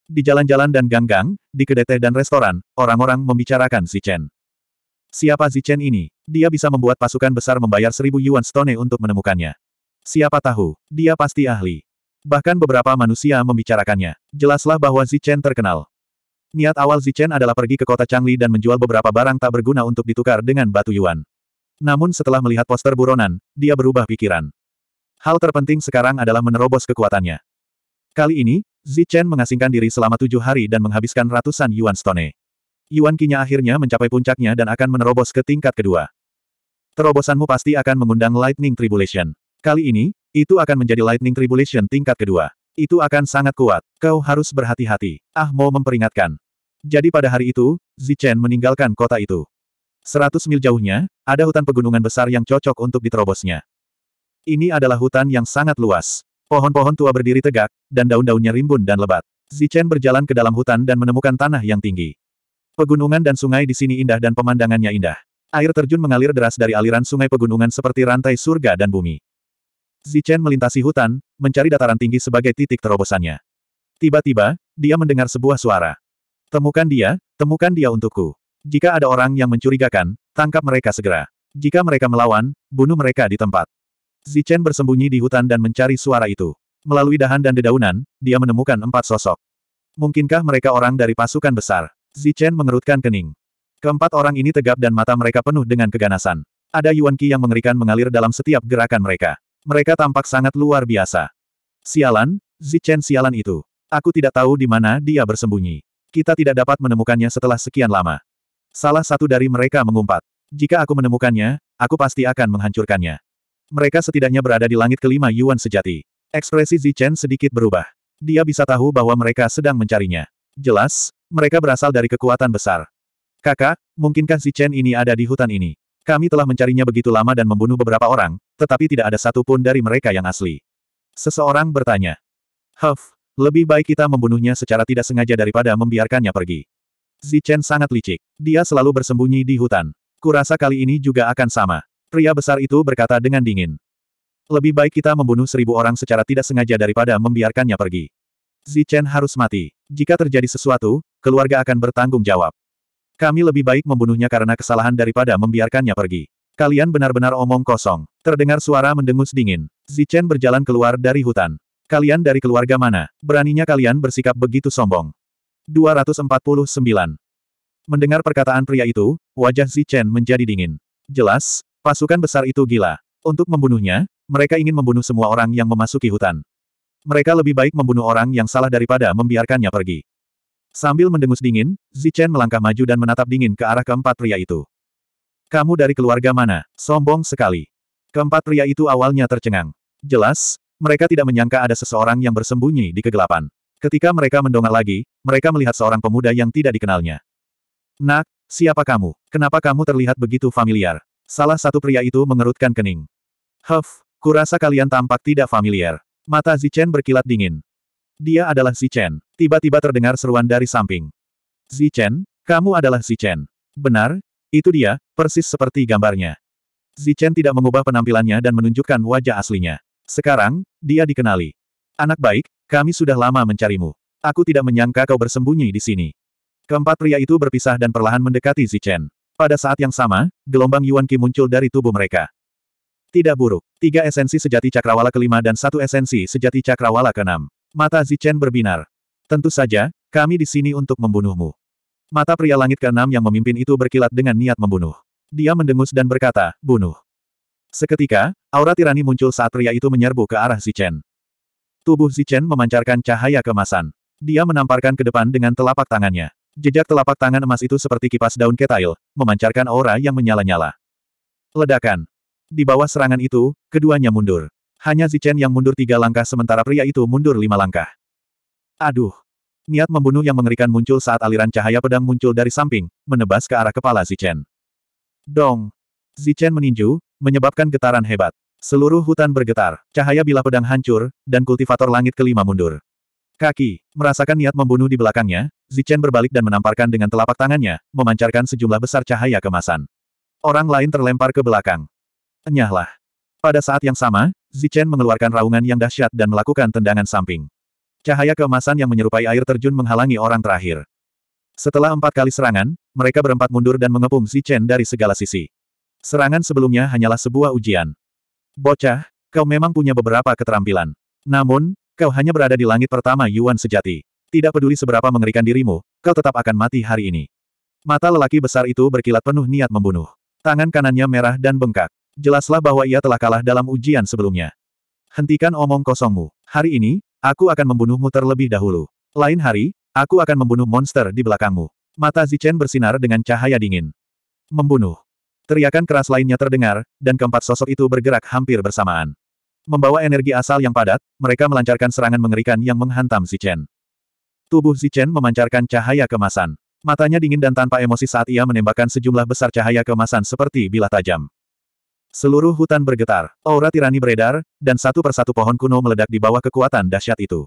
S1: Di jalan-jalan dan gang-gang, di kedai teh dan restoran, orang-orang membicarakan Zichen. Siapa Zichen ini? Dia bisa membuat pasukan besar membayar seribu Yuan Stone untuk menemukannya. Siapa tahu, dia pasti ahli. Bahkan beberapa manusia membicarakannya. Jelaslah bahwa Zichen terkenal. Niat awal Zichen adalah pergi ke kota Changli dan menjual beberapa barang tak berguna untuk ditukar dengan batu yuan. Namun setelah melihat poster buronan, dia berubah pikiran. Hal terpenting sekarang adalah menerobos kekuatannya. Kali ini, Zichen mengasingkan diri selama tujuh hari dan menghabiskan ratusan yuan stone. Yuan Kinya akhirnya mencapai puncaknya dan akan menerobos ke tingkat kedua. Terobosanmu pasti akan mengundang Lightning Tribulation. Kali ini, itu akan menjadi Lightning Tribulation tingkat kedua. Itu akan sangat kuat. Kau harus berhati-hati. Ah Mo memperingatkan. Jadi pada hari itu, Zichen meninggalkan kota itu. Seratus mil jauhnya, ada hutan pegunungan besar yang cocok untuk diterobosnya. Ini adalah hutan yang sangat luas. Pohon-pohon tua berdiri tegak, dan daun-daunnya rimbun dan lebat. Zichen berjalan ke dalam hutan dan menemukan tanah yang tinggi. Pegunungan dan sungai di sini indah dan pemandangannya indah. Air terjun mengalir deras dari aliran sungai pegunungan seperti rantai surga dan bumi. Zichen melintasi hutan, mencari dataran tinggi sebagai titik terobosannya. Tiba-tiba, dia mendengar sebuah suara. Temukan dia, temukan dia untukku. Jika ada orang yang mencurigakan, tangkap mereka segera. Jika mereka melawan, bunuh mereka di tempat. Zichen bersembunyi di hutan dan mencari suara itu. Melalui dahan dan dedaunan, dia menemukan empat sosok. Mungkinkah mereka orang dari pasukan besar? Zichen mengerutkan kening. Keempat orang ini tegap dan mata mereka penuh dengan keganasan. Ada Yuan Qi yang mengerikan mengalir dalam setiap gerakan mereka. Mereka tampak sangat luar biasa. Sialan, Zichen sialan itu. Aku tidak tahu di mana dia bersembunyi. Kita tidak dapat menemukannya setelah sekian lama. Salah satu dari mereka mengumpat. Jika aku menemukannya, aku pasti akan menghancurkannya. Mereka setidaknya berada di langit kelima Yuan sejati. Ekspresi Zichen sedikit berubah. Dia bisa tahu bahwa mereka sedang mencarinya. Jelas, mereka berasal dari kekuatan besar. Kakak, mungkinkah Zichen ini ada di hutan ini? Kami telah mencarinya begitu lama dan membunuh beberapa orang, tetapi tidak ada satu pun dari mereka yang asli. Seseorang bertanya. Huff, lebih baik kita membunuhnya secara tidak sengaja daripada membiarkannya pergi. Zichen sangat licik. Dia selalu bersembunyi di hutan. Kurasa kali ini juga akan sama. Pria besar itu berkata dengan dingin. Lebih baik kita membunuh seribu orang secara tidak sengaja daripada membiarkannya pergi. Zichen harus mati. Jika terjadi sesuatu, keluarga akan bertanggung jawab. Kami lebih baik membunuhnya karena kesalahan daripada membiarkannya pergi. Kalian benar-benar omong kosong. Terdengar suara mendengus dingin. Zichen berjalan keluar dari hutan. Kalian dari keluarga mana? Beraninya kalian bersikap begitu sombong. 249. Mendengar perkataan pria itu, wajah Zichen menjadi dingin. Jelas, pasukan besar itu gila. Untuk membunuhnya, mereka ingin membunuh semua orang yang memasuki hutan. Mereka lebih baik membunuh orang yang salah daripada membiarkannya pergi. Sambil mendengus dingin, Zichen melangkah maju dan menatap dingin ke arah keempat pria itu. Kamu dari keluarga mana? Sombong sekali. Keempat pria itu awalnya tercengang. Jelas, mereka tidak menyangka ada seseorang yang bersembunyi di kegelapan. Ketika mereka mendongak lagi, mereka melihat seorang pemuda yang tidak dikenalnya. Nak, siapa kamu? Kenapa kamu terlihat begitu familiar? Salah satu pria itu mengerutkan kening. Huff, kurasa kalian tampak tidak familiar. Mata Zichen berkilat dingin. Dia adalah Zichen. Tiba-tiba terdengar seruan dari samping. Zichen, kamu adalah Zichen. Benar, itu dia, persis seperti gambarnya. Zichen tidak mengubah penampilannya dan menunjukkan wajah aslinya. Sekarang, dia dikenali. Anak baik, kami sudah lama mencarimu. Aku tidak menyangka kau bersembunyi di sini. Keempat pria itu berpisah dan perlahan mendekati Zichen. Pada saat yang sama, gelombang Yuan Qi muncul dari tubuh mereka. Tidak buruk. Tiga esensi sejati cakrawala kelima dan satu esensi sejati cakrawala keenam. Mata Zichen berbinar. Tentu saja, kami di sini untuk membunuhmu. Mata pria langit keenam yang memimpin itu berkilat dengan niat membunuh. Dia mendengus dan berkata, bunuh. Seketika, aura tirani muncul saat pria itu menyerbu ke arah Zichen. Tubuh Zichen memancarkan cahaya kemasan. Dia menamparkan ke depan dengan telapak tangannya. Jejak telapak tangan emas itu seperti kipas daun ketail, memancarkan aura yang menyala-nyala. Ledakan. Di bawah serangan itu, keduanya mundur. Hanya Zichen yang mundur tiga langkah sementara pria itu mundur lima langkah. Aduh, Niat membunuh yang mengerikan muncul saat aliran cahaya pedang muncul dari samping, menebas ke arah kepala Zichen. Dong! Zichen meninju, menyebabkan getaran hebat. Seluruh hutan bergetar, cahaya bilah pedang hancur, dan kultivator langit kelima mundur. Kaki, merasakan niat membunuh di belakangnya, Zichen berbalik dan menamparkan dengan telapak tangannya, memancarkan sejumlah besar cahaya kemasan. Orang lain terlempar ke belakang. Enyahlah. Pada saat yang sama, Zichen mengeluarkan raungan yang dahsyat dan melakukan tendangan samping. Cahaya keemasan yang menyerupai air terjun menghalangi orang terakhir. Setelah empat kali serangan, mereka berempat mundur dan mengepung Si Chen dari segala sisi. Serangan sebelumnya hanyalah sebuah ujian. Bocah, kau memang punya beberapa keterampilan. Namun, kau hanya berada di langit pertama Yuan sejati. Tidak peduli seberapa mengerikan dirimu, kau tetap akan mati hari ini. Mata lelaki besar itu berkilat penuh niat membunuh. Tangan kanannya merah dan bengkak. Jelaslah bahwa ia telah kalah dalam ujian sebelumnya. Hentikan omong kosongmu. Hari ini, Aku akan membunuhmu terlebih dahulu. Lain hari, aku akan membunuh monster di belakangmu. Mata Zichen bersinar dengan cahaya dingin. Membunuh. Teriakan keras lainnya terdengar, dan keempat sosok itu bergerak hampir bersamaan. Membawa energi asal yang padat, mereka melancarkan serangan mengerikan yang menghantam Zichen. Tubuh Zichen memancarkan cahaya kemasan. Matanya dingin dan tanpa emosi saat ia menembakkan sejumlah besar cahaya kemasan seperti bilah tajam. Seluruh hutan bergetar, aura tirani beredar, dan satu persatu pohon kuno meledak di bawah kekuatan dahsyat itu.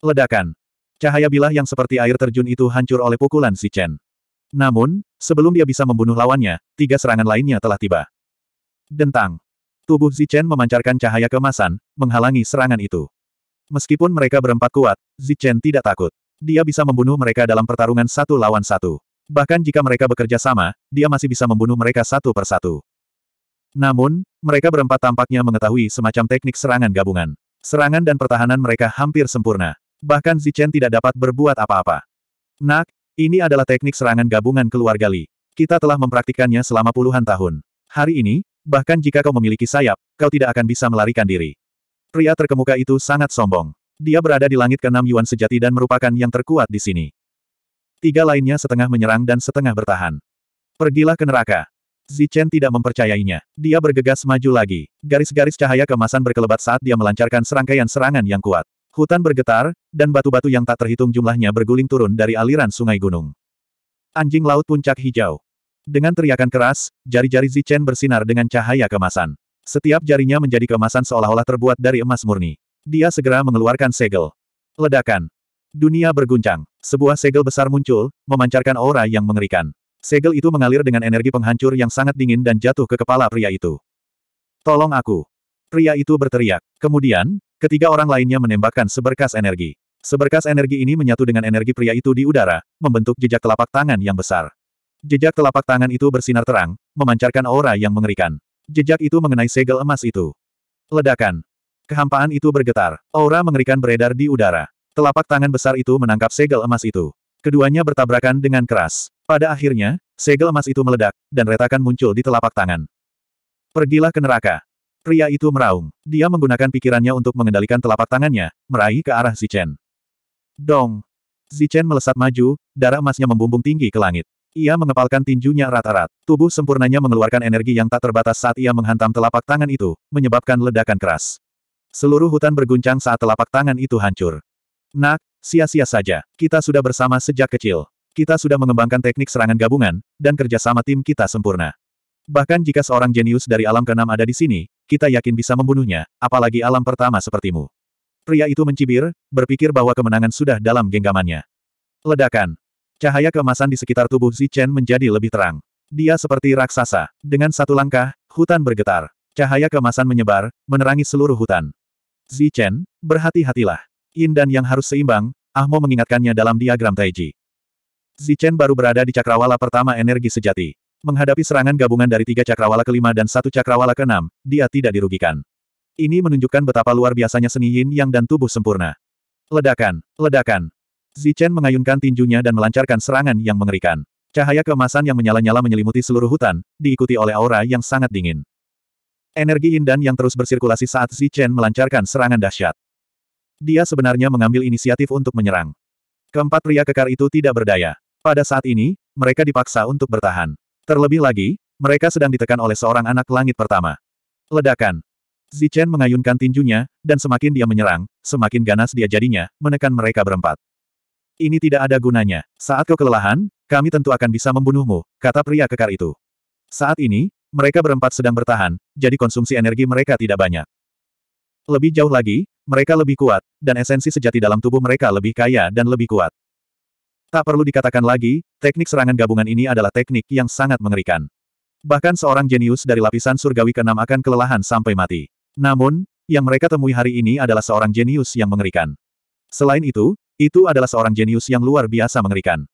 S1: Ledakan. Cahaya bilah yang seperti air terjun itu hancur oleh pukulan si Chen. Namun, sebelum dia bisa membunuh lawannya, tiga serangan lainnya telah tiba. Dentang. Tubuh Zichen memancarkan cahaya kemasan, menghalangi serangan itu. Meskipun mereka berempat kuat, Zichen tidak takut. Dia bisa membunuh mereka dalam pertarungan satu lawan satu. Bahkan jika mereka bekerja sama, dia masih bisa membunuh mereka satu persatu. Namun, mereka berempat tampaknya mengetahui semacam teknik serangan gabungan. Serangan dan pertahanan mereka hampir sempurna. Bahkan Zichen tidak dapat berbuat apa-apa. Nak, ini adalah teknik serangan gabungan keluarga Li. Kita telah mempraktikkannya selama puluhan tahun. Hari ini, bahkan jika kau memiliki sayap, kau tidak akan bisa melarikan diri. Pria terkemuka itu sangat sombong. Dia berada di langit keenam Yuan sejati dan merupakan yang terkuat di sini. Tiga lainnya setengah menyerang dan setengah bertahan. Pergilah ke neraka. Zichen tidak mempercayainya. Dia bergegas maju lagi. Garis-garis cahaya kemasan berkelebat saat dia melancarkan serangkaian serangan yang kuat. Hutan bergetar, dan batu-batu yang tak terhitung jumlahnya berguling turun dari aliran sungai gunung. Anjing laut puncak hijau. Dengan teriakan keras, jari-jari Zichen bersinar dengan cahaya kemasan. Setiap jarinya menjadi kemasan seolah-olah terbuat dari emas murni. Dia segera mengeluarkan segel. Ledakan. Dunia berguncang. Sebuah segel besar muncul, memancarkan aura yang mengerikan. Segel itu mengalir dengan energi penghancur yang sangat dingin dan jatuh ke kepala pria itu. Tolong aku. Pria itu berteriak. Kemudian, ketiga orang lainnya menembakkan seberkas energi. Seberkas energi ini menyatu dengan energi pria itu di udara, membentuk jejak telapak tangan yang besar. Jejak telapak tangan itu bersinar terang, memancarkan aura yang mengerikan. Jejak itu mengenai segel emas itu. Ledakan. Kehampaan itu bergetar. Aura mengerikan beredar di udara. Telapak tangan besar itu menangkap segel emas itu. Keduanya bertabrakan dengan keras. Pada akhirnya, segel emas itu meledak, dan retakan muncul di telapak tangan. Pergilah ke neraka. Pria itu meraung. Dia menggunakan pikirannya untuk mengendalikan telapak tangannya, meraih ke arah Zichen. Dong! Zichen melesat maju, darah emasnya membumbung tinggi ke langit. Ia mengepalkan tinjunya erat-erat. Tubuh sempurnanya mengeluarkan energi yang tak terbatas saat ia menghantam telapak tangan itu, menyebabkan ledakan keras. Seluruh hutan berguncang saat telapak tangan itu hancur. Nak, sia-sia saja. Kita sudah bersama sejak kecil. Kita sudah mengembangkan teknik serangan gabungan, dan kerjasama tim kita sempurna. Bahkan jika seorang jenius dari alam keenam ada di sini, kita yakin bisa membunuhnya, apalagi alam pertama sepertimu. Pria itu mencibir, berpikir bahwa kemenangan sudah dalam genggamannya. Ledakan. Cahaya keemasan di sekitar tubuh Zichen menjadi lebih terang. Dia seperti raksasa. Dengan satu langkah, hutan bergetar. Cahaya keemasan menyebar, menerangi seluruh hutan. Zichen, berhati-hatilah. Yin dan yang harus seimbang, Ahmo mengingatkannya dalam diagram Taiji. Zichen baru berada di cakrawala pertama energi sejati. Menghadapi serangan gabungan dari tiga cakrawala kelima dan satu cakrawala keenam, dia tidak dirugikan. Ini menunjukkan betapa luar biasanya seni yin yang dan tubuh sempurna. Ledakan, ledakan. Zichen mengayunkan tinjunya dan melancarkan serangan yang mengerikan. Cahaya keemasan yang menyala-nyala menyelimuti seluruh hutan, diikuti oleh aura yang sangat dingin. Energi Yin dan yang terus bersirkulasi saat Zichen melancarkan serangan dahsyat. Dia sebenarnya mengambil inisiatif untuk menyerang. Keempat pria kekar itu tidak berdaya. Pada saat ini, mereka dipaksa untuk bertahan. Terlebih lagi, mereka sedang ditekan oleh seorang anak langit pertama. Ledakan. Zichen mengayunkan tinjunya, dan semakin dia menyerang, semakin ganas dia jadinya, menekan mereka berempat. Ini tidak ada gunanya. Saat kau kelelahan, kami tentu akan bisa membunuhmu, kata pria kekar itu. Saat ini, mereka berempat sedang bertahan, jadi konsumsi energi mereka tidak banyak. Lebih jauh lagi, mereka lebih kuat, dan esensi sejati dalam tubuh mereka lebih kaya dan lebih kuat. Tak perlu dikatakan lagi, teknik serangan gabungan ini adalah teknik yang sangat mengerikan. Bahkan seorang jenius dari lapisan surgawi keenam akan kelelahan sampai mati. Namun, yang mereka temui hari ini adalah seorang jenius yang mengerikan. Selain itu, itu adalah seorang jenius yang luar biasa mengerikan.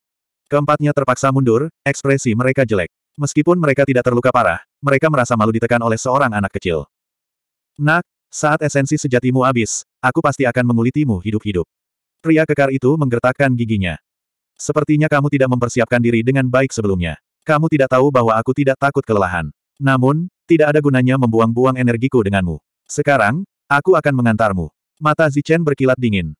S1: Keempatnya terpaksa mundur, ekspresi mereka jelek. Meskipun mereka tidak terluka parah, mereka merasa malu ditekan oleh seorang anak kecil. Nak, saat esensi sejatimu habis, aku pasti akan mengulitimu hidup-hidup. Pria kekar itu menggertakkan giginya. Sepertinya kamu tidak mempersiapkan diri dengan baik sebelumnya. Kamu tidak tahu bahwa aku tidak takut kelelahan. Namun, tidak ada gunanya membuang-buang energiku denganmu. Sekarang, aku akan mengantarmu. Mata Zichen berkilat dingin.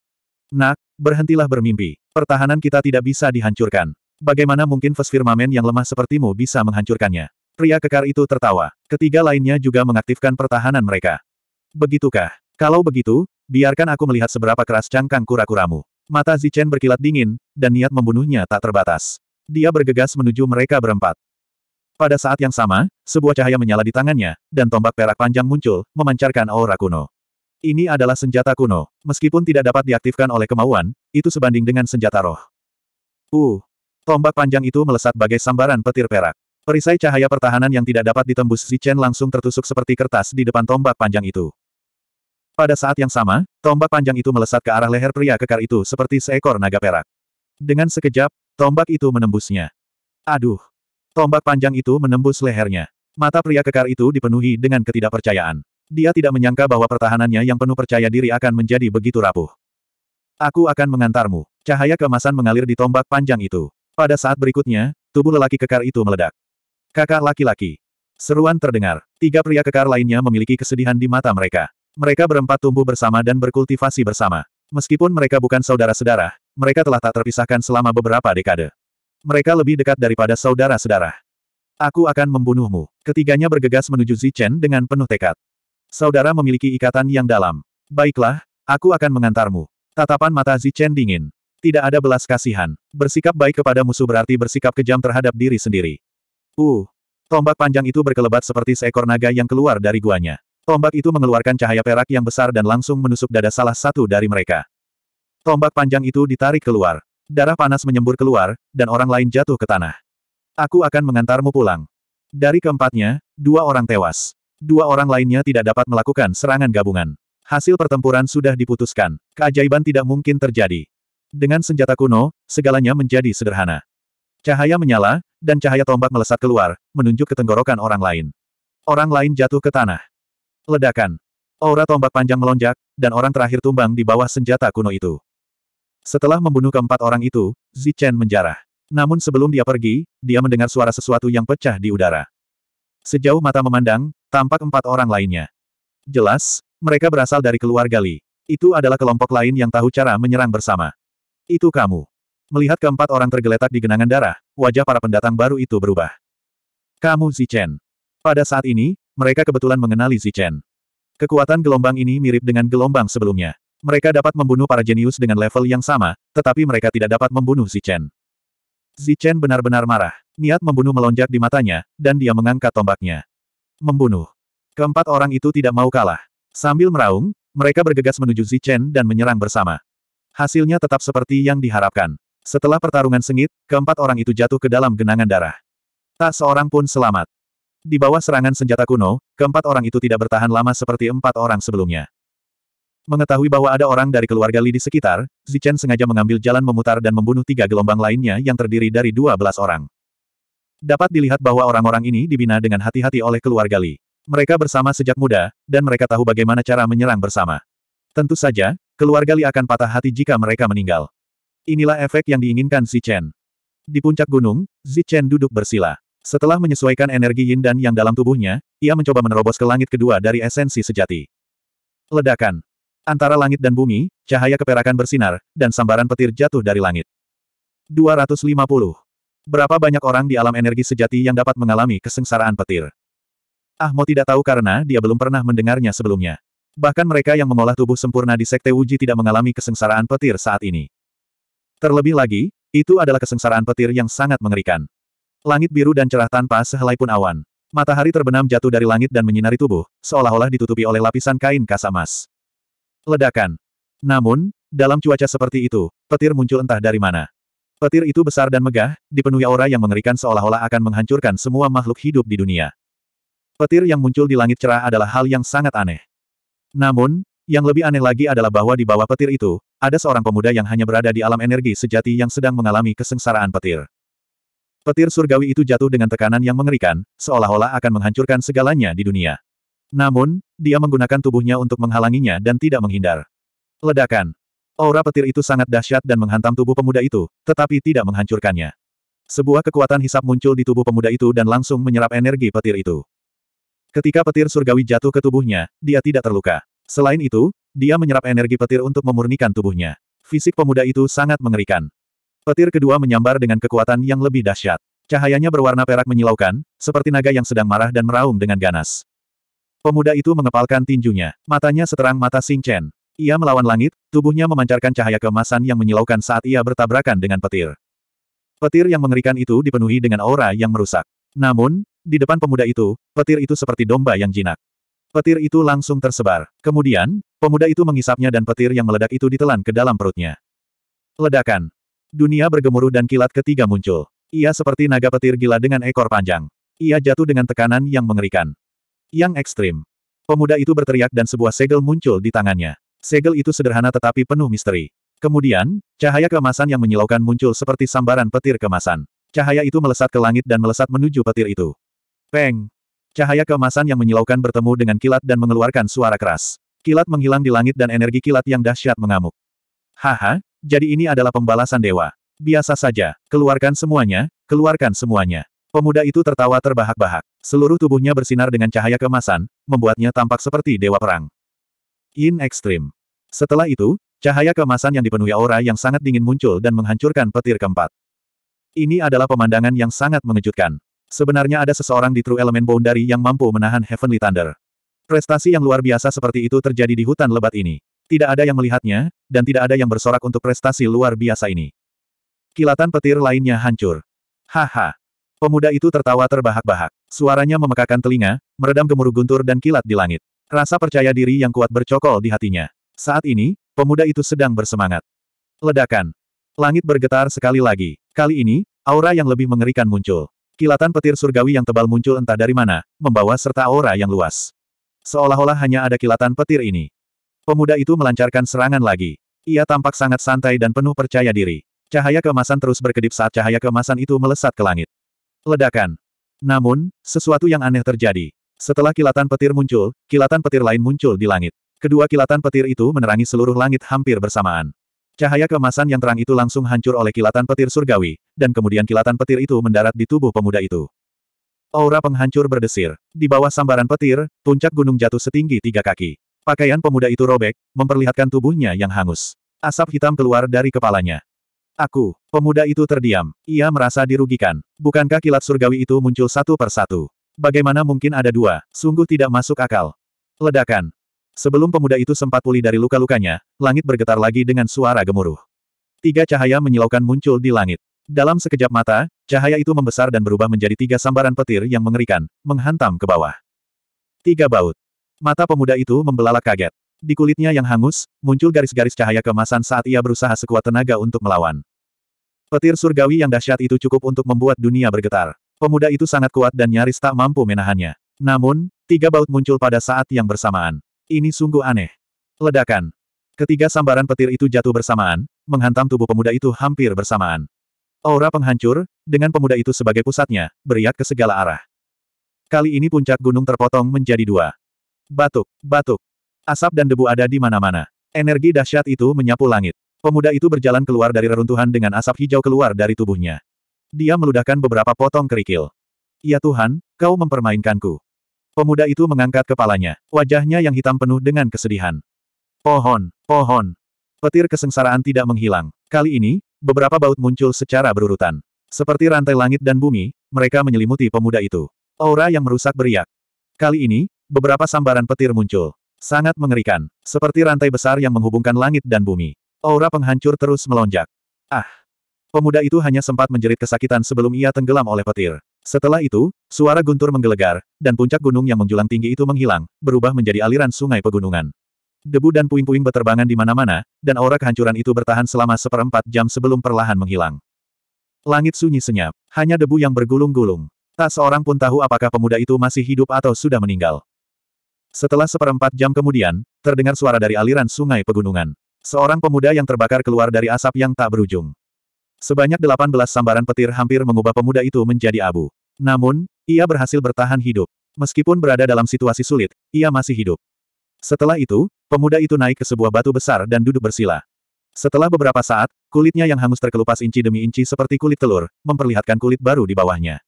S1: Nak, berhentilah bermimpi. Pertahanan kita tidak bisa dihancurkan. Bagaimana mungkin Fes yang lemah sepertimu bisa menghancurkannya? Pria kekar itu tertawa. Ketiga lainnya juga mengaktifkan pertahanan mereka. Begitukah? Kalau begitu, biarkan aku melihat seberapa keras cangkang kura-kuramu. Mata Zichen berkilat dingin, dan niat membunuhnya tak terbatas. Dia bergegas menuju mereka berempat. Pada saat yang sama, sebuah cahaya menyala di tangannya, dan tombak perak panjang muncul, memancarkan aura kuno. Ini adalah senjata kuno. Meskipun tidak dapat diaktifkan oleh kemauan, itu sebanding dengan senjata roh. Uh! Tombak panjang itu melesat bagai sambaran petir perak. Perisai cahaya pertahanan yang tidak dapat ditembus Zichen langsung tertusuk seperti kertas di depan tombak panjang itu. Pada saat yang sama, tombak panjang itu melesat ke arah leher pria kekar itu seperti seekor naga perak. Dengan sekejap, tombak itu menembusnya. Aduh! Tombak panjang itu menembus lehernya. Mata pria kekar itu dipenuhi dengan ketidakpercayaan. Dia tidak menyangka bahwa pertahanannya yang penuh percaya diri akan menjadi begitu rapuh. Aku akan mengantarmu. Cahaya kemasan mengalir di tombak panjang itu. Pada saat berikutnya, tubuh lelaki kekar itu meledak. Kakak laki-laki. Seruan terdengar. Tiga pria kekar lainnya memiliki kesedihan di mata mereka. Mereka berempat tumbuh bersama dan berkultivasi bersama. Meskipun mereka bukan saudara-saudara, mereka telah tak terpisahkan selama beberapa dekade. Mereka lebih dekat daripada saudara-saudara. Aku akan membunuhmu. Ketiganya bergegas menuju Zichen dengan penuh tekad. Saudara memiliki ikatan yang dalam. Baiklah, aku akan mengantarmu. Tatapan mata Zichen dingin. Tidak ada belas kasihan. Bersikap baik kepada musuh berarti bersikap kejam terhadap diri sendiri. Uh. Tombak panjang itu berkelebat seperti seekor naga yang keluar dari guanya. Tombak itu mengeluarkan cahaya perak yang besar dan langsung menusuk dada salah satu dari mereka. Tombak panjang itu ditarik keluar. Darah panas menyembur keluar, dan orang lain jatuh ke tanah. Aku akan mengantarmu pulang. Dari keempatnya, dua orang tewas. Dua orang lainnya tidak dapat melakukan serangan gabungan. Hasil pertempuran sudah diputuskan. Keajaiban tidak mungkin terjadi. Dengan senjata kuno, segalanya menjadi sederhana. Cahaya menyala, dan cahaya tombak melesat keluar, menunjuk ke tenggorokan orang lain. Orang lain jatuh ke tanah. Ledakan. Aura tombak panjang melonjak, dan orang terakhir tumbang di bawah senjata kuno itu. Setelah membunuh keempat orang itu, Zichen menjarah. Namun sebelum dia pergi, dia mendengar suara sesuatu yang pecah di udara. Sejauh mata memandang, tampak empat orang lainnya. Jelas, mereka berasal dari keluarga Li. Itu adalah kelompok lain yang tahu cara menyerang bersama. Itu kamu. Melihat keempat orang tergeletak di genangan darah, wajah para pendatang baru itu berubah. Kamu Zichen. Pada saat ini, mereka kebetulan mengenali Zichen. Kekuatan gelombang ini mirip dengan gelombang sebelumnya. Mereka dapat membunuh para jenius dengan level yang sama, tetapi mereka tidak dapat membunuh Zichen. Zichen benar-benar marah. Niat membunuh melonjak di matanya, dan dia mengangkat tombaknya. Membunuh. Keempat orang itu tidak mau kalah. Sambil meraung, mereka bergegas menuju Zichen dan menyerang bersama. Hasilnya tetap seperti yang diharapkan. Setelah pertarungan sengit, keempat orang itu jatuh ke dalam genangan darah. Tak seorang pun selamat. Di bawah serangan senjata kuno, keempat orang itu tidak bertahan lama seperti empat orang sebelumnya. Mengetahui bahwa ada orang dari keluarga Li di sekitar, Zichen sengaja mengambil jalan memutar dan membunuh tiga gelombang lainnya yang terdiri dari dua belas orang. Dapat dilihat bahwa orang-orang ini dibina dengan hati-hati oleh keluarga Li. Mereka bersama sejak muda, dan mereka tahu bagaimana cara menyerang bersama. Tentu saja, keluarga Li akan patah hati jika mereka meninggal. Inilah efek yang diinginkan Zichen. Di puncak gunung, Zichen duduk bersila. Setelah menyesuaikan energi yin dan yang dalam tubuhnya, ia mencoba menerobos ke langit kedua dari esensi sejati. Ledakan. Antara langit dan bumi, cahaya keperakan bersinar, dan sambaran petir jatuh dari langit. 250. Berapa banyak orang di alam energi sejati yang dapat mengalami kesengsaraan petir? Ahmo tidak tahu karena dia belum pernah mendengarnya sebelumnya. Bahkan mereka yang mengolah tubuh sempurna di Sekte Wuji tidak mengalami kesengsaraan petir saat ini. Terlebih lagi, itu adalah kesengsaraan petir yang sangat mengerikan. Langit biru dan cerah tanpa sehelai pun awan. Matahari terbenam jatuh dari langit dan menyinari tubuh, seolah-olah ditutupi oleh lapisan kain emas. Ledakan. Namun, dalam cuaca seperti itu, petir muncul entah dari mana. Petir itu besar dan megah, dipenuhi aura yang mengerikan seolah-olah akan menghancurkan semua makhluk hidup di dunia. Petir yang muncul di langit cerah adalah hal yang sangat aneh. Namun, yang lebih aneh lagi adalah bahwa di bawah petir itu, ada seorang pemuda yang hanya berada di alam energi sejati yang sedang mengalami kesengsaraan petir. Petir surgawi itu jatuh dengan tekanan yang mengerikan, seolah-olah akan menghancurkan segalanya di dunia. Namun, dia menggunakan tubuhnya untuk menghalanginya dan tidak menghindar. Ledakan. Aura petir itu sangat dahsyat dan menghantam tubuh pemuda itu, tetapi tidak menghancurkannya. Sebuah kekuatan hisap muncul di tubuh pemuda itu dan langsung menyerap energi petir itu. Ketika petir surgawi jatuh ke tubuhnya, dia tidak terluka. Selain itu, dia menyerap energi petir untuk memurnikan tubuhnya. Fisik pemuda itu sangat mengerikan. Petir kedua menyambar dengan kekuatan yang lebih dahsyat. Cahayanya berwarna perak menyilaukan, seperti naga yang sedang marah dan meraung dengan ganas. Pemuda itu mengepalkan tinjunya. Matanya seterang mata Sing Chen. Ia melawan langit, tubuhnya memancarkan cahaya kemasan yang menyilaukan saat ia bertabrakan dengan petir. Petir yang mengerikan itu dipenuhi dengan aura yang merusak. Namun, di depan pemuda itu, petir itu seperti domba yang jinak. Petir itu langsung tersebar. Kemudian, pemuda itu mengisapnya dan petir yang meledak itu ditelan ke dalam perutnya. Ledakan. Dunia bergemuruh dan kilat ketiga muncul. Ia seperti naga petir gila dengan ekor panjang. Ia jatuh dengan tekanan yang mengerikan. Yang ekstrim. Pemuda itu berteriak dan sebuah segel muncul di tangannya. Segel itu sederhana tetapi penuh misteri. Kemudian, cahaya kemasan yang menyilaukan muncul seperti sambaran petir kemasan. Cahaya itu melesat ke langit dan melesat menuju petir itu. Peng! Cahaya kemasan yang menyilaukan bertemu dengan kilat dan mengeluarkan suara keras. Kilat menghilang di langit dan energi kilat yang dahsyat mengamuk. Haha, jadi ini adalah pembalasan dewa. Biasa saja, keluarkan semuanya, keluarkan semuanya. Pemuda itu tertawa terbahak-bahak. Seluruh tubuhnya bersinar dengan cahaya kemasan, membuatnya tampak seperti dewa perang. In Extreme. Setelah itu, cahaya kemasan yang dipenuhi aura yang sangat dingin muncul dan menghancurkan petir keempat. Ini adalah pemandangan yang sangat mengejutkan. Sebenarnya ada seseorang di True Element Boundary yang mampu menahan Heavenly Thunder. Prestasi yang luar biasa seperti itu terjadi di hutan lebat ini. Tidak ada yang melihatnya, dan tidak ada yang bersorak untuk prestasi luar biasa ini. Kilatan petir lainnya hancur. Haha. Pemuda itu tertawa terbahak-bahak. Suaranya memekakan telinga, meredam gemuruh guntur dan kilat di langit. Rasa percaya diri yang kuat bercokol di hatinya. Saat ini, pemuda itu sedang bersemangat. Ledakan. Langit bergetar sekali lagi. Kali ini, aura yang lebih mengerikan muncul. Kilatan petir surgawi yang tebal muncul entah dari mana, membawa serta aura yang luas. Seolah-olah hanya ada kilatan petir ini. Pemuda itu melancarkan serangan lagi. Ia tampak sangat santai dan penuh percaya diri. Cahaya kemasan terus berkedip saat cahaya kemasan itu melesat ke langit. Ledakan. Namun, sesuatu yang aneh terjadi. Setelah kilatan petir muncul, kilatan petir lain muncul di langit. Kedua kilatan petir itu menerangi seluruh langit hampir bersamaan. Cahaya kemasan yang terang itu langsung hancur oleh kilatan petir surgawi, dan kemudian kilatan petir itu mendarat di tubuh pemuda itu. Aura penghancur berdesir. Di bawah sambaran petir, puncak gunung jatuh setinggi tiga kaki. Pakaian pemuda itu robek, memperlihatkan tubuhnya yang hangus. Asap hitam keluar dari kepalanya. Aku, pemuda itu terdiam. Ia merasa dirugikan. Bukankah kilat surgawi itu muncul satu persatu? Bagaimana mungkin ada dua? Sungguh tidak masuk akal. Ledakan. Sebelum pemuda itu sempat pulih dari luka-lukanya, langit bergetar lagi dengan suara gemuruh. Tiga cahaya menyilaukan muncul di langit. Dalam sekejap mata, cahaya itu membesar dan berubah menjadi tiga sambaran petir yang mengerikan, menghantam ke bawah. Tiga baut. Mata pemuda itu membelalak kaget. Di kulitnya yang hangus, muncul garis-garis cahaya kemasan saat ia berusaha sekuat tenaga untuk melawan. Petir surgawi yang dahsyat itu cukup untuk membuat dunia bergetar. Pemuda itu sangat kuat dan nyaris tak mampu menahannya. Namun, tiga baut muncul pada saat yang bersamaan. Ini sungguh aneh. Ledakan. Ketiga sambaran petir itu jatuh bersamaan, menghantam tubuh pemuda itu hampir bersamaan. Aura penghancur, dengan pemuda itu sebagai pusatnya, beriak ke segala arah. Kali ini puncak gunung terpotong menjadi dua. Batuk, batuk. Asap dan debu ada di mana-mana. Energi dahsyat itu menyapu langit. Pemuda itu berjalan keluar dari reruntuhan dengan asap hijau keluar dari tubuhnya. Dia meludahkan beberapa potong kerikil. Ya Tuhan, kau mempermainkanku. Pemuda itu mengangkat kepalanya, wajahnya yang hitam penuh dengan kesedihan. Pohon, pohon. Petir kesengsaraan tidak menghilang. Kali ini, beberapa baut muncul secara berurutan. Seperti rantai langit dan bumi, mereka menyelimuti pemuda itu. Aura yang merusak beriak. Kali ini, Beberapa sambaran petir muncul. Sangat mengerikan, seperti rantai besar yang menghubungkan langit dan bumi. Aura penghancur terus melonjak. Ah! Pemuda itu hanya sempat menjerit kesakitan sebelum ia tenggelam oleh petir. Setelah itu, suara guntur menggelegar, dan puncak gunung yang menjulang tinggi itu menghilang, berubah menjadi aliran sungai pegunungan. Debu dan puing-puing berterbangan di mana-mana, dan aura kehancuran itu bertahan selama seperempat jam sebelum perlahan menghilang. Langit sunyi senyap, hanya debu yang bergulung-gulung. Tak seorang pun tahu apakah pemuda itu masih hidup atau sudah meninggal. Setelah seperempat jam kemudian, terdengar suara dari aliran sungai pegunungan. Seorang pemuda yang terbakar keluar dari asap yang tak berujung. Sebanyak 18 sambaran petir hampir mengubah pemuda itu menjadi abu. Namun, ia berhasil bertahan hidup. Meskipun berada dalam situasi sulit, ia masih hidup. Setelah itu, pemuda itu naik ke sebuah batu besar dan duduk bersila. Setelah beberapa saat, kulitnya yang hangus terkelupas inci demi inci seperti kulit telur, memperlihatkan kulit baru di bawahnya.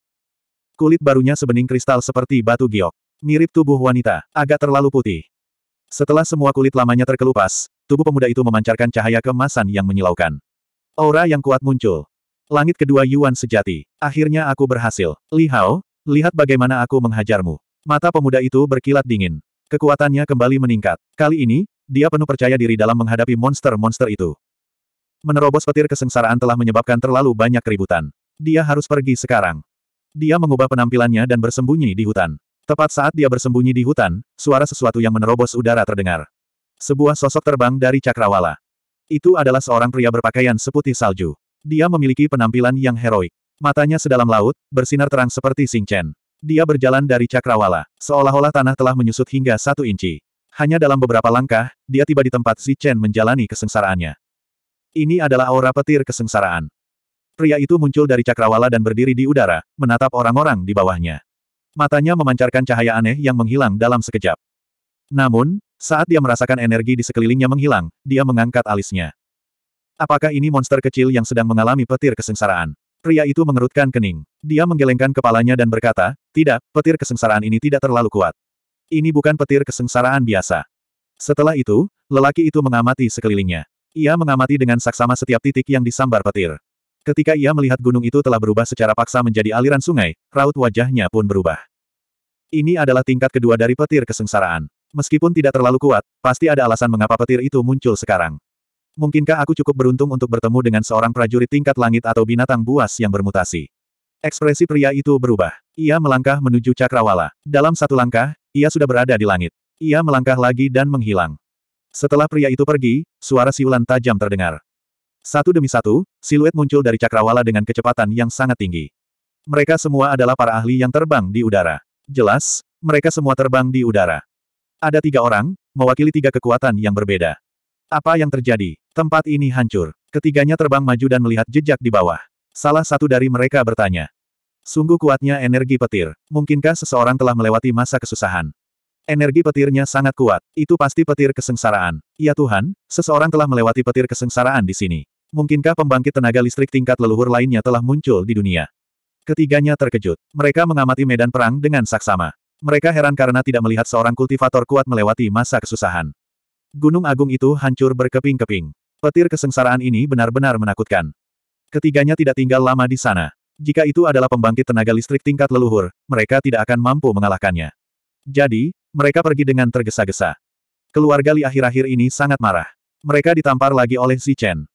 S1: Kulit barunya sebening kristal seperti batu giok. Mirip tubuh wanita, agak terlalu putih. Setelah semua kulit lamanya terkelupas, tubuh pemuda itu memancarkan cahaya kemasan yang menyilaukan. Aura yang kuat muncul. Langit kedua Yuan sejati. Akhirnya aku berhasil. Li Hao, lihat bagaimana aku menghajarmu. Mata pemuda itu berkilat dingin. Kekuatannya kembali meningkat. Kali ini, dia penuh percaya diri dalam menghadapi monster-monster itu. Menerobos petir kesengsaraan telah menyebabkan terlalu banyak keributan. Dia harus pergi sekarang. Dia mengubah penampilannya dan bersembunyi di hutan. Tepat saat dia bersembunyi di hutan, suara sesuatu yang menerobos udara terdengar. Sebuah sosok terbang dari cakrawala. Itu adalah seorang pria berpakaian seputih salju. Dia memiliki penampilan yang heroik. Matanya sedalam laut, bersinar terang seperti Sing Chen. Dia berjalan dari cakrawala, seolah-olah tanah telah menyusut hingga satu inci. Hanya dalam beberapa langkah, dia tiba di tempat Si Chen menjalani kesengsaraannya. Ini adalah aura petir kesengsaraan. Pria itu muncul dari cakrawala dan berdiri di udara, menatap orang-orang di bawahnya. Matanya memancarkan cahaya aneh yang menghilang dalam sekejap. Namun, saat dia merasakan energi di sekelilingnya menghilang, dia mengangkat alisnya. Apakah ini monster kecil yang sedang mengalami petir kesengsaraan? Pria itu mengerutkan kening. Dia menggelengkan kepalanya dan berkata, tidak, petir kesengsaraan ini tidak terlalu kuat. Ini bukan petir kesengsaraan biasa. Setelah itu, lelaki itu mengamati sekelilingnya. Ia mengamati dengan saksama setiap titik yang disambar petir. Ketika ia melihat gunung itu telah berubah secara paksa menjadi aliran sungai, raut wajahnya pun berubah. Ini adalah tingkat kedua dari petir kesengsaraan. Meskipun tidak terlalu kuat, pasti ada alasan mengapa petir itu muncul sekarang. Mungkinkah aku cukup beruntung untuk bertemu dengan seorang prajurit tingkat langit atau binatang buas yang bermutasi? Ekspresi pria itu berubah. Ia melangkah menuju cakrawala. Dalam satu langkah, ia sudah berada di langit. Ia melangkah lagi dan menghilang. Setelah pria itu pergi, suara siulan tajam terdengar. Satu demi satu, siluet muncul dari cakrawala dengan kecepatan yang sangat tinggi. Mereka semua adalah para ahli yang terbang di udara. Jelas, mereka semua terbang di udara. Ada tiga orang, mewakili tiga kekuatan yang berbeda. Apa yang terjadi? Tempat ini hancur. Ketiganya terbang maju dan melihat jejak di bawah. Salah satu dari mereka bertanya. Sungguh kuatnya energi petir. Mungkinkah seseorang telah melewati masa kesusahan? Energi petirnya sangat kuat. Itu pasti petir kesengsaraan. Ya Tuhan, seseorang telah melewati petir kesengsaraan di sini. Mungkinkah pembangkit tenaga listrik tingkat leluhur lainnya telah muncul di dunia? Ketiganya terkejut. Mereka mengamati medan perang dengan saksama. Mereka heran karena tidak melihat seorang kultivator kuat melewati masa kesusahan. Gunung Agung itu hancur berkeping-keping. Petir kesengsaraan ini benar-benar menakutkan. Ketiganya tidak tinggal lama di sana. Jika itu adalah pembangkit tenaga listrik tingkat leluhur, mereka tidak akan mampu mengalahkannya. Jadi, mereka pergi dengan tergesa-gesa. Keluarga Li akhir-akhir ini sangat marah. Mereka ditampar lagi oleh Zi Chen.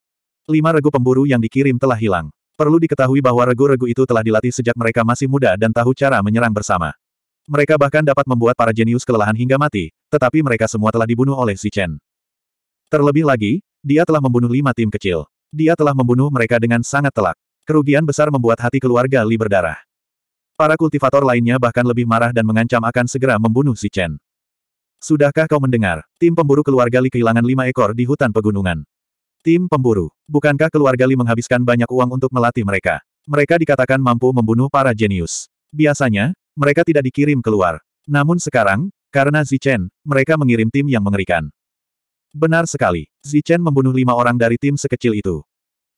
S1: Lima regu pemburu yang dikirim telah hilang. Perlu diketahui bahwa regu-regu itu telah dilatih sejak mereka masih muda dan tahu cara menyerang bersama. Mereka bahkan dapat membuat para jenius kelelahan hingga mati, tetapi mereka semua telah dibunuh oleh Si Chen. Terlebih lagi, dia telah membunuh lima tim kecil. Dia telah membunuh mereka dengan sangat telak. Kerugian besar membuat hati keluarga Li berdarah. Para kultivator lainnya bahkan lebih marah dan mengancam akan segera membunuh Si Chen. Sudahkah kau mendengar? Tim pemburu keluarga Li kehilangan lima ekor di hutan pegunungan. Tim pemburu. Bukankah keluarga Li menghabiskan banyak uang untuk melatih mereka? Mereka dikatakan mampu membunuh para jenius. Biasanya, mereka tidak dikirim keluar. Namun sekarang, karena Zichen, mereka mengirim tim yang mengerikan. Benar sekali, Zichen membunuh lima orang dari tim sekecil itu.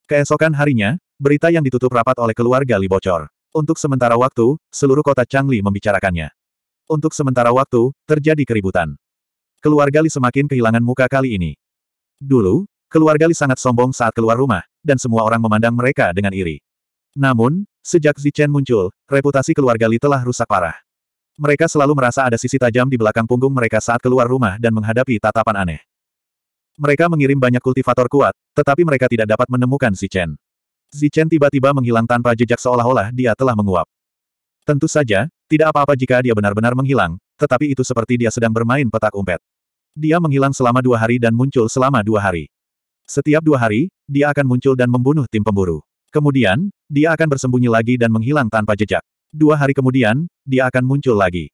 S1: Keesokan harinya, berita yang ditutup rapat oleh keluarga Li bocor. Untuk sementara waktu, seluruh kota Changli membicarakannya. Untuk sementara waktu, terjadi keributan. Keluarga Li semakin kehilangan muka kali ini. Dulu, Keluarga Li sangat sombong saat keluar rumah, dan semua orang memandang mereka dengan iri. Namun, sejak Zichen muncul, reputasi keluarga Li telah rusak parah. Mereka selalu merasa ada sisi tajam di belakang punggung mereka saat keluar rumah dan menghadapi tatapan aneh. Mereka mengirim banyak kultivator kuat, tetapi mereka tidak dapat menemukan Zichen. Zichen tiba-tiba menghilang tanpa jejak seolah-olah dia telah menguap. Tentu saja, tidak apa-apa jika dia benar-benar menghilang, tetapi itu seperti dia sedang bermain petak umpet. Dia menghilang selama dua hari dan muncul selama dua hari. Setiap dua hari, dia akan muncul dan membunuh tim pemburu. Kemudian, dia akan bersembunyi lagi dan menghilang tanpa jejak. Dua hari kemudian, dia akan muncul lagi.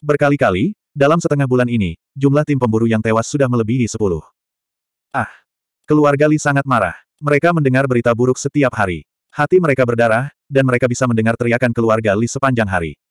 S1: Berkali-kali, dalam setengah bulan ini, jumlah tim pemburu yang tewas sudah melebihi sepuluh. Ah! Keluarga Li sangat marah. Mereka mendengar berita buruk setiap hari. Hati mereka berdarah, dan mereka bisa mendengar teriakan keluarga Li sepanjang hari.